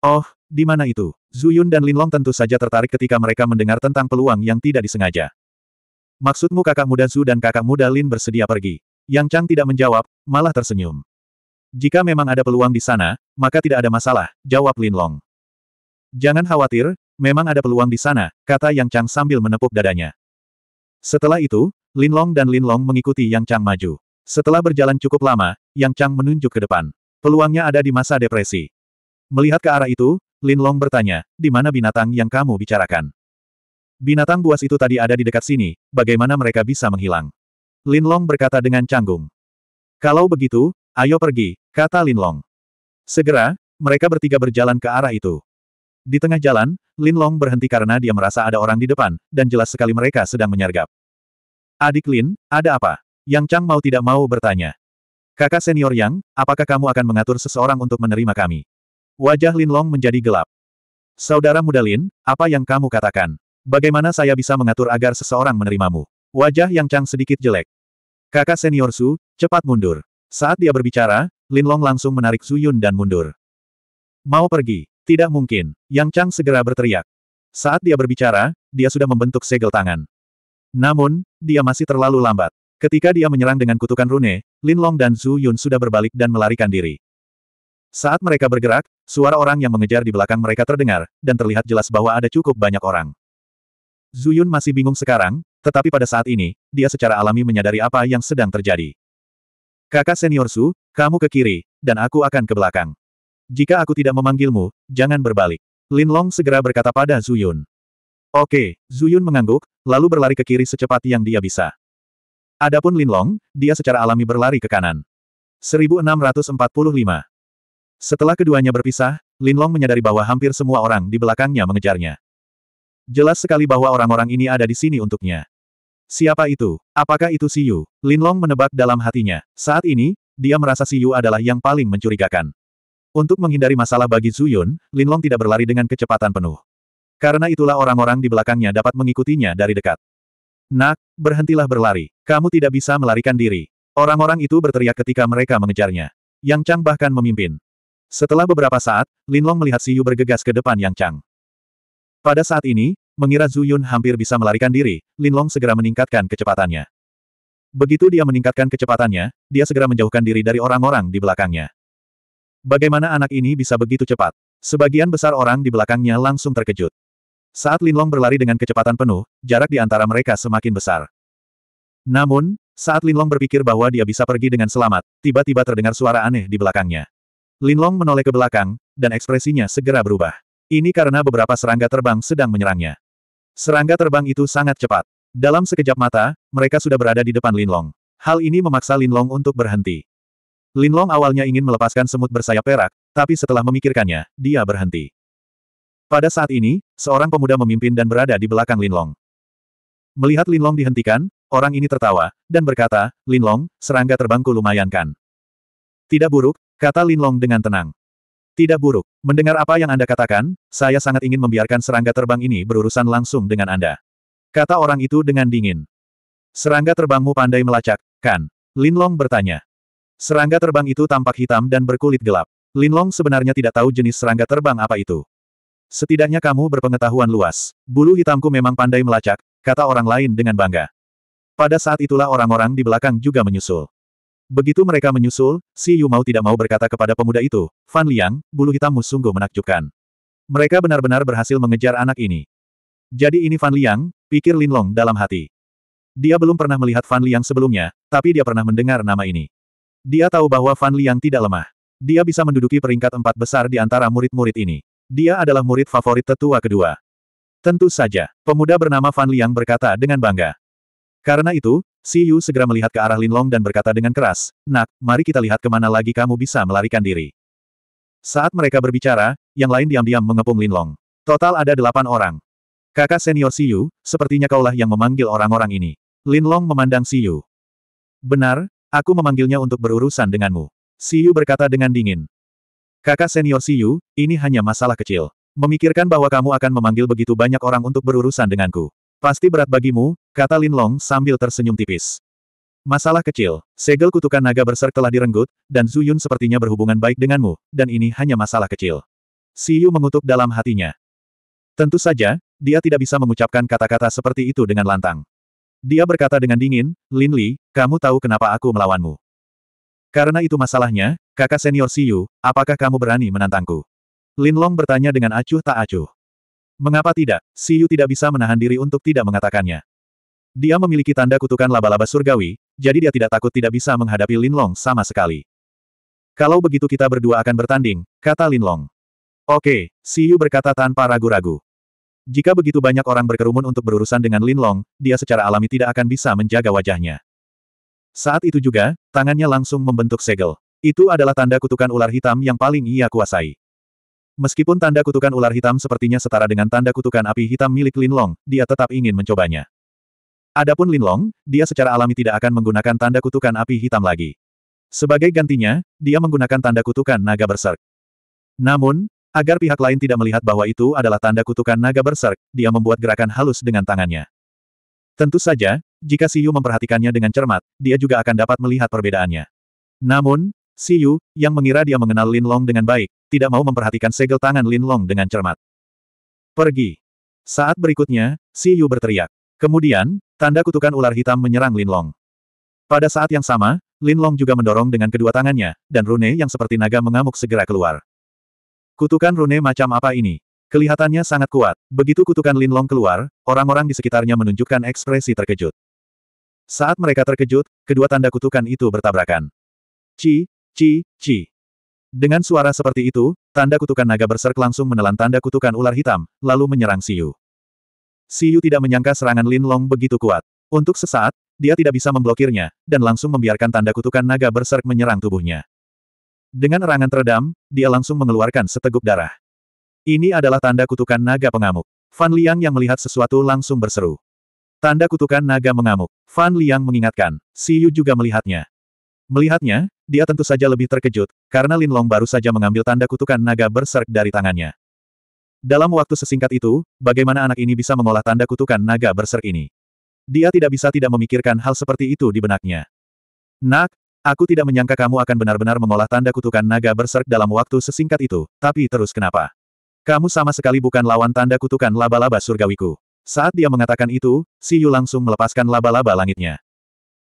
Oh, di mana itu? Zuyun dan Linlong tentu saja tertarik ketika mereka mendengar tentang peluang yang tidak disengaja. Maksudmu kakak muda Zu dan kakak muda Lin bersedia pergi? Yang Chang tidak menjawab, malah tersenyum. Jika memang ada peluang di sana, maka tidak ada masalah, jawab Lin Long. Jangan khawatir, memang ada peluang di sana, kata Yang Chang sambil menepuk dadanya. Setelah itu, Lin Long dan Lin Long mengikuti Yang Chang maju. Setelah berjalan cukup lama, Yang Chang menunjuk ke depan. Peluangnya ada di masa depresi. Melihat ke arah itu, Lin Long bertanya, di mana binatang yang kamu bicarakan? Binatang buas itu tadi ada di dekat sini, bagaimana mereka bisa menghilang? Lin Long berkata dengan canggung. Kalau begitu, ayo pergi, kata Lin Long. Segera, mereka bertiga berjalan ke arah itu. Di tengah jalan, Lin Long berhenti karena dia merasa ada orang di depan, dan jelas sekali mereka sedang menyergap. Adik Lin, ada apa? Yang Chang mau tidak mau bertanya. Kakak senior Yang, apakah kamu akan mengatur seseorang untuk menerima kami? Wajah Lin Long menjadi gelap. Saudara muda Lin, apa yang kamu katakan? Bagaimana saya bisa mengatur agar seseorang menerimamu? Wajah Yang Chang sedikit jelek. Kakak senior Su, cepat mundur. Saat dia berbicara, Lin Long langsung menarik Su Yun dan mundur. Mau pergi? Tidak mungkin. Yang Chang segera berteriak. Saat dia berbicara, dia sudah membentuk segel tangan. Namun, dia masih terlalu lambat. Ketika dia menyerang dengan kutukan rune, Lin Long dan Su Yun sudah berbalik dan melarikan diri. Saat mereka bergerak, suara orang yang mengejar di belakang mereka terdengar, dan terlihat jelas bahwa ada cukup banyak orang. Zuyun masih bingung sekarang, tetapi pada saat ini, dia secara alami menyadari apa yang sedang terjadi. Kakak senior Su, kamu ke kiri, dan aku akan ke belakang. Jika aku tidak memanggilmu, jangan berbalik. Lin Long segera berkata pada Zuyun. Oke, Zuyun mengangguk, lalu berlari ke kiri secepat yang dia bisa. Adapun Lin Long, dia secara alami berlari ke kanan. 1645 setelah keduanya berpisah, Linlong menyadari bahwa hampir semua orang di belakangnya mengejarnya. Jelas sekali bahwa orang-orang ini ada di sini untuknya. Siapa itu? Apakah itu Siyu? Linlong menebak dalam hatinya. Saat ini, dia merasa Siyu adalah yang paling mencurigakan. Untuk menghindari masalah bagi Zuyun, Linlong tidak berlari dengan kecepatan penuh. Karena itulah orang-orang di belakangnya dapat mengikutinya dari dekat. Nak, berhentilah berlari. Kamu tidak bisa melarikan diri. Orang-orang itu berteriak ketika mereka mengejarnya. Yang Chang bahkan memimpin. Setelah beberapa saat, Linlong melihat Siyu bergegas ke depan Yang Chang. Pada saat ini, mengira Zhu Yun hampir bisa melarikan diri, Linlong segera meningkatkan kecepatannya. Begitu dia meningkatkan kecepatannya, dia segera menjauhkan diri dari orang-orang di belakangnya. Bagaimana anak ini bisa begitu cepat? Sebagian besar orang di belakangnya langsung terkejut. Saat Linlong berlari dengan kecepatan penuh, jarak di antara mereka semakin besar. Namun, saat Linlong berpikir bahwa dia bisa pergi dengan selamat, tiba-tiba terdengar suara aneh di belakangnya. Linlong menoleh ke belakang, dan ekspresinya segera berubah. Ini karena beberapa serangga terbang sedang menyerangnya. Serangga terbang itu sangat cepat. Dalam sekejap mata, mereka sudah berada di depan Linlong. Hal ini memaksa Linlong untuk berhenti. Linlong awalnya ingin melepaskan semut bersayap perak, tapi setelah memikirkannya, dia berhenti. Pada saat ini, seorang pemuda memimpin dan berada di belakang Linlong. Melihat Linlong dihentikan, orang ini tertawa, dan berkata, Linlong, serangga terbangku lumayan kan? Tidak buruk, Kata Linlong dengan tenang. Tidak buruk. Mendengar apa yang Anda katakan, saya sangat ingin membiarkan serangga terbang ini berurusan langsung dengan Anda. Kata orang itu dengan dingin. Serangga terbangmu pandai melacak, kan? Linlong bertanya. Serangga terbang itu tampak hitam dan berkulit gelap. Linlong sebenarnya tidak tahu jenis serangga terbang apa itu. Setidaknya kamu berpengetahuan luas. Bulu hitamku memang pandai melacak, kata orang lain dengan bangga. Pada saat itulah orang-orang di belakang juga menyusul. Begitu mereka menyusul, Si Yu mau tidak mau berkata kepada pemuda itu, Fan Liang, bulu hitammu sungguh menakjubkan. Mereka benar-benar berhasil mengejar anak ini. Jadi ini Fan Liang, pikir Lin Long dalam hati. Dia belum pernah melihat Fan Liang sebelumnya, tapi dia pernah mendengar nama ini. Dia tahu bahwa Fan Liang tidak lemah. Dia bisa menduduki peringkat empat besar di antara murid-murid ini. Dia adalah murid favorit tetua kedua. Tentu saja, pemuda bernama Fan Liang berkata dengan bangga. Karena itu, Si Yu segera melihat ke arah Linlong dan berkata dengan keras, Nak, mari kita lihat kemana lagi kamu bisa melarikan diri. Saat mereka berbicara, yang lain diam-diam mengepung Linlong. Total ada delapan orang. Kakak senior Si Yu, sepertinya kaulah yang memanggil orang-orang ini. Linlong memandang Si Yu. Benar, aku memanggilnya untuk berurusan denganmu. Si Yu berkata dengan dingin. Kakak senior Si Yu, ini hanya masalah kecil. Memikirkan bahwa kamu akan memanggil begitu banyak orang untuk berurusan denganku. Pasti berat bagimu, kata Lin Long sambil tersenyum tipis. Masalah kecil, segel kutukan naga berserk telah direnggut, dan Zuyun sepertinya berhubungan baik denganmu, dan ini hanya masalah kecil. Yu mengutuk dalam hatinya. Tentu saja, dia tidak bisa mengucapkan kata-kata seperti itu dengan lantang. Dia berkata dengan dingin, Lin Li, kamu tahu kenapa aku melawanmu. Karena itu masalahnya, kakak senior Yu, apakah kamu berani menantangku? Lin Long bertanya dengan acuh tak acuh. Mengapa tidak? Siyu tidak bisa menahan diri untuk tidak mengatakannya. Dia memiliki tanda kutukan laba-laba surgawi, jadi dia tidak takut tidak bisa menghadapi Lin Long sama sekali. Kalau begitu kita berdua akan bertanding, kata Lin Long. Oke, Siyu berkata tanpa ragu-ragu. Jika begitu banyak orang berkerumun untuk berurusan dengan Lin Long, dia secara alami tidak akan bisa menjaga wajahnya. Saat itu juga, tangannya langsung membentuk segel. Itu adalah tanda kutukan ular hitam yang paling ia kuasai. Meskipun tanda kutukan ular hitam sepertinya setara dengan tanda kutukan api hitam milik Lin Long, dia tetap ingin mencobanya. Adapun Lin Long, dia secara alami tidak akan menggunakan tanda kutukan api hitam lagi. Sebagai gantinya, dia menggunakan tanda kutukan naga berserk. Namun, agar pihak lain tidak melihat bahwa itu adalah tanda kutukan naga berserk, dia membuat gerakan halus dengan tangannya. Tentu saja, jika Siyu memperhatikannya dengan cermat, dia juga akan dapat melihat perbedaannya. Namun, Si Yu, yang mengira dia mengenal Lin Long dengan baik, tidak mau memperhatikan segel tangan Lin Long dengan cermat. Pergi. Saat berikutnya, Si Yu berteriak. Kemudian, tanda kutukan ular hitam menyerang Lin Long. Pada saat yang sama, Lin Long juga mendorong dengan kedua tangannya, dan rune yang seperti naga mengamuk segera keluar. Kutukan rune macam apa ini? Kelihatannya sangat kuat. Begitu kutukan Lin Long keluar, orang-orang di sekitarnya menunjukkan ekspresi terkejut. Saat mereka terkejut, kedua tanda kutukan itu bertabrakan. Ci, Ci, ci. Dengan suara seperti itu, tanda kutukan naga berserk langsung menelan tanda kutukan ular hitam, lalu menyerang Siu. Siu tidak menyangka serangan Lin Long begitu kuat. Untuk sesaat, dia tidak bisa memblokirnya, dan langsung membiarkan tanda kutukan naga berserk menyerang tubuhnya. Dengan erangan teredam, dia langsung mengeluarkan seteguk darah. Ini adalah tanda kutukan naga pengamuk. Fan Liang yang melihat sesuatu langsung berseru. Tanda kutukan naga mengamuk. Fan Liang mengingatkan, Siu juga melihatnya. Melihatnya, dia tentu saja lebih terkejut, karena Lin Long baru saja mengambil tanda kutukan naga berserk dari tangannya. Dalam waktu sesingkat itu, bagaimana anak ini bisa mengolah tanda kutukan naga berserk ini? Dia tidak bisa tidak memikirkan hal seperti itu di benaknya. Nak, aku tidak menyangka kamu akan benar-benar mengolah tanda kutukan naga berserk dalam waktu sesingkat itu, tapi terus kenapa? Kamu sama sekali bukan lawan tanda kutukan laba-laba surgawiku. Saat dia mengatakan itu, Si Yu langsung melepaskan laba-laba langitnya.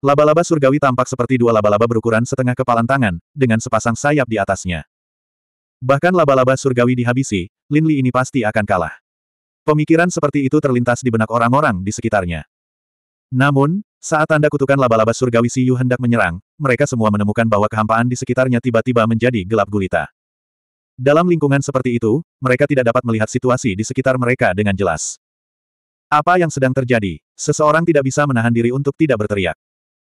Laba-laba surgawi tampak seperti dua laba-laba berukuran setengah kepalan tangan, dengan sepasang sayap di atasnya. Bahkan laba-laba surgawi dihabisi, Lin Li ini pasti akan kalah. Pemikiran seperti itu terlintas di benak orang-orang di sekitarnya. Namun, saat tanda kutukan laba-laba surgawi Si Yu hendak menyerang, mereka semua menemukan bahwa kehampaan di sekitarnya tiba-tiba menjadi gelap gulita. Dalam lingkungan seperti itu, mereka tidak dapat melihat situasi di sekitar mereka dengan jelas. Apa yang sedang terjadi? Seseorang tidak bisa menahan diri untuk tidak berteriak.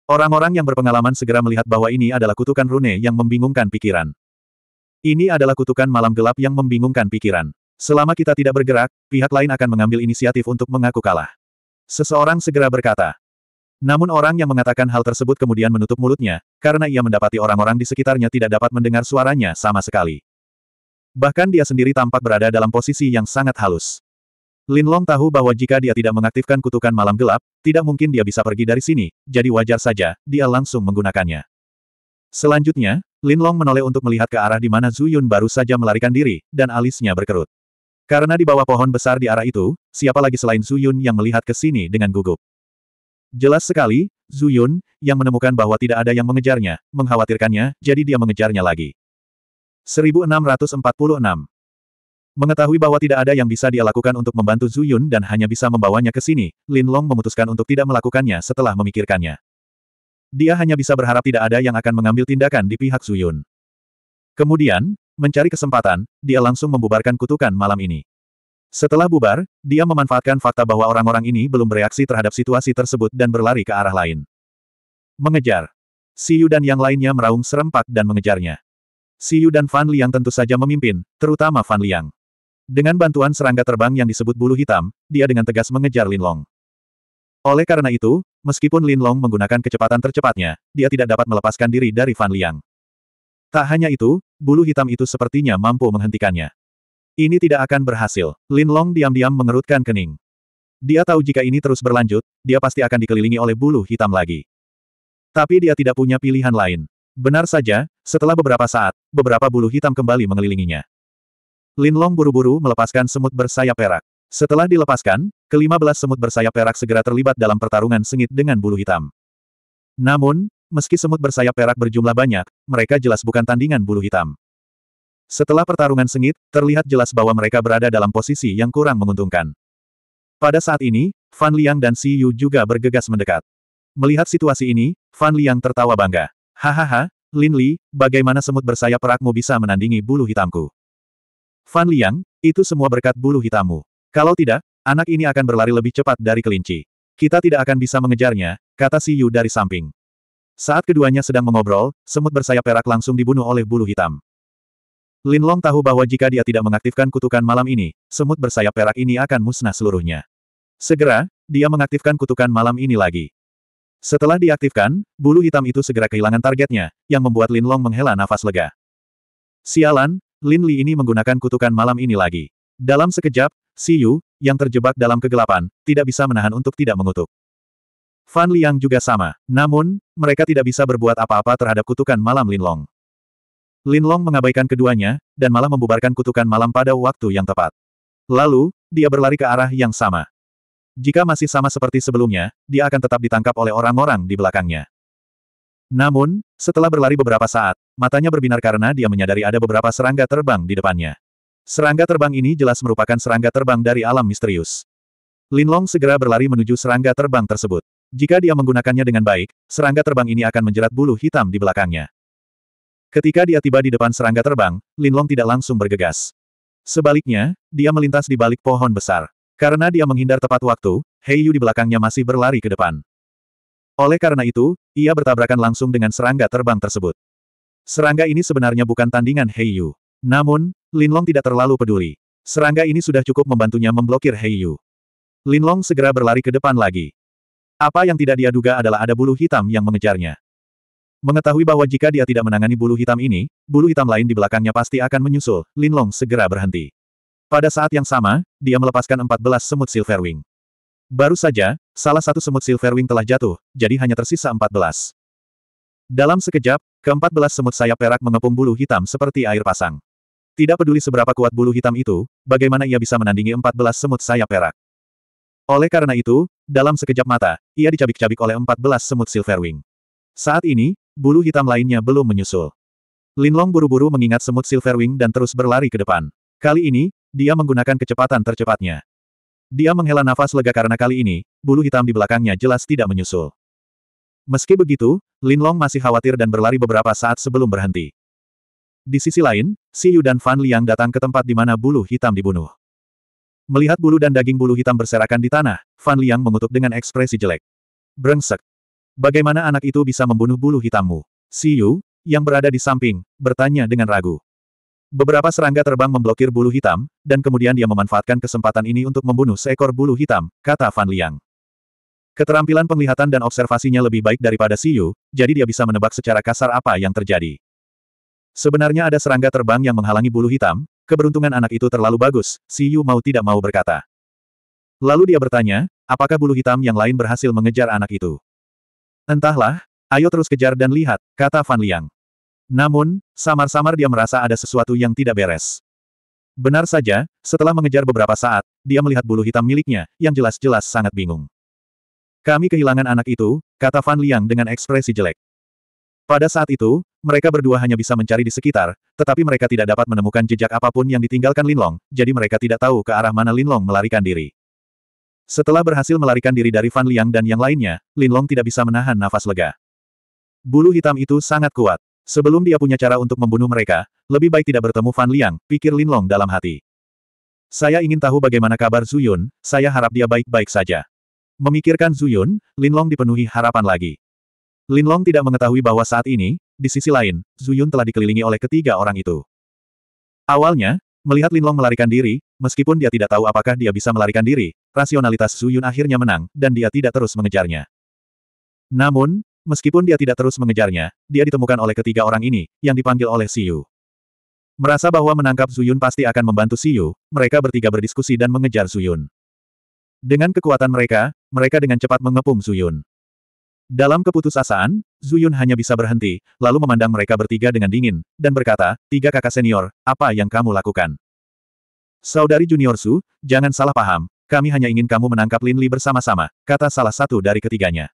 Orang-orang yang berpengalaman segera melihat bahwa ini adalah kutukan rune yang membingungkan pikiran. Ini adalah kutukan malam gelap yang membingungkan pikiran. Selama kita tidak bergerak, pihak lain akan mengambil inisiatif untuk mengaku kalah. Seseorang segera berkata. Namun orang yang mengatakan hal tersebut kemudian menutup mulutnya, karena ia mendapati orang-orang di sekitarnya tidak dapat mendengar suaranya sama sekali. Bahkan dia sendiri tampak berada dalam posisi yang sangat halus. Lin Long tahu bahwa jika dia tidak mengaktifkan kutukan malam gelap, tidak mungkin dia bisa pergi dari sini, jadi wajar saja, dia langsung menggunakannya. Selanjutnya, Lin Long menoleh untuk melihat ke arah di mana Zuyun baru saja melarikan diri, dan alisnya berkerut. Karena di bawah pohon besar di arah itu, siapa lagi selain Zuyun yang melihat ke sini dengan gugup. Jelas sekali, Zuyun, yang menemukan bahwa tidak ada yang mengejarnya, mengkhawatirkannya, jadi dia mengejarnya lagi. 1646 Mengetahui bahwa tidak ada yang bisa dia lakukan untuk membantu Zuyun dan hanya bisa membawanya ke sini, Lin Long memutuskan untuk tidak melakukannya setelah memikirkannya. Dia hanya bisa berharap tidak ada yang akan mengambil tindakan di pihak Zuyun. Kemudian, mencari kesempatan, dia langsung membubarkan kutukan malam ini. Setelah bubar, dia memanfaatkan fakta bahwa orang-orang ini belum bereaksi terhadap situasi tersebut dan berlari ke arah lain. Mengejar. Si Yu dan yang lainnya meraung serempak dan mengejarnya. Si Yu dan Fan Liang tentu saja memimpin, terutama Fan Liang. Dengan bantuan serangga terbang yang disebut bulu hitam, dia dengan tegas mengejar Linlong. Oleh karena itu, meskipun Linlong menggunakan kecepatan tercepatnya, dia tidak dapat melepaskan diri dari Fan Liang. Tak hanya itu, bulu hitam itu sepertinya mampu menghentikannya. Ini tidak akan berhasil. Linlong diam-diam mengerutkan kening. Dia tahu jika ini terus berlanjut, dia pasti akan dikelilingi oleh bulu hitam lagi. Tapi dia tidak punya pilihan lain. Benar saja, setelah beberapa saat, beberapa bulu hitam kembali mengelilinginya. Lin Long buru-buru melepaskan semut bersayap perak. Setelah dilepaskan, kelima belas semut bersayap perak segera terlibat dalam pertarungan sengit dengan bulu hitam. Namun, meski semut bersayap perak berjumlah banyak, mereka jelas bukan tandingan bulu hitam. Setelah pertarungan sengit, terlihat jelas bahwa mereka berada dalam posisi yang kurang menguntungkan. Pada saat ini, Fan Liang dan Si Yu juga bergegas mendekat. Melihat situasi ini, Fan Liang tertawa bangga. Hahaha, Lin Li, bagaimana semut bersayap perakmu bisa menandingi bulu hitamku? Fan Liang, itu semua berkat bulu hitammu. Kalau tidak, anak ini akan berlari lebih cepat dari kelinci. Kita tidak akan bisa mengejarnya, kata Si Yu dari samping. Saat keduanya sedang mengobrol, semut bersayap perak langsung dibunuh oleh bulu hitam. Lin Long tahu bahwa jika dia tidak mengaktifkan kutukan malam ini, semut bersayap perak ini akan musnah seluruhnya. Segera, dia mengaktifkan kutukan malam ini lagi. Setelah diaktifkan, bulu hitam itu segera kehilangan targetnya, yang membuat Lin Long menghela nafas lega. Sialan, Lin Li ini menggunakan kutukan malam ini lagi. Dalam sekejap, Si Yu, yang terjebak dalam kegelapan, tidak bisa menahan untuk tidak mengutuk. Fan Liang juga sama. Namun, mereka tidak bisa berbuat apa-apa terhadap kutukan malam Lin Long. Lin Long mengabaikan keduanya, dan malah membubarkan kutukan malam pada waktu yang tepat. Lalu, dia berlari ke arah yang sama. Jika masih sama seperti sebelumnya, dia akan tetap ditangkap oleh orang-orang di belakangnya. Namun, setelah berlari beberapa saat, matanya berbinar karena dia menyadari ada beberapa serangga terbang di depannya. Serangga terbang ini jelas merupakan serangga terbang dari alam misterius. Linlong segera berlari menuju serangga terbang tersebut. Jika dia menggunakannya dengan baik, serangga terbang ini akan menjerat bulu hitam di belakangnya. Ketika dia tiba di depan serangga terbang, Linlong tidak langsung bergegas. Sebaliknya, dia melintas di balik pohon besar. Karena dia menghindar tepat waktu, Yu di belakangnya masih berlari ke depan. Oleh karena itu, ia bertabrakan langsung dengan serangga terbang tersebut. Serangga ini sebenarnya bukan tandingan Heiyu. Namun, Lin Long tidak terlalu peduli. Serangga ini sudah cukup membantunya memblokir Lin Long segera berlari ke depan lagi. Apa yang tidak dia duga adalah ada bulu hitam yang mengejarnya. Mengetahui bahwa jika dia tidak menangani bulu hitam ini, bulu hitam lain di belakangnya pasti akan menyusul, Lin Long segera berhenti. Pada saat yang sama, dia melepaskan 14 semut Silverwing. Baru saja, salah satu semut Silverwing telah jatuh, jadi hanya tersisa 14. Dalam sekejap, keempat belas semut sayap perak mengepung bulu hitam seperti air pasang. Tidak peduli seberapa kuat bulu hitam itu, bagaimana ia bisa menandingi empat belas semut sayap perak. Oleh karena itu, dalam sekejap mata, ia dicabik-cabik oleh empat belas semut Silverwing. Saat ini, bulu hitam lainnya belum menyusul. Linlong buru-buru mengingat semut Silverwing dan terus berlari ke depan. Kali ini, dia menggunakan kecepatan tercepatnya. Dia menghela nafas lega karena kali ini, bulu hitam di belakangnya jelas tidak menyusul. Meski begitu, Lin Long masih khawatir dan berlari beberapa saat sebelum berhenti. Di sisi lain, Si Yu dan Fan Liang datang ke tempat di mana bulu hitam dibunuh. Melihat bulu dan daging bulu hitam berserakan di tanah, Fan Liang mengutuk dengan ekspresi jelek. Brengsek. Bagaimana anak itu bisa membunuh bulu hitammu? Si Yu, yang berada di samping, bertanya dengan ragu. Beberapa serangga terbang memblokir bulu hitam, dan kemudian dia memanfaatkan kesempatan ini untuk membunuh seekor bulu hitam, kata Fan Liang. Keterampilan penglihatan dan observasinya lebih baik daripada Siyu, jadi dia bisa menebak secara kasar apa yang terjadi. Sebenarnya ada serangga terbang yang menghalangi bulu hitam, keberuntungan anak itu terlalu bagus, Siyu mau tidak mau berkata. Lalu dia bertanya, apakah bulu hitam yang lain berhasil mengejar anak itu? Entahlah, ayo terus kejar dan lihat, kata Fan Liang. Namun, samar-samar dia merasa ada sesuatu yang tidak beres. Benar saja, setelah mengejar beberapa saat, dia melihat bulu hitam miliknya, yang jelas-jelas sangat bingung. Kami kehilangan anak itu, kata Fan Liang dengan ekspresi jelek. Pada saat itu, mereka berdua hanya bisa mencari di sekitar, tetapi mereka tidak dapat menemukan jejak apapun yang ditinggalkan Linlong, jadi mereka tidak tahu ke arah mana Linlong melarikan diri. Setelah berhasil melarikan diri dari Fan Liang dan yang lainnya, Linlong tidak bisa menahan nafas lega. Bulu hitam itu sangat kuat. Sebelum dia punya cara untuk membunuh mereka, lebih baik tidak bertemu Fan Liang, pikir Lin Long dalam hati. Saya ingin tahu bagaimana kabar Zuyun, saya harap dia baik-baik saja. Memikirkan Zuyun, Long dipenuhi harapan lagi. Lin Long tidak mengetahui bahwa saat ini, di sisi lain, Zuyun telah dikelilingi oleh ketiga orang itu. Awalnya, melihat Lin Long melarikan diri, meskipun dia tidak tahu apakah dia bisa melarikan diri, rasionalitas Zuyun akhirnya menang, dan dia tidak terus mengejarnya. Namun, Meskipun dia tidak terus mengejarnya, dia ditemukan oleh ketiga orang ini, yang dipanggil oleh Siu. Merasa bahwa menangkap Zuyun pasti akan membantu Siu, mereka bertiga berdiskusi dan mengejar Zuyun. Dengan kekuatan mereka, mereka dengan cepat mengepung Zuyun. Dalam keputusasaan, Zuyun hanya bisa berhenti, lalu memandang mereka bertiga dengan dingin, dan berkata, tiga kakak senior, apa yang kamu lakukan? Saudari junior Su, jangan salah paham, kami hanya ingin kamu menangkap Lin Li bersama-sama, kata salah satu dari ketiganya.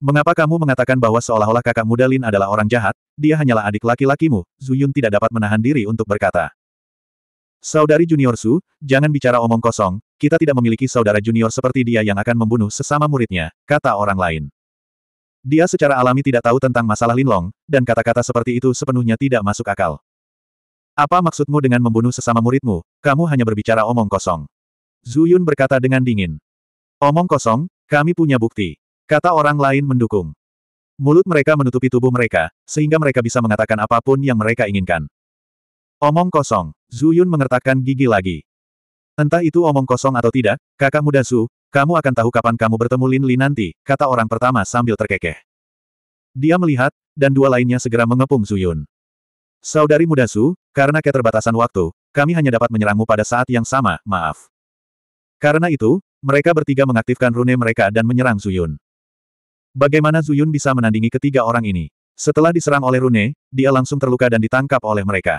Mengapa kamu mengatakan bahwa seolah-olah kakak muda Lin adalah orang jahat, dia hanyalah adik laki-lakimu, Zuyun tidak dapat menahan diri untuk berkata. Saudari junior Su, jangan bicara omong kosong, kita tidak memiliki saudara junior seperti dia yang akan membunuh sesama muridnya, kata orang lain. Dia secara alami tidak tahu tentang masalah Linlong, dan kata-kata seperti itu sepenuhnya tidak masuk akal. Apa maksudmu dengan membunuh sesama muridmu, kamu hanya berbicara omong kosong. Zuyun berkata dengan dingin. Omong kosong, kami punya bukti. Kata orang lain mendukung. Mulut mereka menutupi tubuh mereka, sehingga mereka bisa mengatakan apapun yang mereka inginkan. Omong kosong, Yun mengertakkan gigi lagi. Entah itu omong kosong atau tidak, kakak muda Su, kamu akan tahu kapan kamu bertemu Lin Li nanti, kata orang pertama sambil terkekeh. Dia melihat, dan dua lainnya segera mengepung Yun. Saudari muda Su, karena keterbatasan waktu, kami hanya dapat menyerangmu pada saat yang sama, maaf. Karena itu, mereka bertiga mengaktifkan rune mereka dan menyerang Zuyun. Bagaimana Zuyun bisa menandingi ketiga orang ini? Setelah diserang oleh Rune, dia langsung terluka dan ditangkap oleh mereka.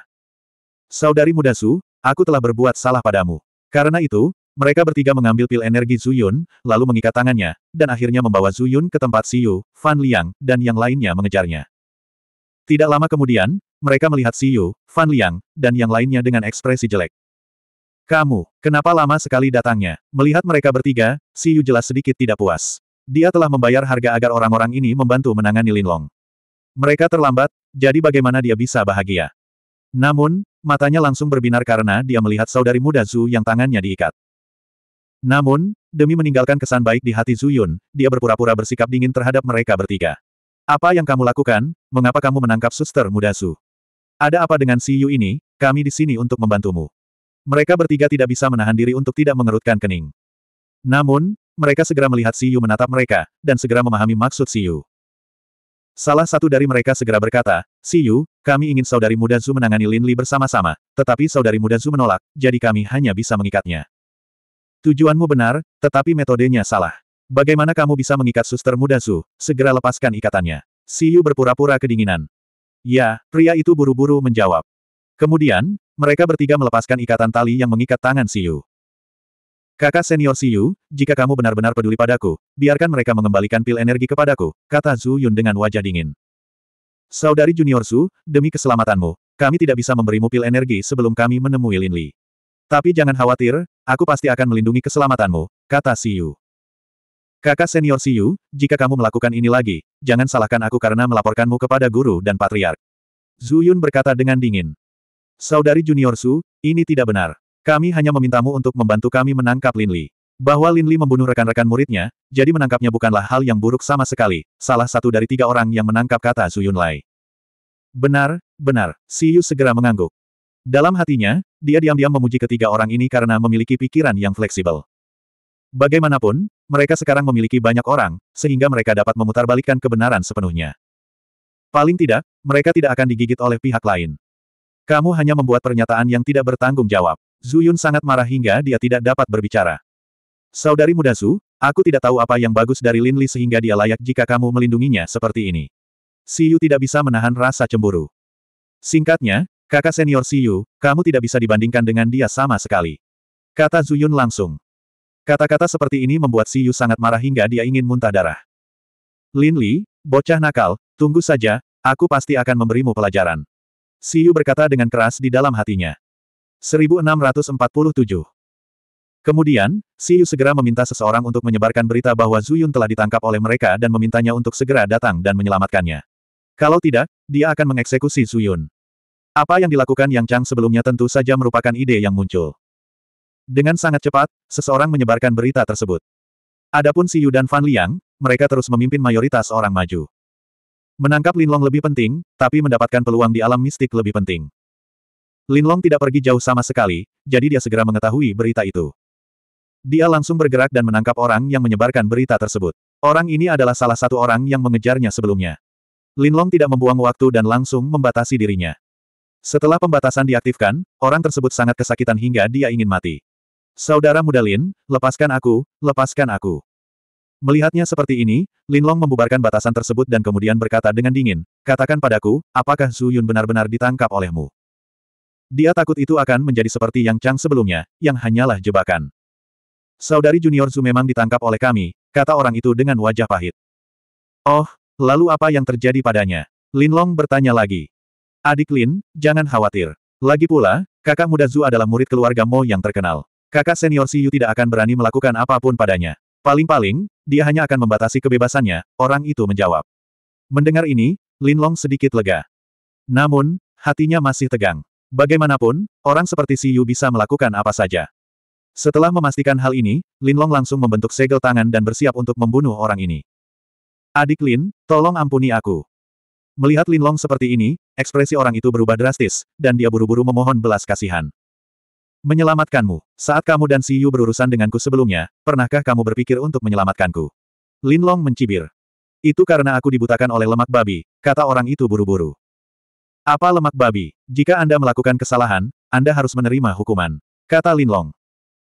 Saudari muda Su, aku telah berbuat salah padamu. Karena itu, mereka bertiga mengambil pil energi Zuyun, lalu mengikat tangannya, dan akhirnya membawa Zuyun ke tempat Siyu, Fan Liang, dan yang lainnya mengejarnya. Tidak lama kemudian, mereka melihat Siyu, Fan Liang, dan yang lainnya dengan ekspresi jelek. Kamu, kenapa lama sekali datangnya? Melihat mereka bertiga, Siyu jelas sedikit tidak puas. Dia telah membayar harga agar orang-orang ini membantu menangani Linlong. Mereka terlambat, jadi bagaimana dia bisa bahagia? Namun, matanya langsung berbinar karena dia melihat saudari muda Zhu yang tangannya diikat. Namun, demi meninggalkan kesan baik di hati Zuyun, dia berpura-pura bersikap dingin terhadap mereka bertiga. Apa yang kamu lakukan? Mengapa kamu menangkap suster muda Zhu? Ada apa dengan Si Yu ini? Kami di sini untuk membantumu. Mereka bertiga tidak bisa menahan diri untuk tidak mengerutkan kening. Namun, mereka segera melihat Siyu menatap mereka, dan segera memahami maksud Siyu. Salah satu dari mereka segera berkata, Siyu, kami ingin saudari muda Zu menangani Lin Li bersama-sama, tetapi saudari muda Zu menolak, jadi kami hanya bisa mengikatnya. Tujuanmu benar, tetapi metodenya salah. Bagaimana kamu bisa mengikat suster muda Zu, Segera lepaskan ikatannya. Siyu berpura-pura kedinginan. Ya, pria itu buru-buru menjawab. Kemudian, mereka bertiga melepaskan ikatan tali yang mengikat tangan Siyu. Kakak senior Siyu, jika kamu benar-benar peduli padaku, biarkan mereka mengembalikan pil energi kepadaku, kata Zhu Yun dengan wajah dingin. Saudari junior Su, demi keselamatanmu, kami tidak bisa memberimu pil energi sebelum kami menemui Lin Li. Tapi jangan khawatir, aku pasti akan melindungi keselamatanmu, kata Siyu. Kakak senior Siyu, jika kamu melakukan ini lagi, jangan salahkan aku karena melaporkanmu kepada guru dan patriark. Zhu Yun berkata dengan dingin. Saudari junior Su, ini tidak benar. Kami hanya memintamu untuk membantu kami menangkap Lin Li. Bahwa Lin Li membunuh rekan-rekan muridnya, jadi menangkapnya bukanlah hal yang buruk sama sekali, salah satu dari tiga orang yang menangkap kata Zuyun Lai. Benar, benar, Si Yu segera mengangguk. Dalam hatinya, dia diam-diam memuji ketiga orang ini karena memiliki pikiran yang fleksibel. Bagaimanapun, mereka sekarang memiliki banyak orang, sehingga mereka dapat memutarbalikkan kebenaran sepenuhnya. Paling tidak, mereka tidak akan digigit oleh pihak lain. Kamu hanya membuat pernyataan yang tidak bertanggung jawab. Zuyun sangat marah hingga dia tidak dapat berbicara. Saudari muda Su, aku tidak tahu apa yang bagus dari Lin Li sehingga dia layak jika kamu melindunginya seperti ini. Siyu tidak bisa menahan rasa cemburu. Singkatnya, kakak senior Siyu, kamu tidak bisa dibandingkan dengan dia sama sekali. Kata Zuyun langsung. Kata-kata seperti ini membuat Siyu sangat marah hingga dia ingin muntah darah. Lin Li, bocah nakal, tunggu saja, aku pasti akan memberimu pelajaran. Siyu berkata dengan keras di dalam hatinya. 1647. Kemudian, Yu segera meminta seseorang untuk menyebarkan berita bahwa Zuyun telah ditangkap oleh mereka dan memintanya untuk segera datang dan menyelamatkannya. Kalau tidak, dia akan mengeksekusi Zuyun. Apa yang dilakukan Yang Chang sebelumnya tentu saja merupakan ide yang muncul. Dengan sangat cepat, seseorang menyebarkan berita tersebut. Adapun Si Yu dan Fan Liang, mereka terus memimpin mayoritas orang maju. Menangkap Linlong lebih penting, tapi mendapatkan peluang di alam mistik lebih penting. Linlong tidak pergi jauh sama sekali, jadi dia segera mengetahui berita itu. Dia langsung bergerak dan menangkap orang yang menyebarkan berita tersebut. Orang ini adalah salah satu orang yang mengejarnya sebelumnya. Linlong tidak membuang waktu dan langsung membatasi dirinya. Setelah pembatasan diaktifkan, orang tersebut sangat kesakitan hingga dia ingin mati. Saudara muda Lin, lepaskan aku, lepaskan aku. Melihatnya seperti ini, Linlong membubarkan batasan tersebut dan kemudian berkata dengan dingin, katakan padaku, apakah Zhu Yun benar-benar ditangkap olehmu? Dia takut itu akan menjadi seperti Yang Chang sebelumnya, yang hanyalah jebakan. Saudari junior Zu memang ditangkap oleh kami, kata orang itu dengan wajah pahit. Oh, lalu apa yang terjadi padanya? Lin Long bertanya lagi. Adik Lin, jangan khawatir. Lagi pula, kakak muda Zu adalah murid keluarga Mo yang terkenal. Kakak senior Si Yu tidak akan berani melakukan apapun padanya. Paling-paling, dia hanya akan membatasi kebebasannya, orang itu menjawab. Mendengar ini, Lin Long sedikit lega. Namun, hatinya masih tegang. Bagaimanapun, orang seperti Si Yu bisa melakukan apa saja. Setelah memastikan hal ini, Lin Long langsung membentuk segel tangan dan bersiap untuk membunuh orang ini. Adik Lin, tolong ampuni aku. Melihat Lin Long seperti ini, ekspresi orang itu berubah drastis, dan dia buru-buru memohon belas kasihan. Menyelamatkanmu. Saat kamu dan Si Yu berurusan denganku sebelumnya, pernahkah kamu berpikir untuk menyelamatkanku? Lin Long mencibir. Itu karena aku dibutakan oleh lemak babi, kata orang itu buru-buru. Apa lemak babi? Jika Anda melakukan kesalahan, Anda harus menerima hukuman. Kata Lin Long.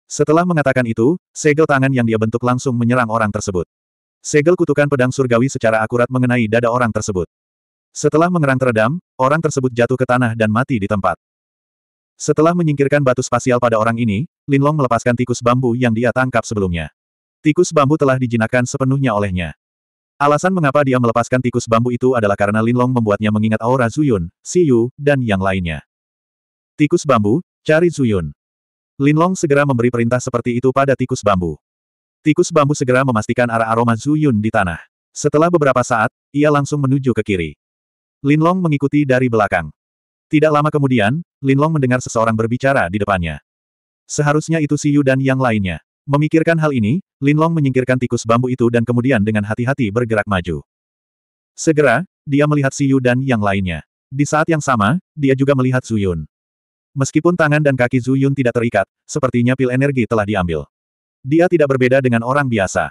Setelah mengatakan itu, segel tangan yang dia bentuk langsung menyerang orang tersebut. Segel kutukan pedang surgawi secara akurat mengenai dada orang tersebut. Setelah mengerang teredam, orang tersebut jatuh ke tanah dan mati di tempat. Setelah menyingkirkan batu spasial pada orang ini, Lin Long melepaskan tikus bambu yang dia tangkap sebelumnya. Tikus bambu telah dijinakkan sepenuhnya olehnya. Alasan mengapa dia melepaskan tikus bambu itu adalah karena Linlong membuatnya mengingat aura Zuyun, Siyu, dan yang lainnya. Tikus bambu, cari Zuyun. Linlong segera memberi perintah seperti itu pada tikus bambu. Tikus bambu segera memastikan arah aroma Zuyun di tanah. Setelah beberapa saat, ia langsung menuju ke kiri. Linlong mengikuti dari belakang. Tidak lama kemudian, Linlong mendengar seseorang berbicara di depannya. Seharusnya itu Siyu dan yang lainnya. Memikirkan hal ini, Lin Long menyingkirkan tikus bambu itu dan kemudian dengan hati-hati bergerak maju. Segera, dia melihat Si Yu dan yang lainnya. Di saat yang sama, dia juga melihat Zuyun. Meskipun tangan dan kaki Zuyun tidak terikat, sepertinya pil energi telah diambil. Dia tidak berbeda dengan orang biasa.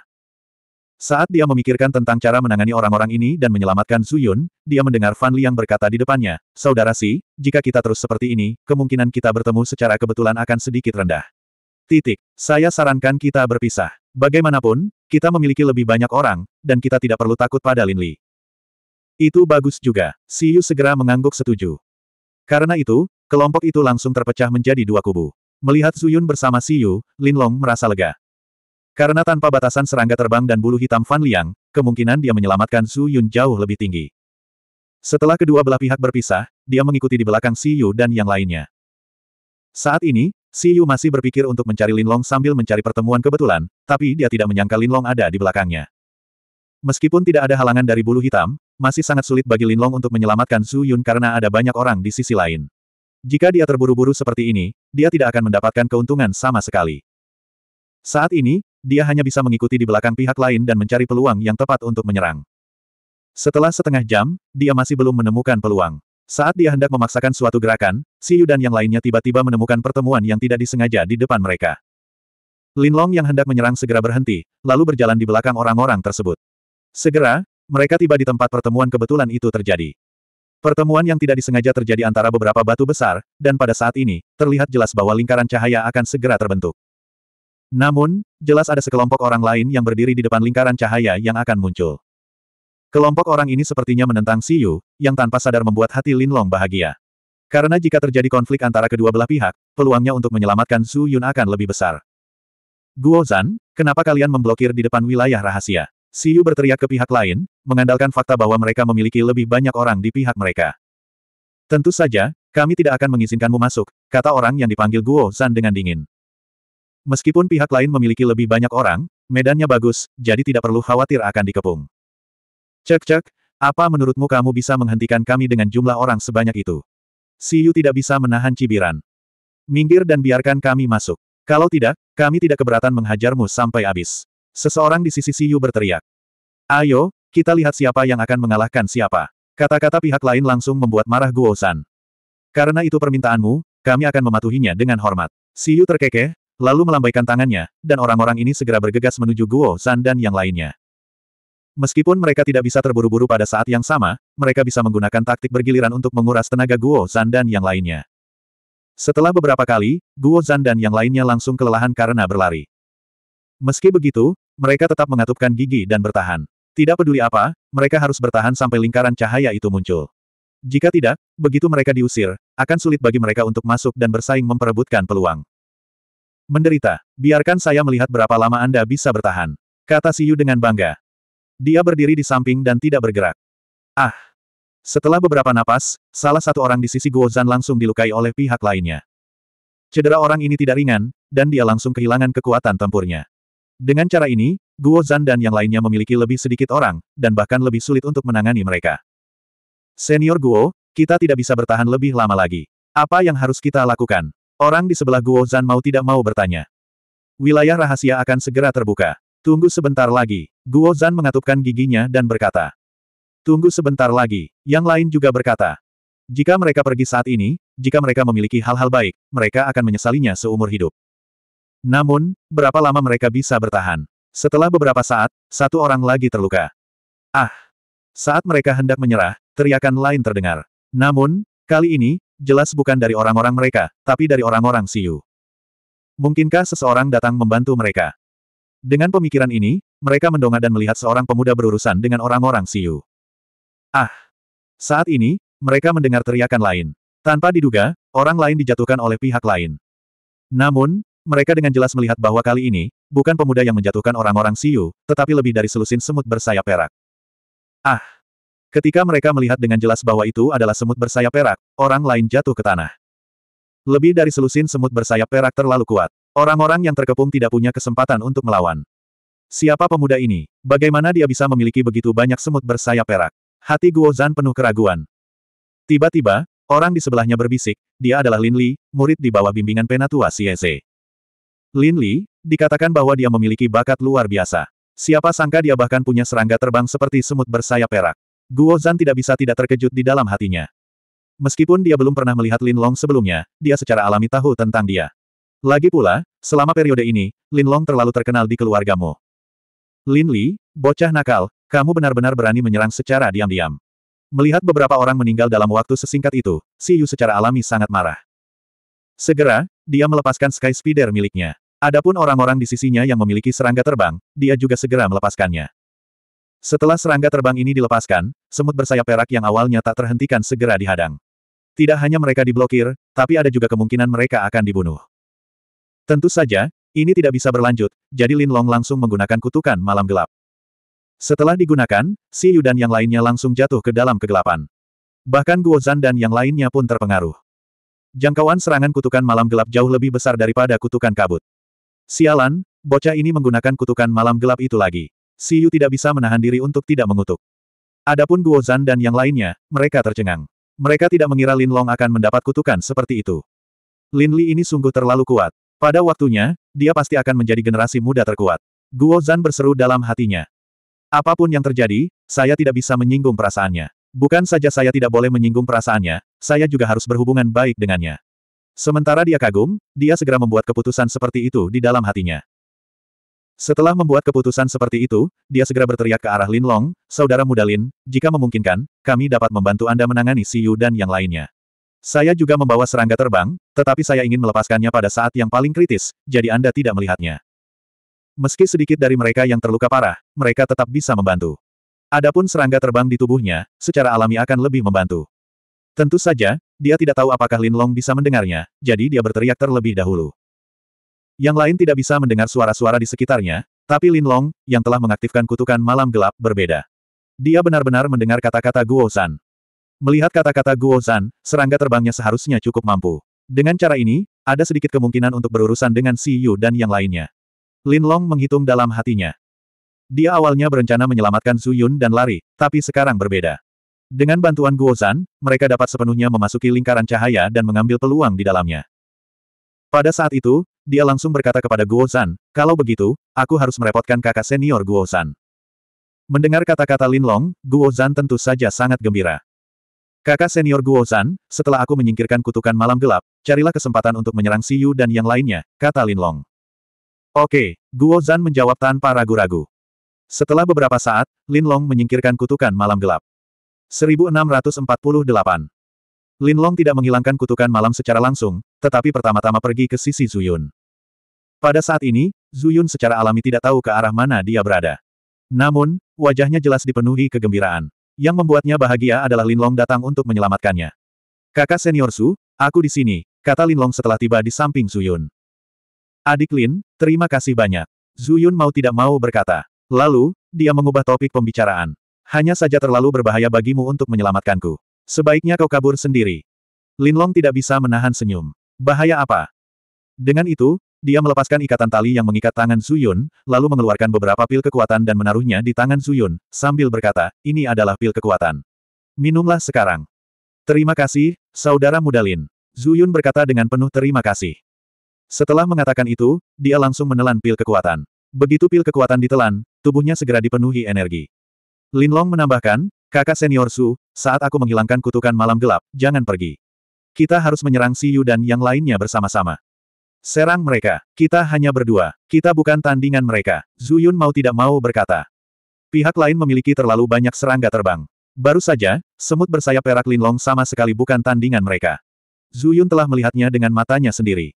Saat dia memikirkan tentang cara menangani orang-orang ini dan menyelamatkan Zuyun, dia mendengar Fan Liang berkata di depannya, Saudara Si, jika kita terus seperti ini, kemungkinan kita bertemu secara kebetulan akan sedikit rendah. Titik. Saya sarankan kita berpisah. Bagaimanapun, kita memiliki lebih banyak orang, dan kita tidak perlu takut pada Lin Li. Itu bagus juga. Siu segera mengangguk setuju. Karena itu, kelompok itu langsung terpecah menjadi dua kubu. Melihat Zuyun bersama Siu, Lin Long merasa lega. Karena tanpa batasan serangga terbang dan bulu hitam Fan Liang, kemungkinan dia menyelamatkan Zuyun jauh lebih tinggi. Setelah kedua belah pihak berpisah, dia mengikuti di belakang Siu dan yang lainnya. Saat ini, Si Yu masih berpikir untuk mencari Linlong sambil mencari pertemuan kebetulan, tapi dia tidak menyangka Linlong ada di belakangnya. Meskipun tidak ada halangan dari bulu hitam, masih sangat sulit bagi Linlong untuk menyelamatkan Su Yun karena ada banyak orang di sisi lain. Jika dia terburu-buru seperti ini, dia tidak akan mendapatkan keuntungan sama sekali. Saat ini, dia hanya bisa mengikuti di belakang pihak lain dan mencari peluang yang tepat untuk menyerang. Setelah setengah jam, dia masih belum menemukan peluang. Saat dia hendak memaksakan suatu gerakan, Si Yu dan yang lainnya tiba-tiba menemukan pertemuan yang tidak disengaja di depan mereka. Lin Long yang hendak menyerang segera berhenti, lalu berjalan di belakang orang-orang tersebut. Segera, mereka tiba di tempat pertemuan kebetulan itu terjadi. Pertemuan yang tidak disengaja terjadi antara beberapa batu besar, dan pada saat ini, terlihat jelas bahwa lingkaran cahaya akan segera terbentuk. Namun, jelas ada sekelompok orang lain yang berdiri di depan lingkaran cahaya yang akan muncul. Kelompok orang ini sepertinya menentang Siyu, yang tanpa sadar membuat hati Lin Long bahagia. Karena jika terjadi konflik antara kedua belah pihak, peluangnya untuk menyelamatkan Su Yun akan lebih besar. Guo Zan, kenapa kalian memblokir di depan wilayah rahasia? Siyu berteriak ke pihak lain, mengandalkan fakta bahwa mereka memiliki lebih banyak orang di pihak mereka. Tentu saja, kami tidak akan mengizinkanmu masuk, kata orang yang dipanggil Guo Zan dengan dingin. Meskipun pihak lain memiliki lebih banyak orang, medannya bagus, jadi tidak perlu khawatir akan dikepung. Cek-cek, apa menurutmu kamu bisa menghentikan kami dengan jumlah orang sebanyak itu? Siu tidak bisa menahan cibiran. Minggir dan biarkan kami masuk. Kalau tidak, kami tidak keberatan menghajarmu sampai habis. Seseorang di sisi Siu berteriak. Ayo, kita lihat siapa yang akan mengalahkan siapa. Kata-kata pihak lain langsung membuat marah Guo San. Karena itu permintaanmu, kami akan mematuhinya dengan hormat. Siu terkekeh, lalu melambaikan tangannya, dan orang-orang ini segera bergegas menuju Guo San dan yang lainnya. Meskipun mereka tidak bisa terburu-buru pada saat yang sama, mereka bisa menggunakan taktik bergiliran untuk menguras tenaga Guo Zan dan yang lainnya. Setelah beberapa kali, Guo Zan dan yang lainnya langsung kelelahan karena berlari. Meski begitu, mereka tetap mengatupkan gigi dan bertahan. Tidak peduli apa, mereka harus bertahan sampai lingkaran cahaya itu muncul. Jika tidak, begitu mereka diusir, akan sulit bagi mereka untuk masuk dan bersaing memperebutkan peluang. Menderita, biarkan saya melihat berapa lama Anda bisa bertahan. Kata Siyu dengan bangga. Dia berdiri di samping dan tidak bergerak. Ah! Setelah beberapa napas, salah satu orang di sisi Guozan langsung dilukai oleh pihak lainnya. Cedera orang ini tidak ringan, dan dia langsung kehilangan kekuatan tempurnya. Dengan cara ini, Guozan dan yang lainnya memiliki lebih sedikit orang, dan bahkan lebih sulit untuk menangani mereka. Senior Guo, kita tidak bisa bertahan lebih lama lagi. Apa yang harus kita lakukan? Orang di sebelah Guo Guozan mau tidak mau bertanya. Wilayah rahasia akan segera terbuka. Tunggu sebentar lagi. Guo Zan mengatupkan giginya dan berkata. Tunggu sebentar lagi, yang lain juga berkata. Jika mereka pergi saat ini, jika mereka memiliki hal-hal baik, mereka akan menyesalinya seumur hidup. Namun, berapa lama mereka bisa bertahan? Setelah beberapa saat, satu orang lagi terluka. Ah! Saat mereka hendak menyerah, teriakan lain terdengar. Namun, kali ini, jelas bukan dari orang-orang mereka, tapi dari orang-orang Siu. Mungkinkah seseorang datang membantu mereka? Dengan pemikiran ini, mereka mendongak dan melihat seorang pemuda berurusan dengan orang-orang Siu. Ah! Saat ini, mereka mendengar teriakan lain. Tanpa diduga, orang lain dijatuhkan oleh pihak lain. Namun, mereka dengan jelas melihat bahwa kali ini, bukan pemuda yang menjatuhkan orang-orang Siu, tetapi lebih dari selusin semut bersayap perak. Ah! Ketika mereka melihat dengan jelas bahwa itu adalah semut bersayap perak, orang lain jatuh ke tanah. Lebih dari selusin semut bersayap perak terlalu kuat. Orang-orang yang terkepung tidak punya kesempatan untuk melawan. Siapa pemuda ini? Bagaimana dia bisa memiliki begitu banyak semut bersayap perak? Hati Guo Zan penuh keraguan. Tiba-tiba, orang di sebelahnya berbisik, dia adalah Lin Li, murid di bawah bimbingan penatua Xieze. Lin Li, dikatakan bahwa dia memiliki bakat luar biasa. Siapa sangka dia bahkan punya serangga terbang seperti semut bersayap perak. Guo Zan tidak bisa tidak terkejut di dalam hatinya. Meskipun dia belum pernah melihat Lin Long sebelumnya, dia secara alami tahu tentang dia. Lagi pula, selama periode ini, Lin Long terlalu terkenal di keluargamu. Lin Li, bocah nakal, kamu benar-benar berani menyerang secara diam-diam. Melihat beberapa orang meninggal dalam waktu sesingkat itu, Si Yu secara alami sangat marah. Segera, dia melepaskan Sky Spider miliknya. Adapun orang-orang di sisinya yang memiliki serangga terbang, dia juga segera melepaskannya. Setelah serangga terbang ini dilepaskan, semut bersayap perak yang awalnya tak terhentikan segera dihadang. Tidak hanya mereka diblokir, tapi ada juga kemungkinan mereka akan dibunuh. Tentu saja, ini tidak bisa berlanjut, jadi Lin Long langsung menggunakan kutukan malam gelap. Setelah digunakan, Si Yu dan yang lainnya langsung jatuh ke dalam kegelapan. Bahkan Guo Zan dan yang lainnya pun terpengaruh. Jangkauan serangan kutukan malam gelap jauh lebih besar daripada kutukan kabut. Sialan, bocah ini menggunakan kutukan malam gelap itu lagi. Si Yu tidak bisa menahan diri untuk tidak mengutuk. Adapun Guo Zan dan yang lainnya, mereka tercengang. Mereka tidak mengira Lin Long akan mendapat kutukan seperti itu. Lin Li ini sungguh terlalu kuat. Pada waktunya, dia pasti akan menjadi generasi muda terkuat. Guo Zan berseru dalam hatinya. Apapun yang terjadi, saya tidak bisa menyinggung perasaannya. Bukan saja saya tidak boleh menyinggung perasaannya, saya juga harus berhubungan baik dengannya. Sementara dia kagum, dia segera membuat keputusan seperti itu di dalam hatinya. Setelah membuat keputusan seperti itu, dia segera berteriak ke arah Lin Long, saudara muda Lin, jika memungkinkan, kami dapat membantu Anda menangani Si dan yang lainnya. Saya juga membawa serangga terbang, tetapi saya ingin melepaskannya pada saat yang paling kritis, jadi Anda tidak melihatnya. Meski sedikit dari mereka yang terluka parah, mereka tetap bisa membantu. Adapun serangga terbang di tubuhnya, secara alami akan lebih membantu. Tentu saja, dia tidak tahu apakah Lin Long bisa mendengarnya, jadi dia berteriak terlebih dahulu. Yang lain tidak bisa mendengar suara-suara di sekitarnya, tapi Lin Long, yang telah mengaktifkan kutukan malam gelap, berbeda. Dia benar-benar mendengar kata-kata Guo San. Melihat kata-kata Guo Zan, serangga terbangnya seharusnya cukup mampu. Dengan cara ini, ada sedikit kemungkinan untuk berurusan dengan Si Yu dan yang lainnya. Lin Long menghitung dalam hatinya. Dia awalnya berencana menyelamatkan Su Yun dan lari, tapi sekarang berbeda. Dengan bantuan Guo Zan, mereka dapat sepenuhnya memasuki lingkaran cahaya dan mengambil peluang di dalamnya. Pada saat itu, dia langsung berkata kepada Guo Zan, kalau begitu, aku harus merepotkan kakak senior Guo Zan. Mendengar kata-kata Lin Long, Guo Zan tentu saja sangat gembira. Kakak senior Guo Zan, setelah aku menyingkirkan kutukan malam gelap, carilah kesempatan untuk menyerang Si Yu dan yang lainnya, kata Lin Long. Oke, Guo Zan menjawab tanpa ragu-ragu. Setelah beberapa saat, Lin Long menyingkirkan kutukan malam gelap. 1648. Lin Long tidak menghilangkan kutukan malam secara langsung, tetapi pertama-tama pergi ke sisi Zuyun. Pada saat ini, Zuyun secara alami tidak tahu ke arah mana dia berada. Namun, wajahnya jelas dipenuhi kegembiraan. Yang membuatnya bahagia adalah Lin Long datang untuk menyelamatkannya. Kakak senior Su, aku di sini, kata Lin Long setelah tiba di samping Zuyun. Adik Lin, terima kasih banyak. Zuyun mau tidak mau berkata. Lalu, dia mengubah topik pembicaraan. Hanya saja terlalu berbahaya bagimu untuk menyelamatkanku. Sebaiknya kau kabur sendiri. Lin Long tidak bisa menahan senyum. Bahaya apa? Dengan itu, dia melepaskan ikatan tali yang mengikat tangan Suyun, lalu mengeluarkan beberapa pil kekuatan dan menaruhnya di tangan Suyun, sambil berkata, ini adalah pil kekuatan. Minumlah sekarang. Terima kasih, Saudara Mudalin. Zuyun berkata dengan penuh terima kasih. Setelah mengatakan itu, dia langsung menelan pil kekuatan. Begitu pil kekuatan ditelan, tubuhnya segera dipenuhi energi. Lin Long menambahkan, kakak senior Su, saat aku menghilangkan kutukan malam gelap, jangan pergi. Kita harus menyerang Si Yu dan yang lainnya bersama-sama. Serang mereka. Kita hanya berdua. Kita bukan tandingan mereka. Zuyun mau tidak mau berkata. Pihak lain memiliki terlalu banyak serangga terbang. Baru saja, semut bersayap perak linlong sama sekali bukan tandingan mereka. Zuyun telah melihatnya dengan matanya sendiri.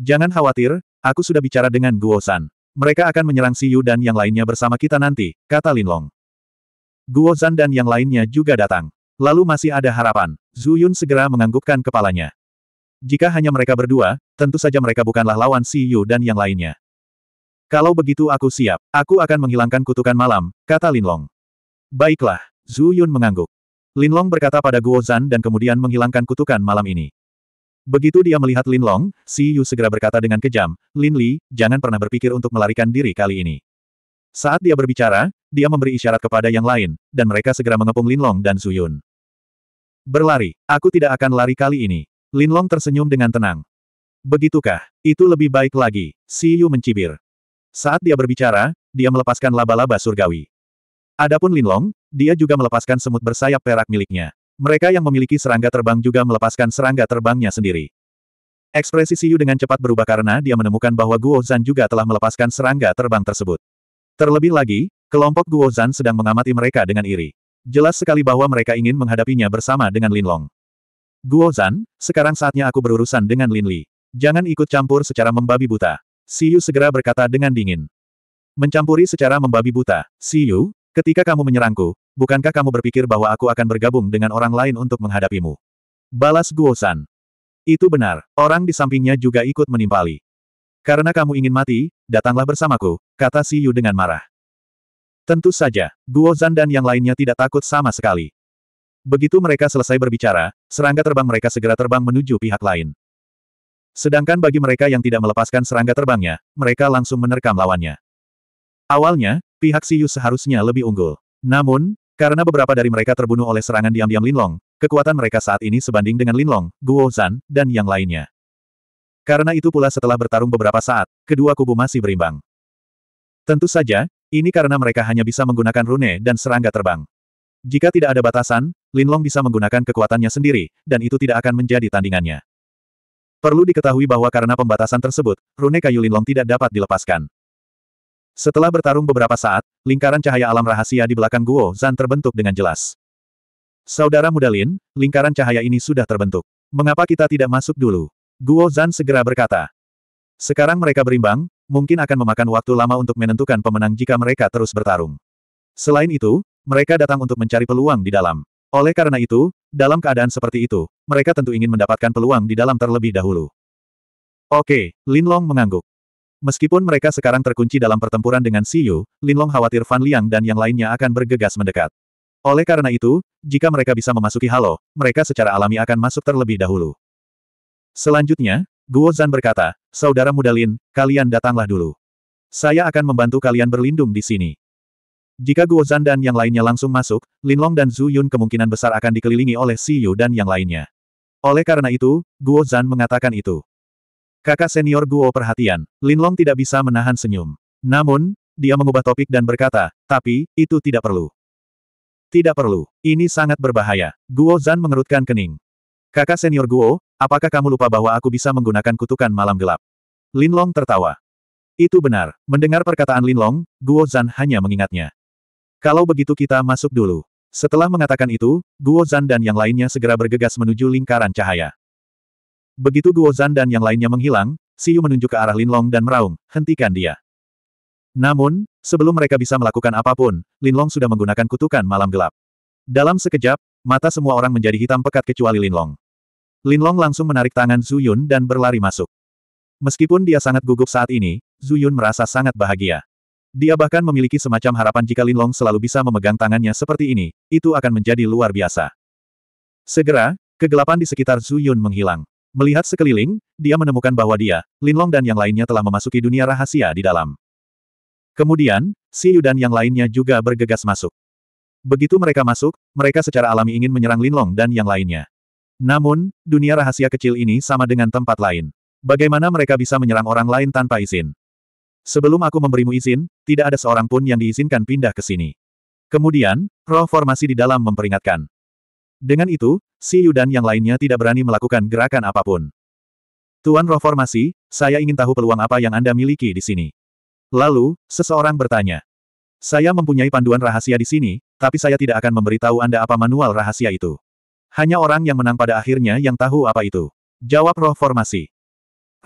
Jangan khawatir, aku sudah bicara dengan Guo San. Mereka akan menyerang Siyu dan yang lainnya bersama kita nanti, kata Linlong. San dan yang lainnya juga datang. Lalu masih ada harapan. Zuyun segera menganggukkan kepalanya. Jika hanya mereka berdua, tentu saja mereka bukanlah lawan Si Yu dan yang lainnya. Kalau begitu aku siap, aku akan menghilangkan kutukan malam, kata Linlong. Baiklah, Zhu Yun mengangguk. Linlong berkata pada Guo Zan dan kemudian menghilangkan kutukan malam ini. Begitu dia melihat Linlong, Si Yu segera berkata dengan kejam, Lin Li, jangan pernah berpikir untuk melarikan diri kali ini. Saat dia berbicara, dia memberi isyarat kepada yang lain, dan mereka segera mengepung Linlong dan Zhu Yun. Berlari, aku tidak akan lari kali ini. Linlong tersenyum dengan tenang. Begitukah? Itu lebih baik lagi, Si Yu mencibir. Saat dia berbicara, dia melepaskan laba-laba surgawi. Adapun Linlong, dia juga melepaskan semut bersayap perak miliknya. Mereka yang memiliki serangga terbang juga melepaskan serangga terbangnya sendiri. Ekspresi Si Yu dengan cepat berubah karena dia menemukan bahwa Guo Zan juga telah melepaskan serangga terbang tersebut. Terlebih lagi, kelompok Guo Zan sedang mengamati mereka dengan iri. Jelas sekali bahwa mereka ingin menghadapinya bersama dengan Linlong. Guo Zan, sekarang saatnya aku berurusan dengan Lin Li. Jangan ikut campur secara membabi buta. Si Yu segera berkata dengan dingin. Mencampuri secara membabi buta, Si Yu, ketika kamu menyerangku, bukankah kamu berpikir bahwa aku akan bergabung dengan orang lain untuk menghadapimu? Balas Guo Zan. Itu benar, orang di sampingnya juga ikut menimpali. Karena kamu ingin mati, datanglah bersamaku, kata Si Yu dengan marah. Tentu saja, Guo Zan dan yang lainnya tidak takut sama sekali. Begitu mereka selesai berbicara, serangga terbang mereka segera terbang menuju pihak lain. Sedangkan bagi mereka yang tidak melepaskan serangga terbangnya, mereka langsung menerkam lawannya. Awalnya, pihak Siyu seharusnya lebih unggul. Namun, karena beberapa dari mereka terbunuh oleh serangan diam-diam Linlong, kekuatan mereka saat ini sebanding dengan Linlong, Guo Zan, dan yang lainnya. Karena itu pula setelah bertarung beberapa saat, kedua kubu masih berimbang. Tentu saja, ini karena mereka hanya bisa menggunakan rune dan serangga terbang. Jika tidak ada batasan, Linlong bisa menggunakan kekuatannya sendiri, dan itu tidak akan menjadi tandingannya. Perlu diketahui bahwa karena pembatasan tersebut, rune kayu Linlong tidak dapat dilepaskan. Setelah bertarung beberapa saat, lingkaran cahaya alam rahasia di belakang Guo Zan terbentuk dengan jelas. Saudara muda Lin, lingkaran cahaya ini sudah terbentuk. Mengapa kita tidak masuk dulu? Guo Zan segera berkata. Sekarang mereka berimbang, mungkin akan memakan waktu lama untuk menentukan pemenang jika mereka terus bertarung. Selain itu, mereka datang untuk mencari peluang di dalam. Oleh karena itu, dalam keadaan seperti itu, mereka tentu ingin mendapatkan peluang di dalam terlebih dahulu. Oke, Lin Long mengangguk. Meskipun mereka sekarang terkunci dalam pertempuran dengan Siyu, Long khawatir Fan Liang dan yang lainnya akan bergegas mendekat. Oleh karena itu, jika mereka bisa memasuki Halo, mereka secara alami akan masuk terlebih dahulu. Selanjutnya, Guo Zan berkata, Saudara muda Lin, kalian datanglah dulu. Saya akan membantu kalian berlindung di sini. Jika Guo Zan dan yang lainnya langsung masuk, Lin Long dan Zhu Yun kemungkinan besar akan dikelilingi oleh Si Yu dan yang lainnya. Oleh karena itu, Guo Zan mengatakan itu. Kakak senior Guo perhatian, Lin Long tidak bisa menahan senyum. Namun, dia mengubah topik dan berkata, tapi, itu tidak perlu. Tidak perlu, ini sangat berbahaya. Guo Zan mengerutkan kening. Kakak senior Guo, apakah kamu lupa bahwa aku bisa menggunakan kutukan malam gelap? Lin Long tertawa. Itu benar, mendengar perkataan Lin Long, Guo Zan hanya mengingatnya. Kalau begitu kita masuk dulu. Setelah mengatakan itu, Guo Zan dan yang lainnya segera bergegas menuju lingkaran cahaya. Begitu Guo Zan dan yang lainnya menghilang, Siu menunjuk ke arah Lin Long dan meraung, hentikan dia. Namun, sebelum mereka bisa melakukan apapun, Lin Long sudah menggunakan kutukan malam gelap. Dalam sekejap, mata semua orang menjadi hitam pekat kecuali Lin Long. Lin Long langsung menarik tangan Zuyun dan berlari masuk. Meskipun dia sangat gugup saat ini, Zuyun merasa sangat bahagia. Dia bahkan memiliki semacam harapan jika Lin Long selalu bisa memegang tangannya seperti ini, itu akan menjadi luar biasa. Segera, kegelapan di sekitar Zhu Yun menghilang. Melihat sekeliling, dia menemukan bahwa dia, Lin Long dan yang lainnya telah memasuki dunia rahasia di dalam. Kemudian, Siu dan yang lainnya juga bergegas masuk. Begitu mereka masuk, mereka secara alami ingin menyerang Lin Long dan yang lainnya. Namun, dunia rahasia kecil ini sama dengan tempat lain. Bagaimana mereka bisa menyerang orang lain tanpa izin? Sebelum aku memberimu izin, tidak ada seorang pun yang diizinkan pindah ke sini. Kemudian, roh formasi di dalam memperingatkan. Dengan itu, Si Yu dan yang lainnya tidak berani melakukan gerakan apapun. Tuan roh formasi, saya ingin tahu peluang apa yang Anda miliki di sini. Lalu, seseorang bertanya. Saya mempunyai panduan rahasia di sini, tapi saya tidak akan memberitahu Anda apa manual rahasia itu. Hanya orang yang menang pada akhirnya yang tahu apa itu. Jawab roh formasi.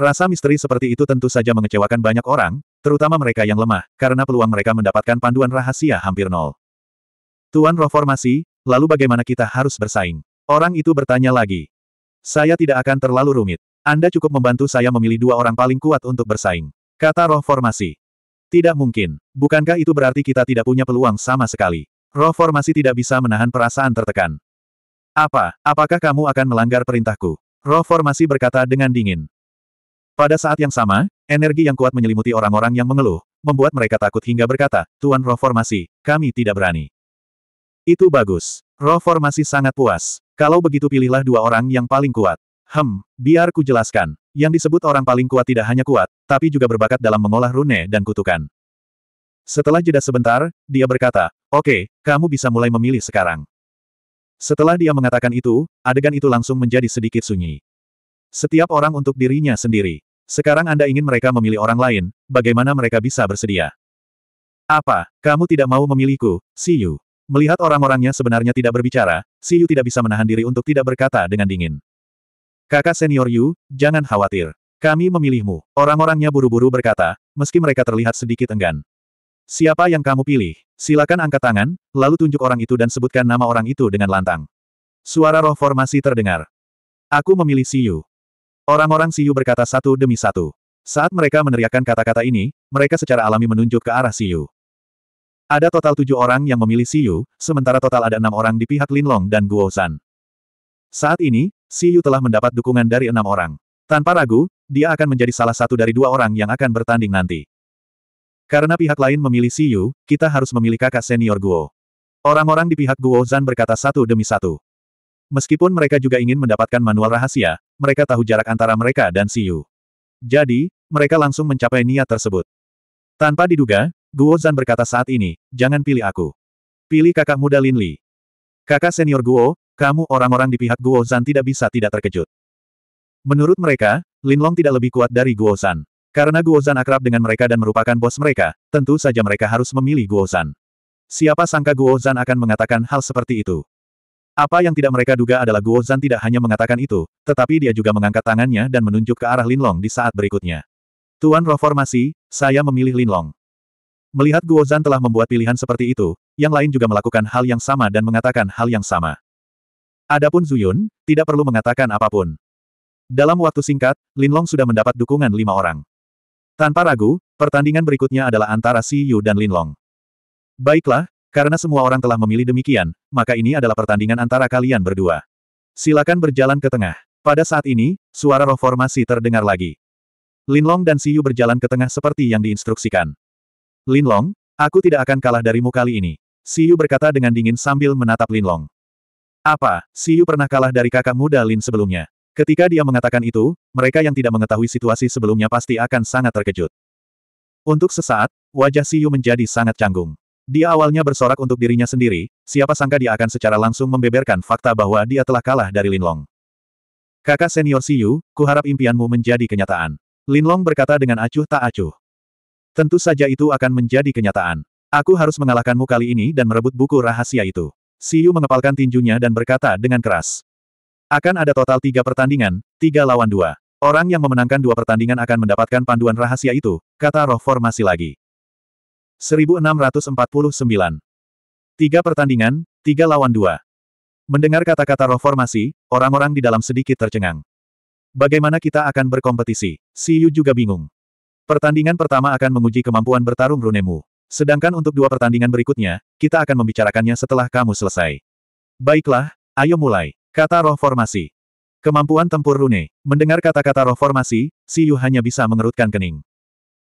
Rasa misteri seperti itu tentu saja mengecewakan banyak orang, Terutama mereka yang lemah, karena peluang mereka mendapatkan panduan rahasia hampir nol. Tuan reformasi, lalu bagaimana kita harus bersaing? Orang itu bertanya lagi. Saya tidak akan terlalu rumit. Anda cukup membantu saya memilih dua orang paling kuat untuk bersaing. Kata roh formasi. Tidak mungkin. Bukankah itu berarti kita tidak punya peluang sama sekali? Roh formasi tidak bisa menahan perasaan tertekan. Apa? Apakah kamu akan melanggar perintahku? Roh formasi berkata dengan dingin. Pada saat yang sama, Energi yang kuat menyelimuti orang-orang yang mengeluh, membuat mereka takut hingga berkata, Tuan Roh Formasi, kami tidak berani. Itu bagus. Roh Formasi sangat puas. Kalau begitu pilihlah dua orang yang paling kuat. Hem, biar ku jelaskan. Yang disebut orang paling kuat tidak hanya kuat, tapi juga berbakat dalam mengolah rune dan kutukan. Setelah jeda sebentar, dia berkata, Oke, okay, kamu bisa mulai memilih sekarang. Setelah dia mengatakan itu, adegan itu langsung menjadi sedikit sunyi. Setiap orang untuk dirinya sendiri. Sekarang Anda ingin mereka memilih orang lain, bagaimana mereka bisa bersedia? Apa, kamu tidak mau memilihku, Siyu? Melihat orang-orangnya sebenarnya tidak berbicara, Siyu tidak bisa menahan diri untuk tidak berkata dengan dingin. Kakak senior Yu, jangan khawatir. Kami memilihmu. Orang-orangnya buru-buru berkata, meski mereka terlihat sedikit enggan. Siapa yang kamu pilih? Silakan angkat tangan, lalu tunjuk orang itu dan sebutkan nama orang itu dengan lantang. Suara roh formasi terdengar. Aku memilih Siyu. Orang-orang Siyu berkata satu demi satu. Saat mereka meneriakkan kata-kata ini, mereka secara alami menunjuk ke arah Siyu. Ada total tujuh orang yang memilih Siyu, sementara total ada enam orang di pihak Linlong dan Guo Zhan. Saat ini, Siyu telah mendapat dukungan dari enam orang. Tanpa ragu, dia akan menjadi salah satu dari dua orang yang akan bertanding nanti. Karena pihak lain memilih Siyu, kita harus memilih kakak senior Guo. Orang-orang di pihak Guo Zan berkata satu demi satu. Meskipun mereka juga ingin mendapatkan manual rahasia, mereka tahu jarak antara mereka dan Siyu. Jadi, mereka langsung mencapai niat tersebut. Tanpa diduga, Guo Zan berkata saat ini, jangan pilih aku. Pilih kakak muda Lin Li. Kakak senior Guo, kamu orang-orang di pihak Guo Zan tidak bisa tidak terkejut. Menurut mereka, Lin Long tidak lebih kuat dari Guo Zan. Karena Guo Zan akrab dengan mereka dan merupakan bos mereka, tentu saja mereka harus memilih Guo Zan. Siapa sangka Guo Zan akan mengatakan hal seperti itu? Apa yang tidak mereka duga adalah Guo Zan tidak hanya mengatakan itu, tetapi dia juga mengangkat tangannya dan menunjuk ke arah Linlong di saat berikutnya. Tuan Reformasi, saya memilih Linlong. Melihat Guo Zan telah membuat pilihan seperti itu, yang lain juga melakukan hal yang sama dan mengatakan hal yang sama. Adapun Zuyun, tidak perlu mengatakan apapun. Dalam waktu singkat, Linlong sudah mendapat dukungan lima orang. Tanpa ragu, pertandingan berikutnya adalah antara Si Yu dan Linlong. Baiklah, karena semua orang telah memilih demikian, maka ini adalah pertandingan antara kalian berdua. Silakan berjalan ke tengah. Pada saat ini, suara roh formasi terdengar lagi. Linlong dan Siyu berjalan ke tengah seperti yang diinstruksikan. Linlong, aku tidak akan kalah darimu kali ini. Siyu berkata dengan dingin sambil menatap Linlong. Apa, Siyu pernah kalah dari kakak muda Lin sebelumnya? Ketika dia mengatakan itu, mereka yang tidak mengetahui situasi sebelumnya pasti akan sangat terkejut. Untuk sesaat, wajah Siyu menjadi sangat canggung. Dia awalnya bersorak untuk dirinya sendiri, siapa sangka dia akan secara langsung membeberkan fakta bahwa dia telah kalah dari Linlong. Kakak senior Siyu, kuharap impianmu menjadi kenyataan. Linlong berkata dengan acuh tak acuh. Tentu saja itu akan menjadi kenyataan. Aku harus mengalahkanmu kali ini dan merebut buku rahasia itu. Siyu mengepalkan tinjunya dan berkata dengan keras. Akan ada total tiga pertandingan, tiga lawan dua. Orang yang memenangkan dua pertandingan akan mendapatkan panduan rahasia itu, kata roh formasi lagi. 1649. Tiga pertandingan, tiga lawan dua. Mendengar kata-kata Roh Formasi, orang-orang di dalam sedikit tercengang. Bagaimana kita akan berkompetisi? Siyu juga bingung. Pertandingan pertama akan menguji kemampuan bertarung Runemu. Sedangkan untuk dua pertandingan berikutnya, kita akan membicarakannya setelah kamu selesai. Baiklah, ayo mulai. Kata roh formasi. Kemampuan tempur Rune. Mendengar kata-kata roh formasi, Siyu hanya bisa mengerutkan kening.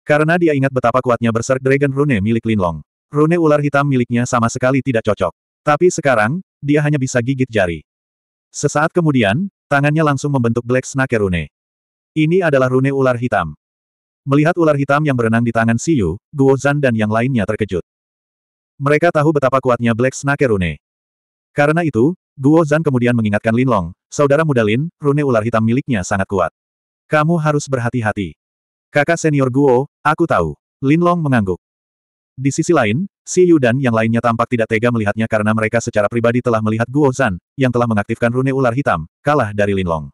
Karena dia ingat betapa kuatnya berserk Dragon Rune milik Linlong. Rune ular hitam miliknya sama sekali tidak cocok. Tapi sekarang, dia hanya bisa gigit jari. Sesaat kemudian, tangannya langsung membentuk Black Snake Rune. Ini adalah Rune ular hitam. Melihat ular hitam yang berenang di tangan Siyu, Guozan dan yang lainnya terkejut. Mereka tahu betapa kuatnya Black Snake Rune. Karena itu, Guozan kemudian mengingatkan Linlong, saudara muda Lin, Rune ular hitam miliknya sangat kuat. Kamu harus berhati-hati. Kakak senior Guo, Aku tahu. Lin Long mengangguk. Di sisi lain, Si Yu dan yang lainnya tampak tidak tega melihatnya karena mereka secara pribadi telah melihat Guo Zan, yang telah mengaktifkan rune ular hitam, kalah dari Lin Long.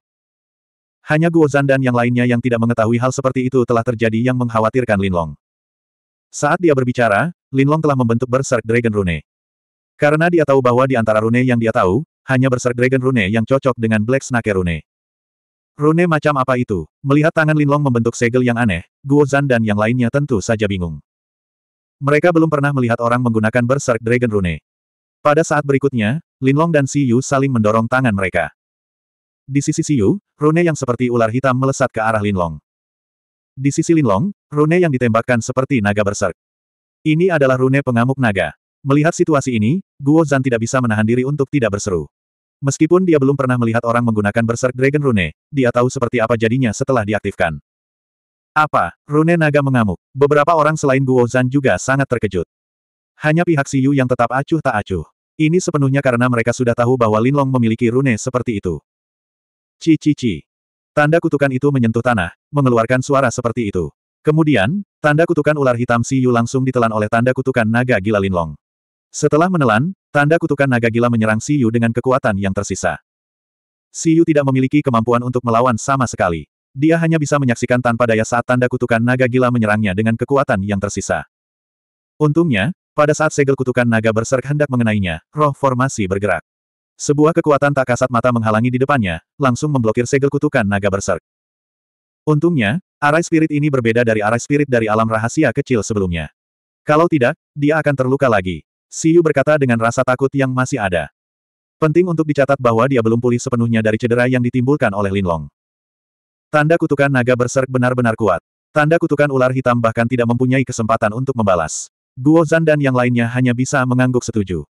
Hanya Guo Zan dan yang lainnya yang tidak mengetahui hal seperti itu telah terjadi yang mengkhawatirkan Lin Long. Saat dia berbicara, Lin Long telah membentuk Berserk Dragon Rune. Karena dia tahu bahwa di antara rune yang dia tahu, hanya Berserk Dragon Rune yang cocok dengan Black Snake Rune. Rune macam apa itu? Melihat tangan Linlong membentuk segel yang aneh, Guo Zan dan yang lainnya tentu saja bingung. Mereka belum pernah melihat orang menggunakan Berserk Dragon Rune. Pada saat berikutnya, Linlong dan Si Yu saling mendorong tangan mereka. Di sisi Si Yu, Rune yang seperti ular hitam melesat ke arah Linlong. Di sisi Linlong, Rune yang ditembakkan seperti naga berserk. Ini adalah Rune pengamuk naga. Melihat situasi ini, Guo Zan tidak bisa menahan diri untuk tidak berseru. Meskipun dia belum pernah melihat orang menggunakan Berserk Dragon Rune, dia tahu seperti apa jadinya setelah diaktifkan. Apa? Rune naga mengamuk. Beberapa orang selain Guo Zan juga sangat terkejut. Hanya pihak Siyu yang tetap acuh tak acuh. Ini sepenuhnya karena mereka sudah tahu bahwa Linlong memiliki rune seperti itu. Cici-ci. Tanda kutukan itu menyentuh tanah, mengeluarkan suara seperti itu. Kemudian, tanda kutukan ular hitam Siyu langsung ditelan oleh tanda kutukan naga gila Linlong. Setelah menelan, Tanda kutukan naga gila menyerang Siyu dengan kekuatan yang tersisa. Siyu tidak memiliki kemampuan untuk melawan sama sekali. Dia hanya bisa menyaksikan tanpa daya saat tanda kutukan naga gila menyerangnya dengan kekuatan yang tersisa. Untungnya, pada saat segel kutukan naga berserk hendak mengenainya, roh formasi bergerak. Sebuah kekuatan tak kasat mata menghalangi di depannya, langsung memblokir segel kutukan naga berserk. Untungnya, arai spirit ini berbeda dari arai spirit dari alam rahasia kecil sebelumnya. Kalau tidak, dia akan terluka lagi. Siu berkata dengan rasa takut yang masih ada. Penting untuk dicatat bahwa dia belum pulih sepenuhnya dari cedera yang ditimbulkan oleh Linlong. Tanda kutukan naga berserk benar-benar kuat. Tanda kutukan ular hitam bahkan tidak mempunyai kesempatan untuk membalas. Guo dan yang lainnya hanya bisa mengangguk setuju.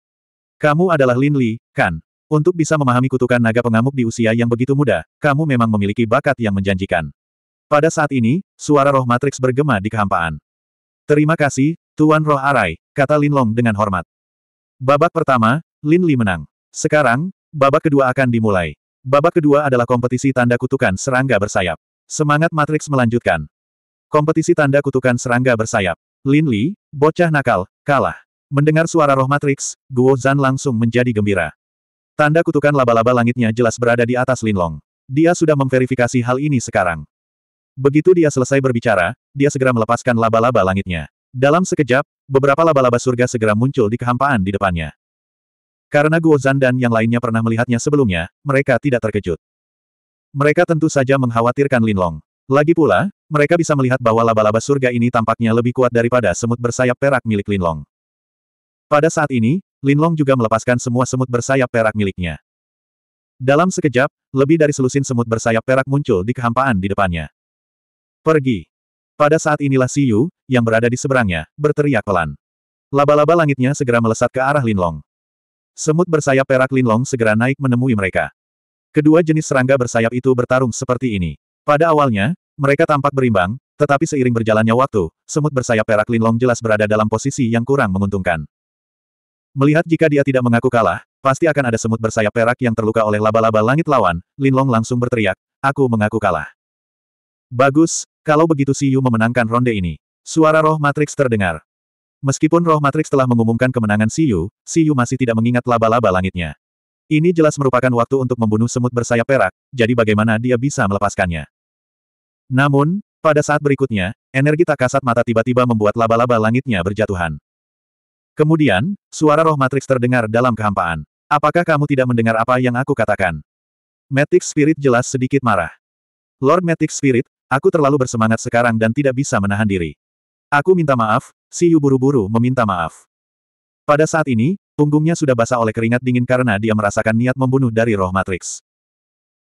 Kamu adalah Lin Li, kan? Untuk bisa memahami kutukan naga pengamuk di usia yang begitu muda, kamu memang memiliki bakat yang menjanjikan. Pada saat ini, suara roh matriks bergema di kehampaan. Terima kasih, Tuan Roh Arai, kata Lin Long dengan hormat. Babak pertama, Lin Li menang. Sekarang, babak kedua akan dimulai. Babak kedua adalah kompetisi tanda kutukan serangga bersayap. Semangat Matrix melanjutkan. Kompetisi tanda kutukan serangga bersayap. Lin Li, bocah nakal, kalah. Mendengar suara roh Matrix, Guo Zan langsung menjadi gembira. Tanda kutukan laba-laba langitnya jelas berada di atas Lin Long. Dia sudah memverifikasi hal ini sekarang. Begitu dia selesai berbicara, dia segera melepaskan laba-laba langitnya. Dalam sekejap, beberapa laba-laba surga segera muncul di kehampaan di depannya. Karena Guo Zan dan yang lainnya pernah melihatnya sebelumnya, mereka tidak terkejut. Mereka tentu saja mengkhawatirkan Linlong. Lagi pula, mereka bisa melihat bahwa laba-laba surga ini tampaknya lebih kuat daripada semut bersayap perak milik Linlong. Pada saat ini, Linlong juga melepaskan semua semut bersayap perak miliknya. Dalam sekejap, lebih dari selusin semut bersayap perak muncul di kehampaan di depannya. Pergi. Pada saat inilah Siyu, yang berada di seberangnya, berteriak pelan. Laba-laba langitnya segera melesat ke arah Linlong. Semut bersayap perak Linlong segera naik menemui mereka. Kedua jenis serangga bersayap itu bertarung seperti ini. Pada awalnya, mereka tampak berimbang, tetapi seiring berjalannya waktu, semut bersayap perak Linlong jelas berada dalam posisi yang kurang menguntungkan. Melihat jika dia tidak mengaku kalah, pasti akan ada semut bersayap perak yang terluka oleh laba-laba langit lawan, Linlong langsung berteriak, aku mengaku kalah. Bagus, kalau begitu Si Yu memenangkan ronde ini. Suara roh Matrix terdengar. Meskipun roh Matrix telah mengumumkan kemenangan Si Yu, Si Yu masih tidak mengingat laba-laba langitnya. Ini jelas merupakan waktu untuk membunuh semut bersayap perak, jadi bagaimana dia bisa melepaskannya. Namun, pada saat berikutnya, energi tak kasat mata tiba-tiba membuat laba-laba langitnya berjatuhan. Kemudian, suara roh Matrix terdengar dalam kehampaan. Apakah kamu tidak mendengar apa yang aku katakan? Matic Spirit jelas sedikit marah. Lord Matic Spirit, Aku terlalu bersemangat sekarang dan tidak bisa menahan diri. Aku minta maaf, si Yu buru-buru meminta maaf. Pada saat ini, punggungnya sudah basah oleh keringat dingin karena dia merasakan niat membunuh dari roh Matrix.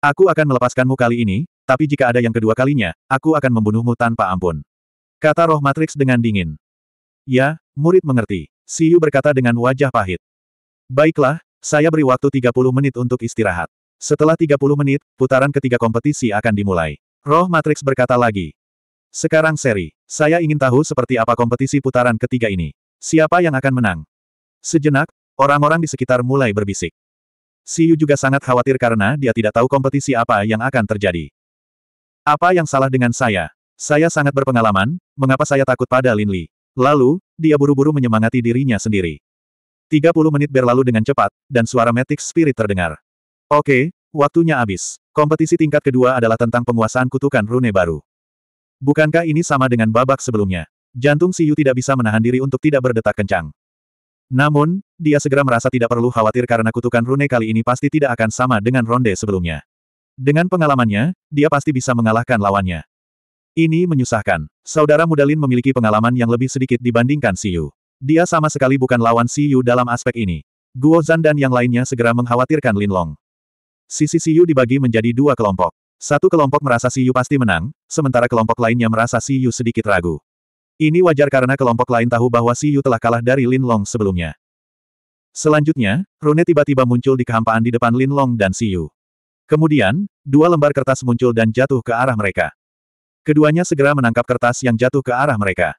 Aku akan melepaskanmu kali ini, tapi jika ada yang kedua kalinya, aku akan membunuhmu tanpa ampun. Kata roh Matrix dengan dingin. Ya, murid mengerti. Si Yu berkata dengan wajah pahit. Baiklah, saya beri waktu 30 menit untuk istirahat. Setelah 30 menit, putaran ketiga kompetisi akan dimulai. Roh Matriks berkata lagi. Sekarang seri, saya ingin tahu seperti apa kompetisi putaran ketiga ini. Siapa yang akan menang? Sejenak, orang-orang di sekitar mulai berbisik. Siu juga sangat khawatir karena dia tidak tahu kompetisi apa yang akan terjadi. Apa yang salah dengan saya? Saya sangat berpengalaman, mengapa saya takut pada Lin Li? Lalu, dia buru-buru menyemangati dirinya sendiri. 30 menit berlalu dengan cepat, dan suara Matic Spirit terdengar. Oke, waktunya habis. Kompetisi tingkat kedua adalah tentang penguasaan kutukan rune baru. Bukankah ini sama dengan babak sebelumnya? Jantung Siyu tidak bisa menahan diri untuk tidak berdetak kencang. Namun, dia segera merasa tidak perlu khawatir karena kutukan rune kali ini pasti tidak akan sama dengan ronde sebelumnya. Dengan pengalamannya, dia pasti bisa mengalahkan lawannya. Ini menyusahkan. Saudara muda Lin memiliki pengalaman yang lebih sedikit dibandingkan Siyu. Dia sama sekali bukan lawan Siyu dalam aspek ini. Guo Zan dan yang lainnya segera mengkhawatirkan Lin Long. Sisi Siyu dibagi menjadi dua kelompok. Satu kelompok merasa Siyu pasti menang, sementara kelompok lainnya merasa Siyu sedikit ragu. Ini wajar karena kelompok lain tahu bahwa Siyu telah kalah dari Lin Long sebelumnya. Selanjutnya, rune tiba-tiba muncul di kehampaan di depan Lin Long dan Siyu. Kemudian, dua lembar kertas muncul dan jatuh ke arah mereka. Keduanya segera menangkap kertas yang jatuh ke arah mereka.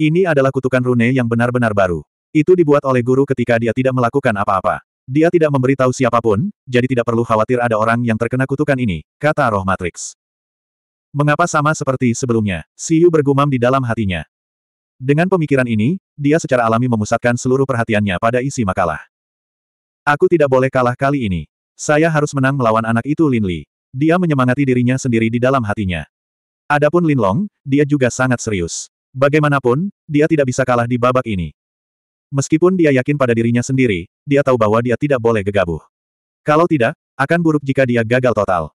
Ini adalah kutukan rune yang benar-benar baru. Itu dibuat oleh guru ketika dia tidak melakukan apa-apa. Dia tidak memberitahu siapapun, jadi tidak perlu khawatir ada orang yang terkena kutukan ini, kata roh Matrix. Mengapa sama seperti sebelumnya? Siu bergumam di dalam hatinya. Dengan pemikiran ini, dia secara alami memusatkan seluruh perhatiannya pada isi makalah. Aku tidak boleh kalah kali ini. Saya harus menang melawan anak itu Lin Li. Dia menyemangati dirinya sendiri di dalam hatinya. Adapun Lin Long, dia juga sangat serius. Bagaimanapun, dia tidak bisa kalah di babak ini. Meskipun dia yakin pada dirinya sendiri, dia tahu bahwa dia tidak boleh gegabah. Kalau tidak, akan buruk jika dia gagal total.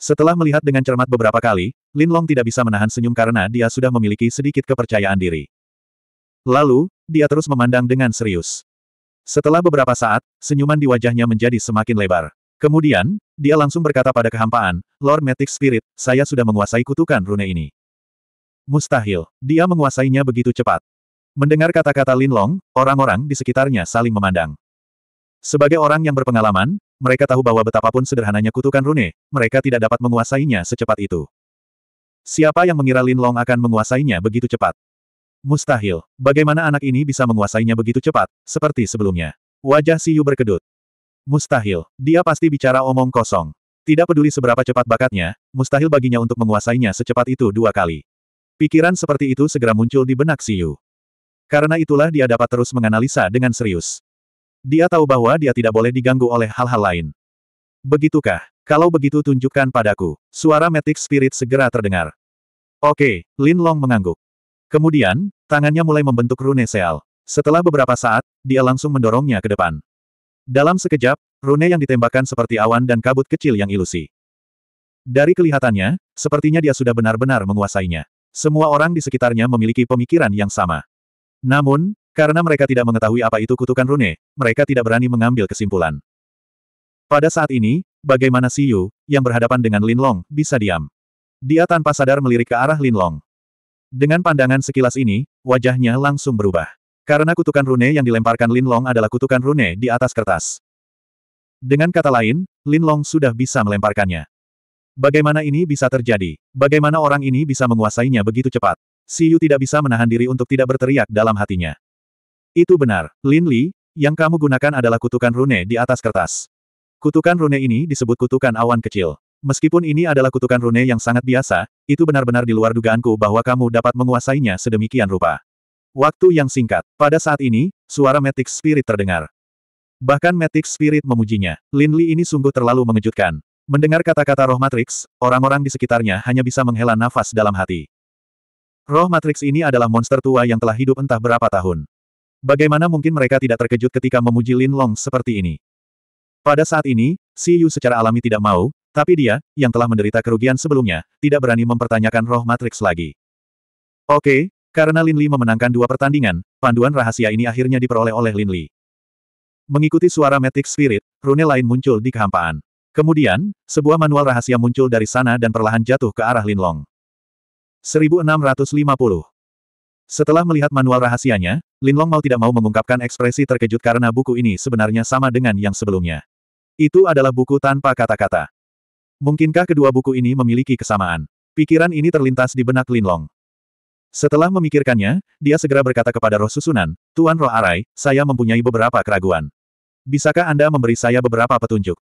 Setelah melihat dengan cermat beberapa kali, Lin Long tidak bisa menahan senyum karena dia sudah memiliki sedikit kepercayaan diri. Lalu, dia terus memandang dengan serius. Setelah beberapa saat, senyuman di wajahnya menjadi semakin lebar. Kemudian, dia langsung berkata pada kehampaan, Lord Matic Spirit, saya sudah menguasai kutukan rune ini. Mustahil, dia menguasainya begitu cepat. Mendengar kata-kata Lin Long, orang-orang di sekitarnya saling memandang. Sebagai orang yang berpengalaman, mereka tahu bahwa betapapun sederhananya kutukan rune, mereka tidak dapat menguasainya secepat itu. Siapa yang mengira Lin Long akan menguasainya begitu cepat? Mustahil. Bagaimana anak ini bisa menguasainya begitu cepat, seperti sebelumnya? Wajah Siyu berkedut. Mustahil. Dia pasti bicara omong kosong. Tidak peduli seberapa cepat bakatnya, mustahil baginya untuk menguasainya secepat itu dua kali. Pikiran seperti itu segera muncul di benak Siyu. Karena itulah dia dapat terus menganalisa dengan serius. Dia tahu bahwa dia tidak boleh diganggu oleh hal-hal lain. Begitukah? Kalau begitu tunjukkan padaku. Suara metik Spirit segera terdengar. Oke, Lin Long mengangguk. Kemudian, tangannya mulai membentuk rune seal. Setelah beberapa saat, dia langsung mendorongnya ke depan. Dalam sekejap, rune yang ditembakkan seperti awan dan kabut kecil yang ilusi. Dari kelihatannya, sepertinya dia sudah benar-benar menguasainya. Semua orang di sekitarnya memiliki pemikiran yang sama. Namun, karena mereka tidak mengetahui apa itu kutukan rune, mereka tidak berani mengambil kesimpulan. Pada saat ini, bagaimana Siyu yang berhadapan dengan Lin Long, bisa diam. Dia tanpa sadar melirik ke arah Lin Long. Dengan pandangan sekilas ini, wajahnya langsung berubah. Karena kutukan rune yang dilemparkan Lin Long adalah kutukan rune di atas kertas. Dengan kata lain, Lin Long sudah bisa melemparkannya. Bagaimana ini bisa terjadi? Bagaimana orang ini bisa menguasainya begitu cepat? Si Yu tidak bisa menahan diri untuk tidak berteriak dalam hatinya. Itu benar, Lin Li, yang kamu gunakan adalah kutukan rune di atas kertas. Kutukan rune ini disebut kutukan awan kecil. Meskipun ini adalah kutukan rune yang sangat biasa, itu benar-benar di luar dugaanku bahwa kamu dapat menguasainya sedemikian rupa. Waktu yang singkat. Pada saat ini, suara Matic Spirit terdengar. Bahkan Matic Spirit memujinya. Lin Li ini sungguh terlalu mengejutkan. Mendengar kata-kata roh Matrix, orang-orang di sekitarnya hanya bisa menghela nafas dalam hati. Roh Matrix ini adalah monster tua yang telah hidup entah berapa tahun. Bagaimana mungkin mereka tidak terkejut ketika memuji Lin Long seperti ini? Pada saat ini, Si Yu secara alami tidak mau, tapi dia, yang telah menderita kerugian sebelumnya, tidak berani mempertanyakan roh Matrix lagi. Oke, karena Lin Li memenangkan dua pertandingan, panduan rahasia ini akhirnya diperoleh oleh Lin Li. Mengikuti suara Matrix Spirit, rune lain muncul di kehampaan. Kemudian, sebuah manual rahasia muncul dari sana dan perlahan jatuh ke arah Lin Long. 1650. Setelah melihat manual rahasianya, Linlong mau tidak mau mengungkapkan ekspresi terkejut karena buku ini sebenarnya sama dengan yang sebelumnya. Itu adalah buku tanpa kata-kata. Mungkinkah kedua buku ini memiliki kesamaan? Pikiran ini terlintas di benak Linlong. Setelah memikirkannya, dia segera berkata kepada roh susunan, Tuan Roh Arai, saya mempunyai beberapa keraguan. Bisakah Anda memberi saya beberapa petunjuk?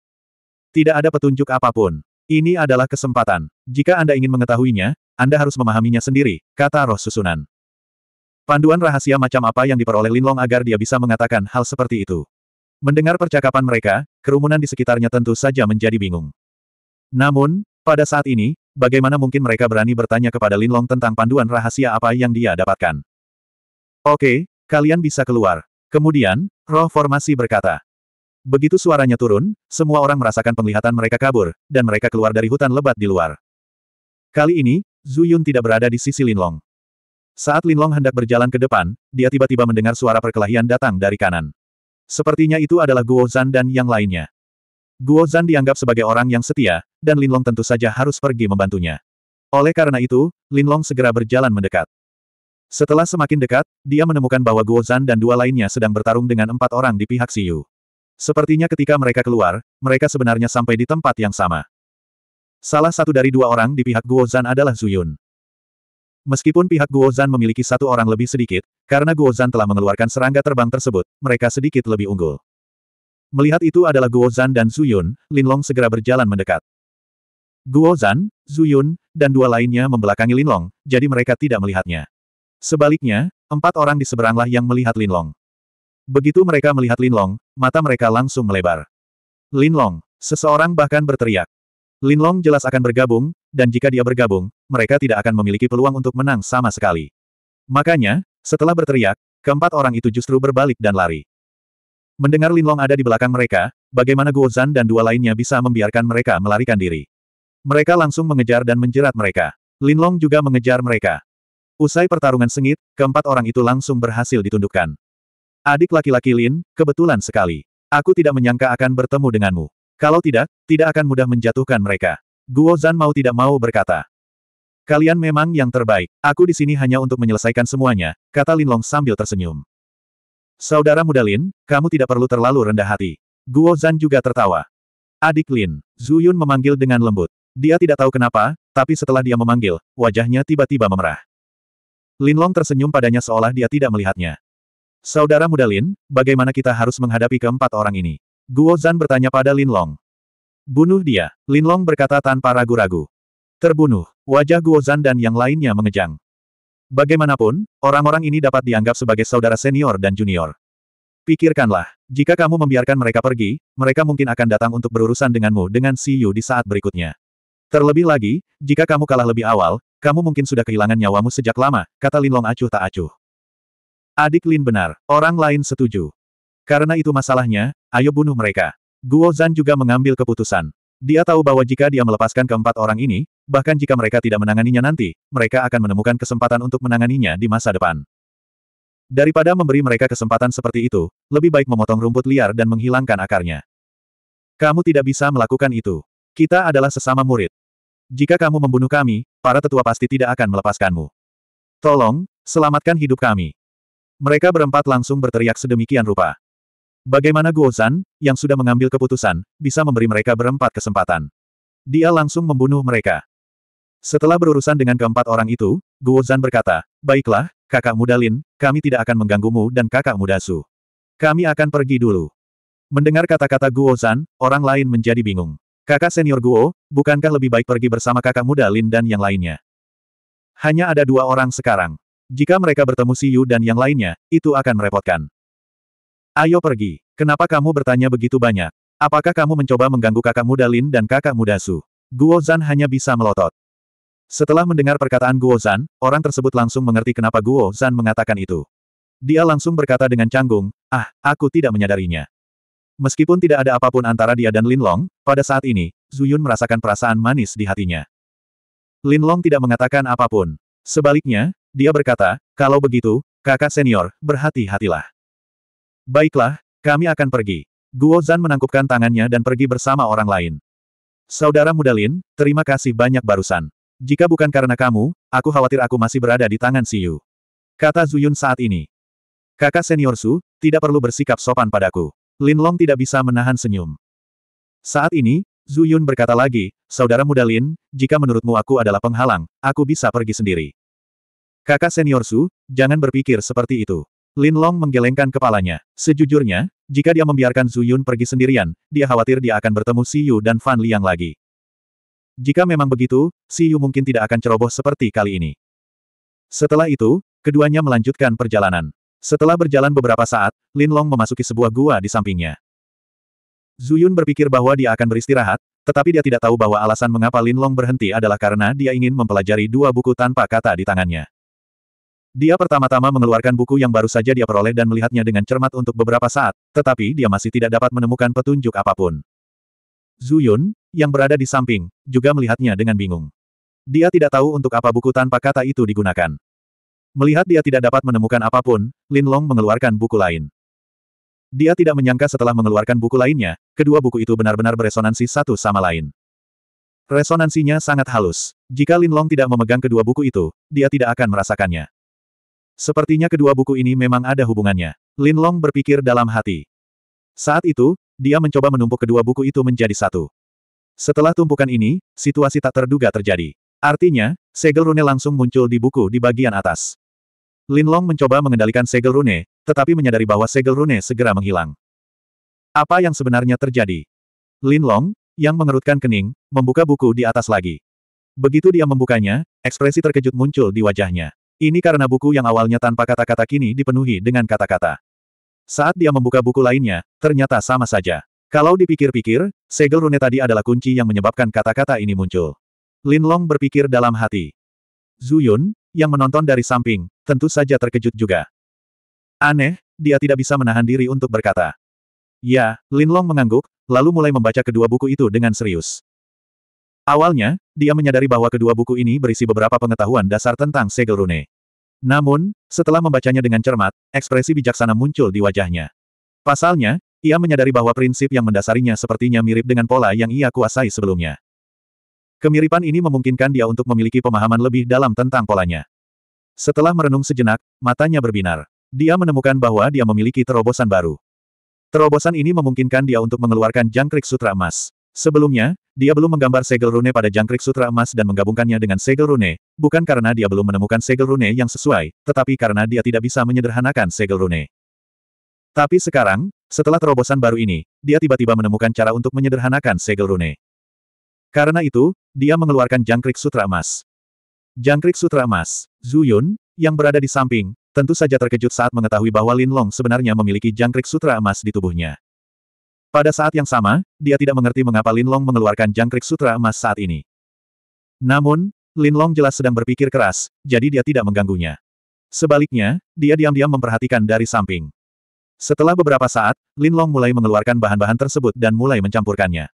Tidak ada petunjuk apapun. Ini adalah kesempatan. Jika Anda ingin mengetahuinya, Anda harus memahaminya sendiri, kata roh susunan. Panduan rahasia macam apa yang diperoleh Linlong agar dia bisa mengatakan hal seperti itu. Mendengar percakapan mereka, kerumunan di sekitarnya tentu saja menjadi bingung. Namun, pada saat ini, bagaimana mungkin mereka berani bertanya kepada Linlong tentang panduan rahasia apa yang dia dapatkan? Oke, kalian bisa keluar. Kemudian, roh formasi berkata, Begitu suaranya turun, semua orang merasakan penglihatan mereka kabur, dan mereka keluar dari hutan lebat di luar. Kali ini, Zhu Yun tidak berada di sisi Linlong. Saat Linlong hendak berjalan ke depan, dia tiba-tiba mendengar suara perkelahian datang dari kanan. Sepertinya itu adalah Guo Zan dan yang lainnya. Guo Zan dianggap sebagai orang yang setia, dan Linlong tentu saja harus pergi membantunya. Oleh karena itu, Linlong segera berjalan mendekat. Setelah semakin dekat, dia menemukan bahwa Guo Zan dan dua lainnya sedang bertarung dengan empat orang di pihak Siyu. Sepertinya ketika mereka keluar, mereka sebenarnya sampai di tempat yang sama. Salah satu dari dua orang di pihak Guozan adalah Zuyun. Meskipun pihak Guozan memiliki satu orang lebih sedikit, karena Guozan telah mengeluarkan serangga terbang tersebut, mereka sedikit lebih unggul. Melihat itu adalah Guozan dan Zuyun, Linlong segera berjalan mendekat. Guozan, Zuyun, dan dua lainnya membelakangi Linlong, jadi mereka tidak melihatnya. Sebaliknya, empat orang di seberanglah yang melihat Linlong. Begitu mereka melihat Linlong, mata mereka langsung melebar. Linlong, seseorang bahkan berteriak. Linlong jelas akan bergabung, dan jika dia bergabung, mereka tidak akan memiliki peluang untuk menang sama sekali. Makanya, setelah berteriak, keempat orang itu justru berbalik dan lari. Mendengar Linlong ada di belakang mereka, bagaimana Guo Zan dan dua lainnya bisa membiarkan mereka melarikan diri. Mereka langsung mengejar dan menjerat mereka. Linlong juga mengejar mereka. Usai pertarungan sengit, keempat orang itu langsung berhasil ditundukkan. Adik laki-laki Lin, kebetulan sekali. Aku tidak menyangka akan bertemu denganmu. Kalau tidak, tidak akan mudah menjatuhkan mereka. Guo Zan mau tidak mau berkata. Kalian memang yang terbaik. Aku di sini hanya untuk menyelesaikan semuanya, kata Lin Long sambil tersenyum. Saudara muda Lin, kamu tidak perlu terlalu rendah hati. Guo Zan juga tertawa. Adik Lin, Zuyun memanggil dengan lembut. Dia tidak tahu kenapa, tapi setelah dia memanggil, wajahnya tiba-tiba memerah. Lin Long tersenyum padanya seolah dia tidak melihatnya. Saudara muda Lin, bagaimana kita harus menghadapi keempat orang ini? Guo Zan bertanya pada Lin Long. Bunuh dia, Lin Long berkata tanpa ragu-ragu. Terbunuh, wajah Guo Zan dan yang lainnya mengejang. Bagaimanapun, orang-orang ini dapat dianggap sebagai saudara senior dan junior. Pikirkanlah, jika kamu membiarkan mereka pergi, mereka mungkin akan datang untuk berurusan denganmu dengan Si Yu di saat berikutnya. Terlebih lagi, jika kamu kalah lebih awal, kamu mungkin sudah kehilangan nyawamu sejak lama, kata Lin Long acuh tak acuh. Adik Lin benar, orang lain setuju. Karena itu masalahnya, ayo bunuh mereka. Guo Zan juga mengambil keputusan. Dia tahu bahwa jika dia melepaskan keempat orang ini, bahkan jika mereka tidak menanganinya nanti, mereka akan menemukan kesempatan untuk menanganinya di masa depan. Daripada memberi mereka kesempatan seperti itu, lebih baik memotong rumput liar dan menghilangkan akarnya. Kamu tidak bisa melakukan itu. Kita adalah sesama murid. Jika kamu membunuh kami, para tetua pasti tidak akan melepaskanmu. Tolong, selamatkan hidup kami. Mereka berempat langsung berteriak sedemikian rupa. Bagaimana Guo Zan, yang sudah mengambil keputusan, bisa memberi mereka berempat kesempatan. Dia langsung membunuh mereka. Setelah berurusan dengan keempat orang itu, Guo Zan berkata, Baiklah, kakak muda Lin, kami tidak akan mengganggumu dan kakak muda Su. Kami akan pergi dulu. Mendengar kata-kata Guo Zan, orang lain menjadi bingung. Kakak senior Guo, bukankah lebih baik pergi bersama kakak muda Lin dan yang lainnya? Hanya ada dua orang sekarang. Jika mereka bertemu si Yu dan yang lainnya, itu akan merepotkan. Ayo pergi. Kenapa kamu bertanya begitu banyak? Apakah kamu mencoba mengganggu kakak muda Lin dan kakak muda Su? Guo Zan hanya bisa melotot. Setelah mendengar perkataan Guo Zan, orang tersebut langsung mengerti kenapa Guo Zan mengatakan itu. Dia langsung berkata dengan canggung, ah, aku tidak menyadarinya. Meskipun tidak ada apapun antara dia dan Lin Long, pada saat ini, Zuyun merasakan perasaan manis di hatinya. Lin Long tidak mengatakan apapun. Sebaliknya, dia berkata, kalau begitu, kakak senior, berhati-hatilah. Baiklah, kami akan pergi. Guo Zan menangkupkan tangannya dan pergi bersama orang lain. Saudara muda Lin, terima kasih banyak barusan. Jika bukan karena kamu, aku khawatir aku masih berada di tangan Siu. Kata Zuyun saat ini. Kakak senior Su, tidak perlu bersikap sopan padaku. Lin Long tidak bisa menahan senyum. Saat ini, Zuyun berkata lagi, Saudara muda Lin, jika menurutmu aku adalah penghalang, aku bisa pergi sendiri. Kakak senior Su, jangan berpikir seperti itu. Lin Long menggelengkan kepalanya. Sejujurnya, jika dia membiarkan Zuyun Yun pergi sendirian, dia khawatir dia akan bertemu Si Yu dan Fan Liang lagi. Jika memang begitu, Si Yu mungkin tidak akan ceroboh seperti kali ini. Setelah itu, keduanya melanjutkan perjalanan. Setelah berjalan beberapa saat, Lin Long memasuki sebuah gua di sampingnya. Zuyun berpikir bahwa dia akan beristirahat, tetapi dia tidak tahu bahwa alasan mengapa Lin Long berhenti adalah karena dia ingin mempelajari dua buku tanpa kata di tangannya. Dia pertama-tama mengeluarkan buku yang baru saja dia peroleh dan melihatnya dengan cermat untuk beberapa saat, tetapi dia masih tidak dapat menemukan petunjuk apapun. Zuyun, yang berada di samping, juga melihatnya dengan bingung. Dia tidak tahu untuk apa buku tanpa kata itu digunakan. Melihat dia tidak dapat menemukan apapun, Lin Long mengeluarkan buku lain. Dia tidak menyangka setelah mengeluarkan buku lainnya, kedua buku itu benar-benar beresonansi satu sama lain. Resonansinya sangat halus. Jika Lin Long tidak memegang kedua buku itu, dia tidak akan merasakannya. Sepertinya kedua buku ini memang ada hubungannya. Lin Long berpikir dalam hati. Saat itu, dia mencoba menumpuk kedua buku itu menjadi satu. Setelah tumpukan ini, situasi tak terduga terjadi. Artinya, segel rune langsung muncul di buku di bagian atas. Lin Long mencoba mengendalikan segel rune, tetapi menyadari bahwa segel rune segera menghilang. Apa yang sebenarnya terjadi? Lin Long, yang mengerutkan kening, membuka buku di atas lagi. Begitu dia membukanya, ekspresi terkejut muncul di wajahnya. Ini karena buku yang awalnya tanpa kata-kata kini dipenuhi dengan kata-kata. Saat dia membuka buku lainnya, ternyata sama saja. Kalau dipikir-pikir, segel rune tadi adalah kunci yang menyebabkan kata-kata ini muncul. Lin Long berpikir dalam hati. Zuyun, yang menonton dari samping, tentu saja terkejut juga. Aneh, dia tidak bisa menahan diri untuk berkata. Ya, Lin Long mengangguk, lalu mulai membaca kedua buku itu dengan serius. Awalnya, dia menyadari bahwa kedua buku ini berisi beberapa pengetahuan dasar tentang segel rune. Namun, setelah membacanya dengan cermat, ekspresi bijaksana muncul di wajahnya. Pasalnya, ia menyadari bahwa prinsip yang mendasarinya sepertinya mirip dengan pola yang ia kuasai sebelumnya. Kemiripan ini memungkinkan dia untuk memiliki pemahaman lebih dalam tentang polanya. Setelah merenung sejenak, matanya berbinar. Dia menemukan bahwa dia memiliki terobosan baru. Terobosan ini memungkinkan dia untuk mengeluarkan jangkrik sutra emas. Sebelumnya, dia belum menggambar segel rune pada jangkrik sutra emas dan menggabungkannya dengan segel rune, bukan karena dia belum menemukan segel rune yang sesuai, tetapi karena dia tidak bisa menyederhanakan segel rune. Tapi sekarang, setelah terobosan baru ini, dia tiba-tiba menemukan cara untuk menyederhanakan segel rune. Karena itu, dia mengeluarkan jangkrik sutra emas. Jangkrik sutra emas, Zuyun, yang berada di samping, tentu saja terkejut saat mengetahui bahwa Lin Long sebenarnya memiliki jangkrik sutra emas di tubuhnya. Pada saat yang sama, dia tidak mengerti mengapa Lin Long mengeluarkan jangkrik sutra emas saat ini. Namun, Lin Long jelas sedang berpikir keras, jadi dia tidak mengganggunya. Sebaliknya, dia diam-diam memperhatikan dari samping. Setelah beberapa saat, Lin Long mulai mengeluarkan bahan-bahan tersebut dan mulai mencampurkannya.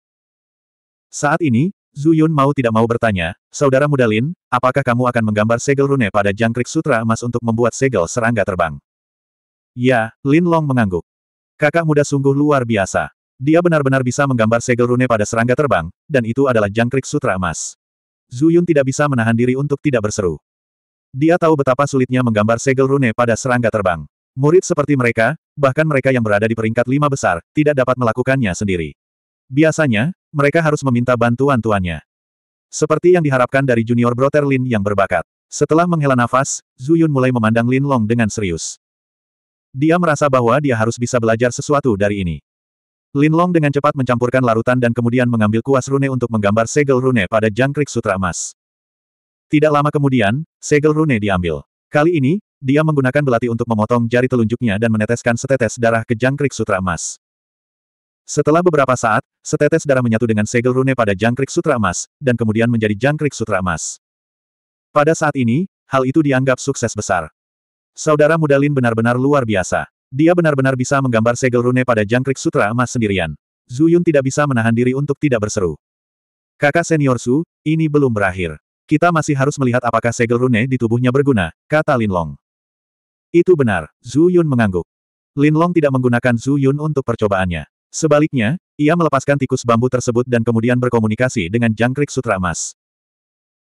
Saat ini, Zhu Yun mau tidak mau bertanya, Saudara muda Lin, apakah kamu akan menggambar segel rune pada jangkrik sutra emas untuk membuat segel serangga terbang? Ya, Lin Long mengangguk. Kakak muda sungguh luar biasa. Dia benar-benar bisa menggambar segel rune pada serangga terbang, dan itu adalah jangkrik sutra emas. Zuyun tidak bisa menahan diri untuk tidak berseru. Dia tahu betapa sulitnya menggambar segel rune pada serangga terbang. Murid seperti mereka, bahkan mereka yang berada di peringkat lima besar, tidak dapat melakukannya sendiri. Biasanya, mereka harus meminta bantuan tuannya. Seperti yang diharapkan dari junior brother Lin yang berbakat. Setelah menghela nafas, Zuyun mulai memandang Lin Long dengan serius. Dia merasa bahwa dia harus bisa belajar sesuatu dari ini. Lin Long dengan cepat mencampurkan larutan dan kemudian mengambil kuas rune untuk menggambar segel rune pada jangkrik sutra emas. Tidak lama kemudian, segel rune diambil. Kali ini, dia menggunakan belati untuk memotong jari telunjuknya dan meneteskan setetes darah ke jangkrik sutra emas. Setelah beberapa saat, setetes darah menyatu dengan segel rune pada jangkrik sutra emas, dan kemudian menjadi jangkrik sutra emas. Pada saat ini, hal itu dianggap sukses besar. Saudara muda Lin benar-benar luar biasa. Dia benar-benar bisa menggambar segel rune pada jangkrik sutra emas sendirian. Zuyun tidak bisa menahan diri untuk tidak berseru. Kakak senior Su, ini belum berakhir. Kita masih harus melihat apakah segel rune di tubuhnya berguna, kata Lin Long. Itu benar, Zuyun mengangguk. Lin Long tidak menggunakan Zuyun untuk percobaannya. Sebaliknya, ia melepaskan tikus bambu tersebut dan kemudian berkomunikasi dengan jangkrik sutra emas.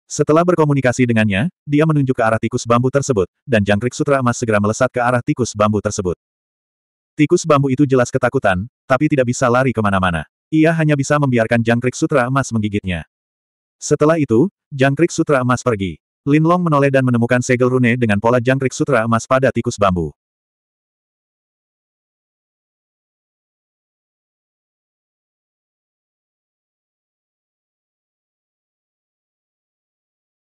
Setelah berkomunikasi dengannya, dia menunjuk ke arah tikus bambu tersebut, dan jangkrik sutra emas segera melesat ke arah tikus bambu tersebut. Tikus bambu itu jelas ketakutan, tapi tidak bisa lari kemana-mana. Ia hanya bisa membiarkan jangkrik sutra emas menggigitnya. Setelah itu, jangkrik sutra emas pergi. Linlong menoleh dan menemukan segel rune dengan pola jangkrik sutra emas pada tikus bambu.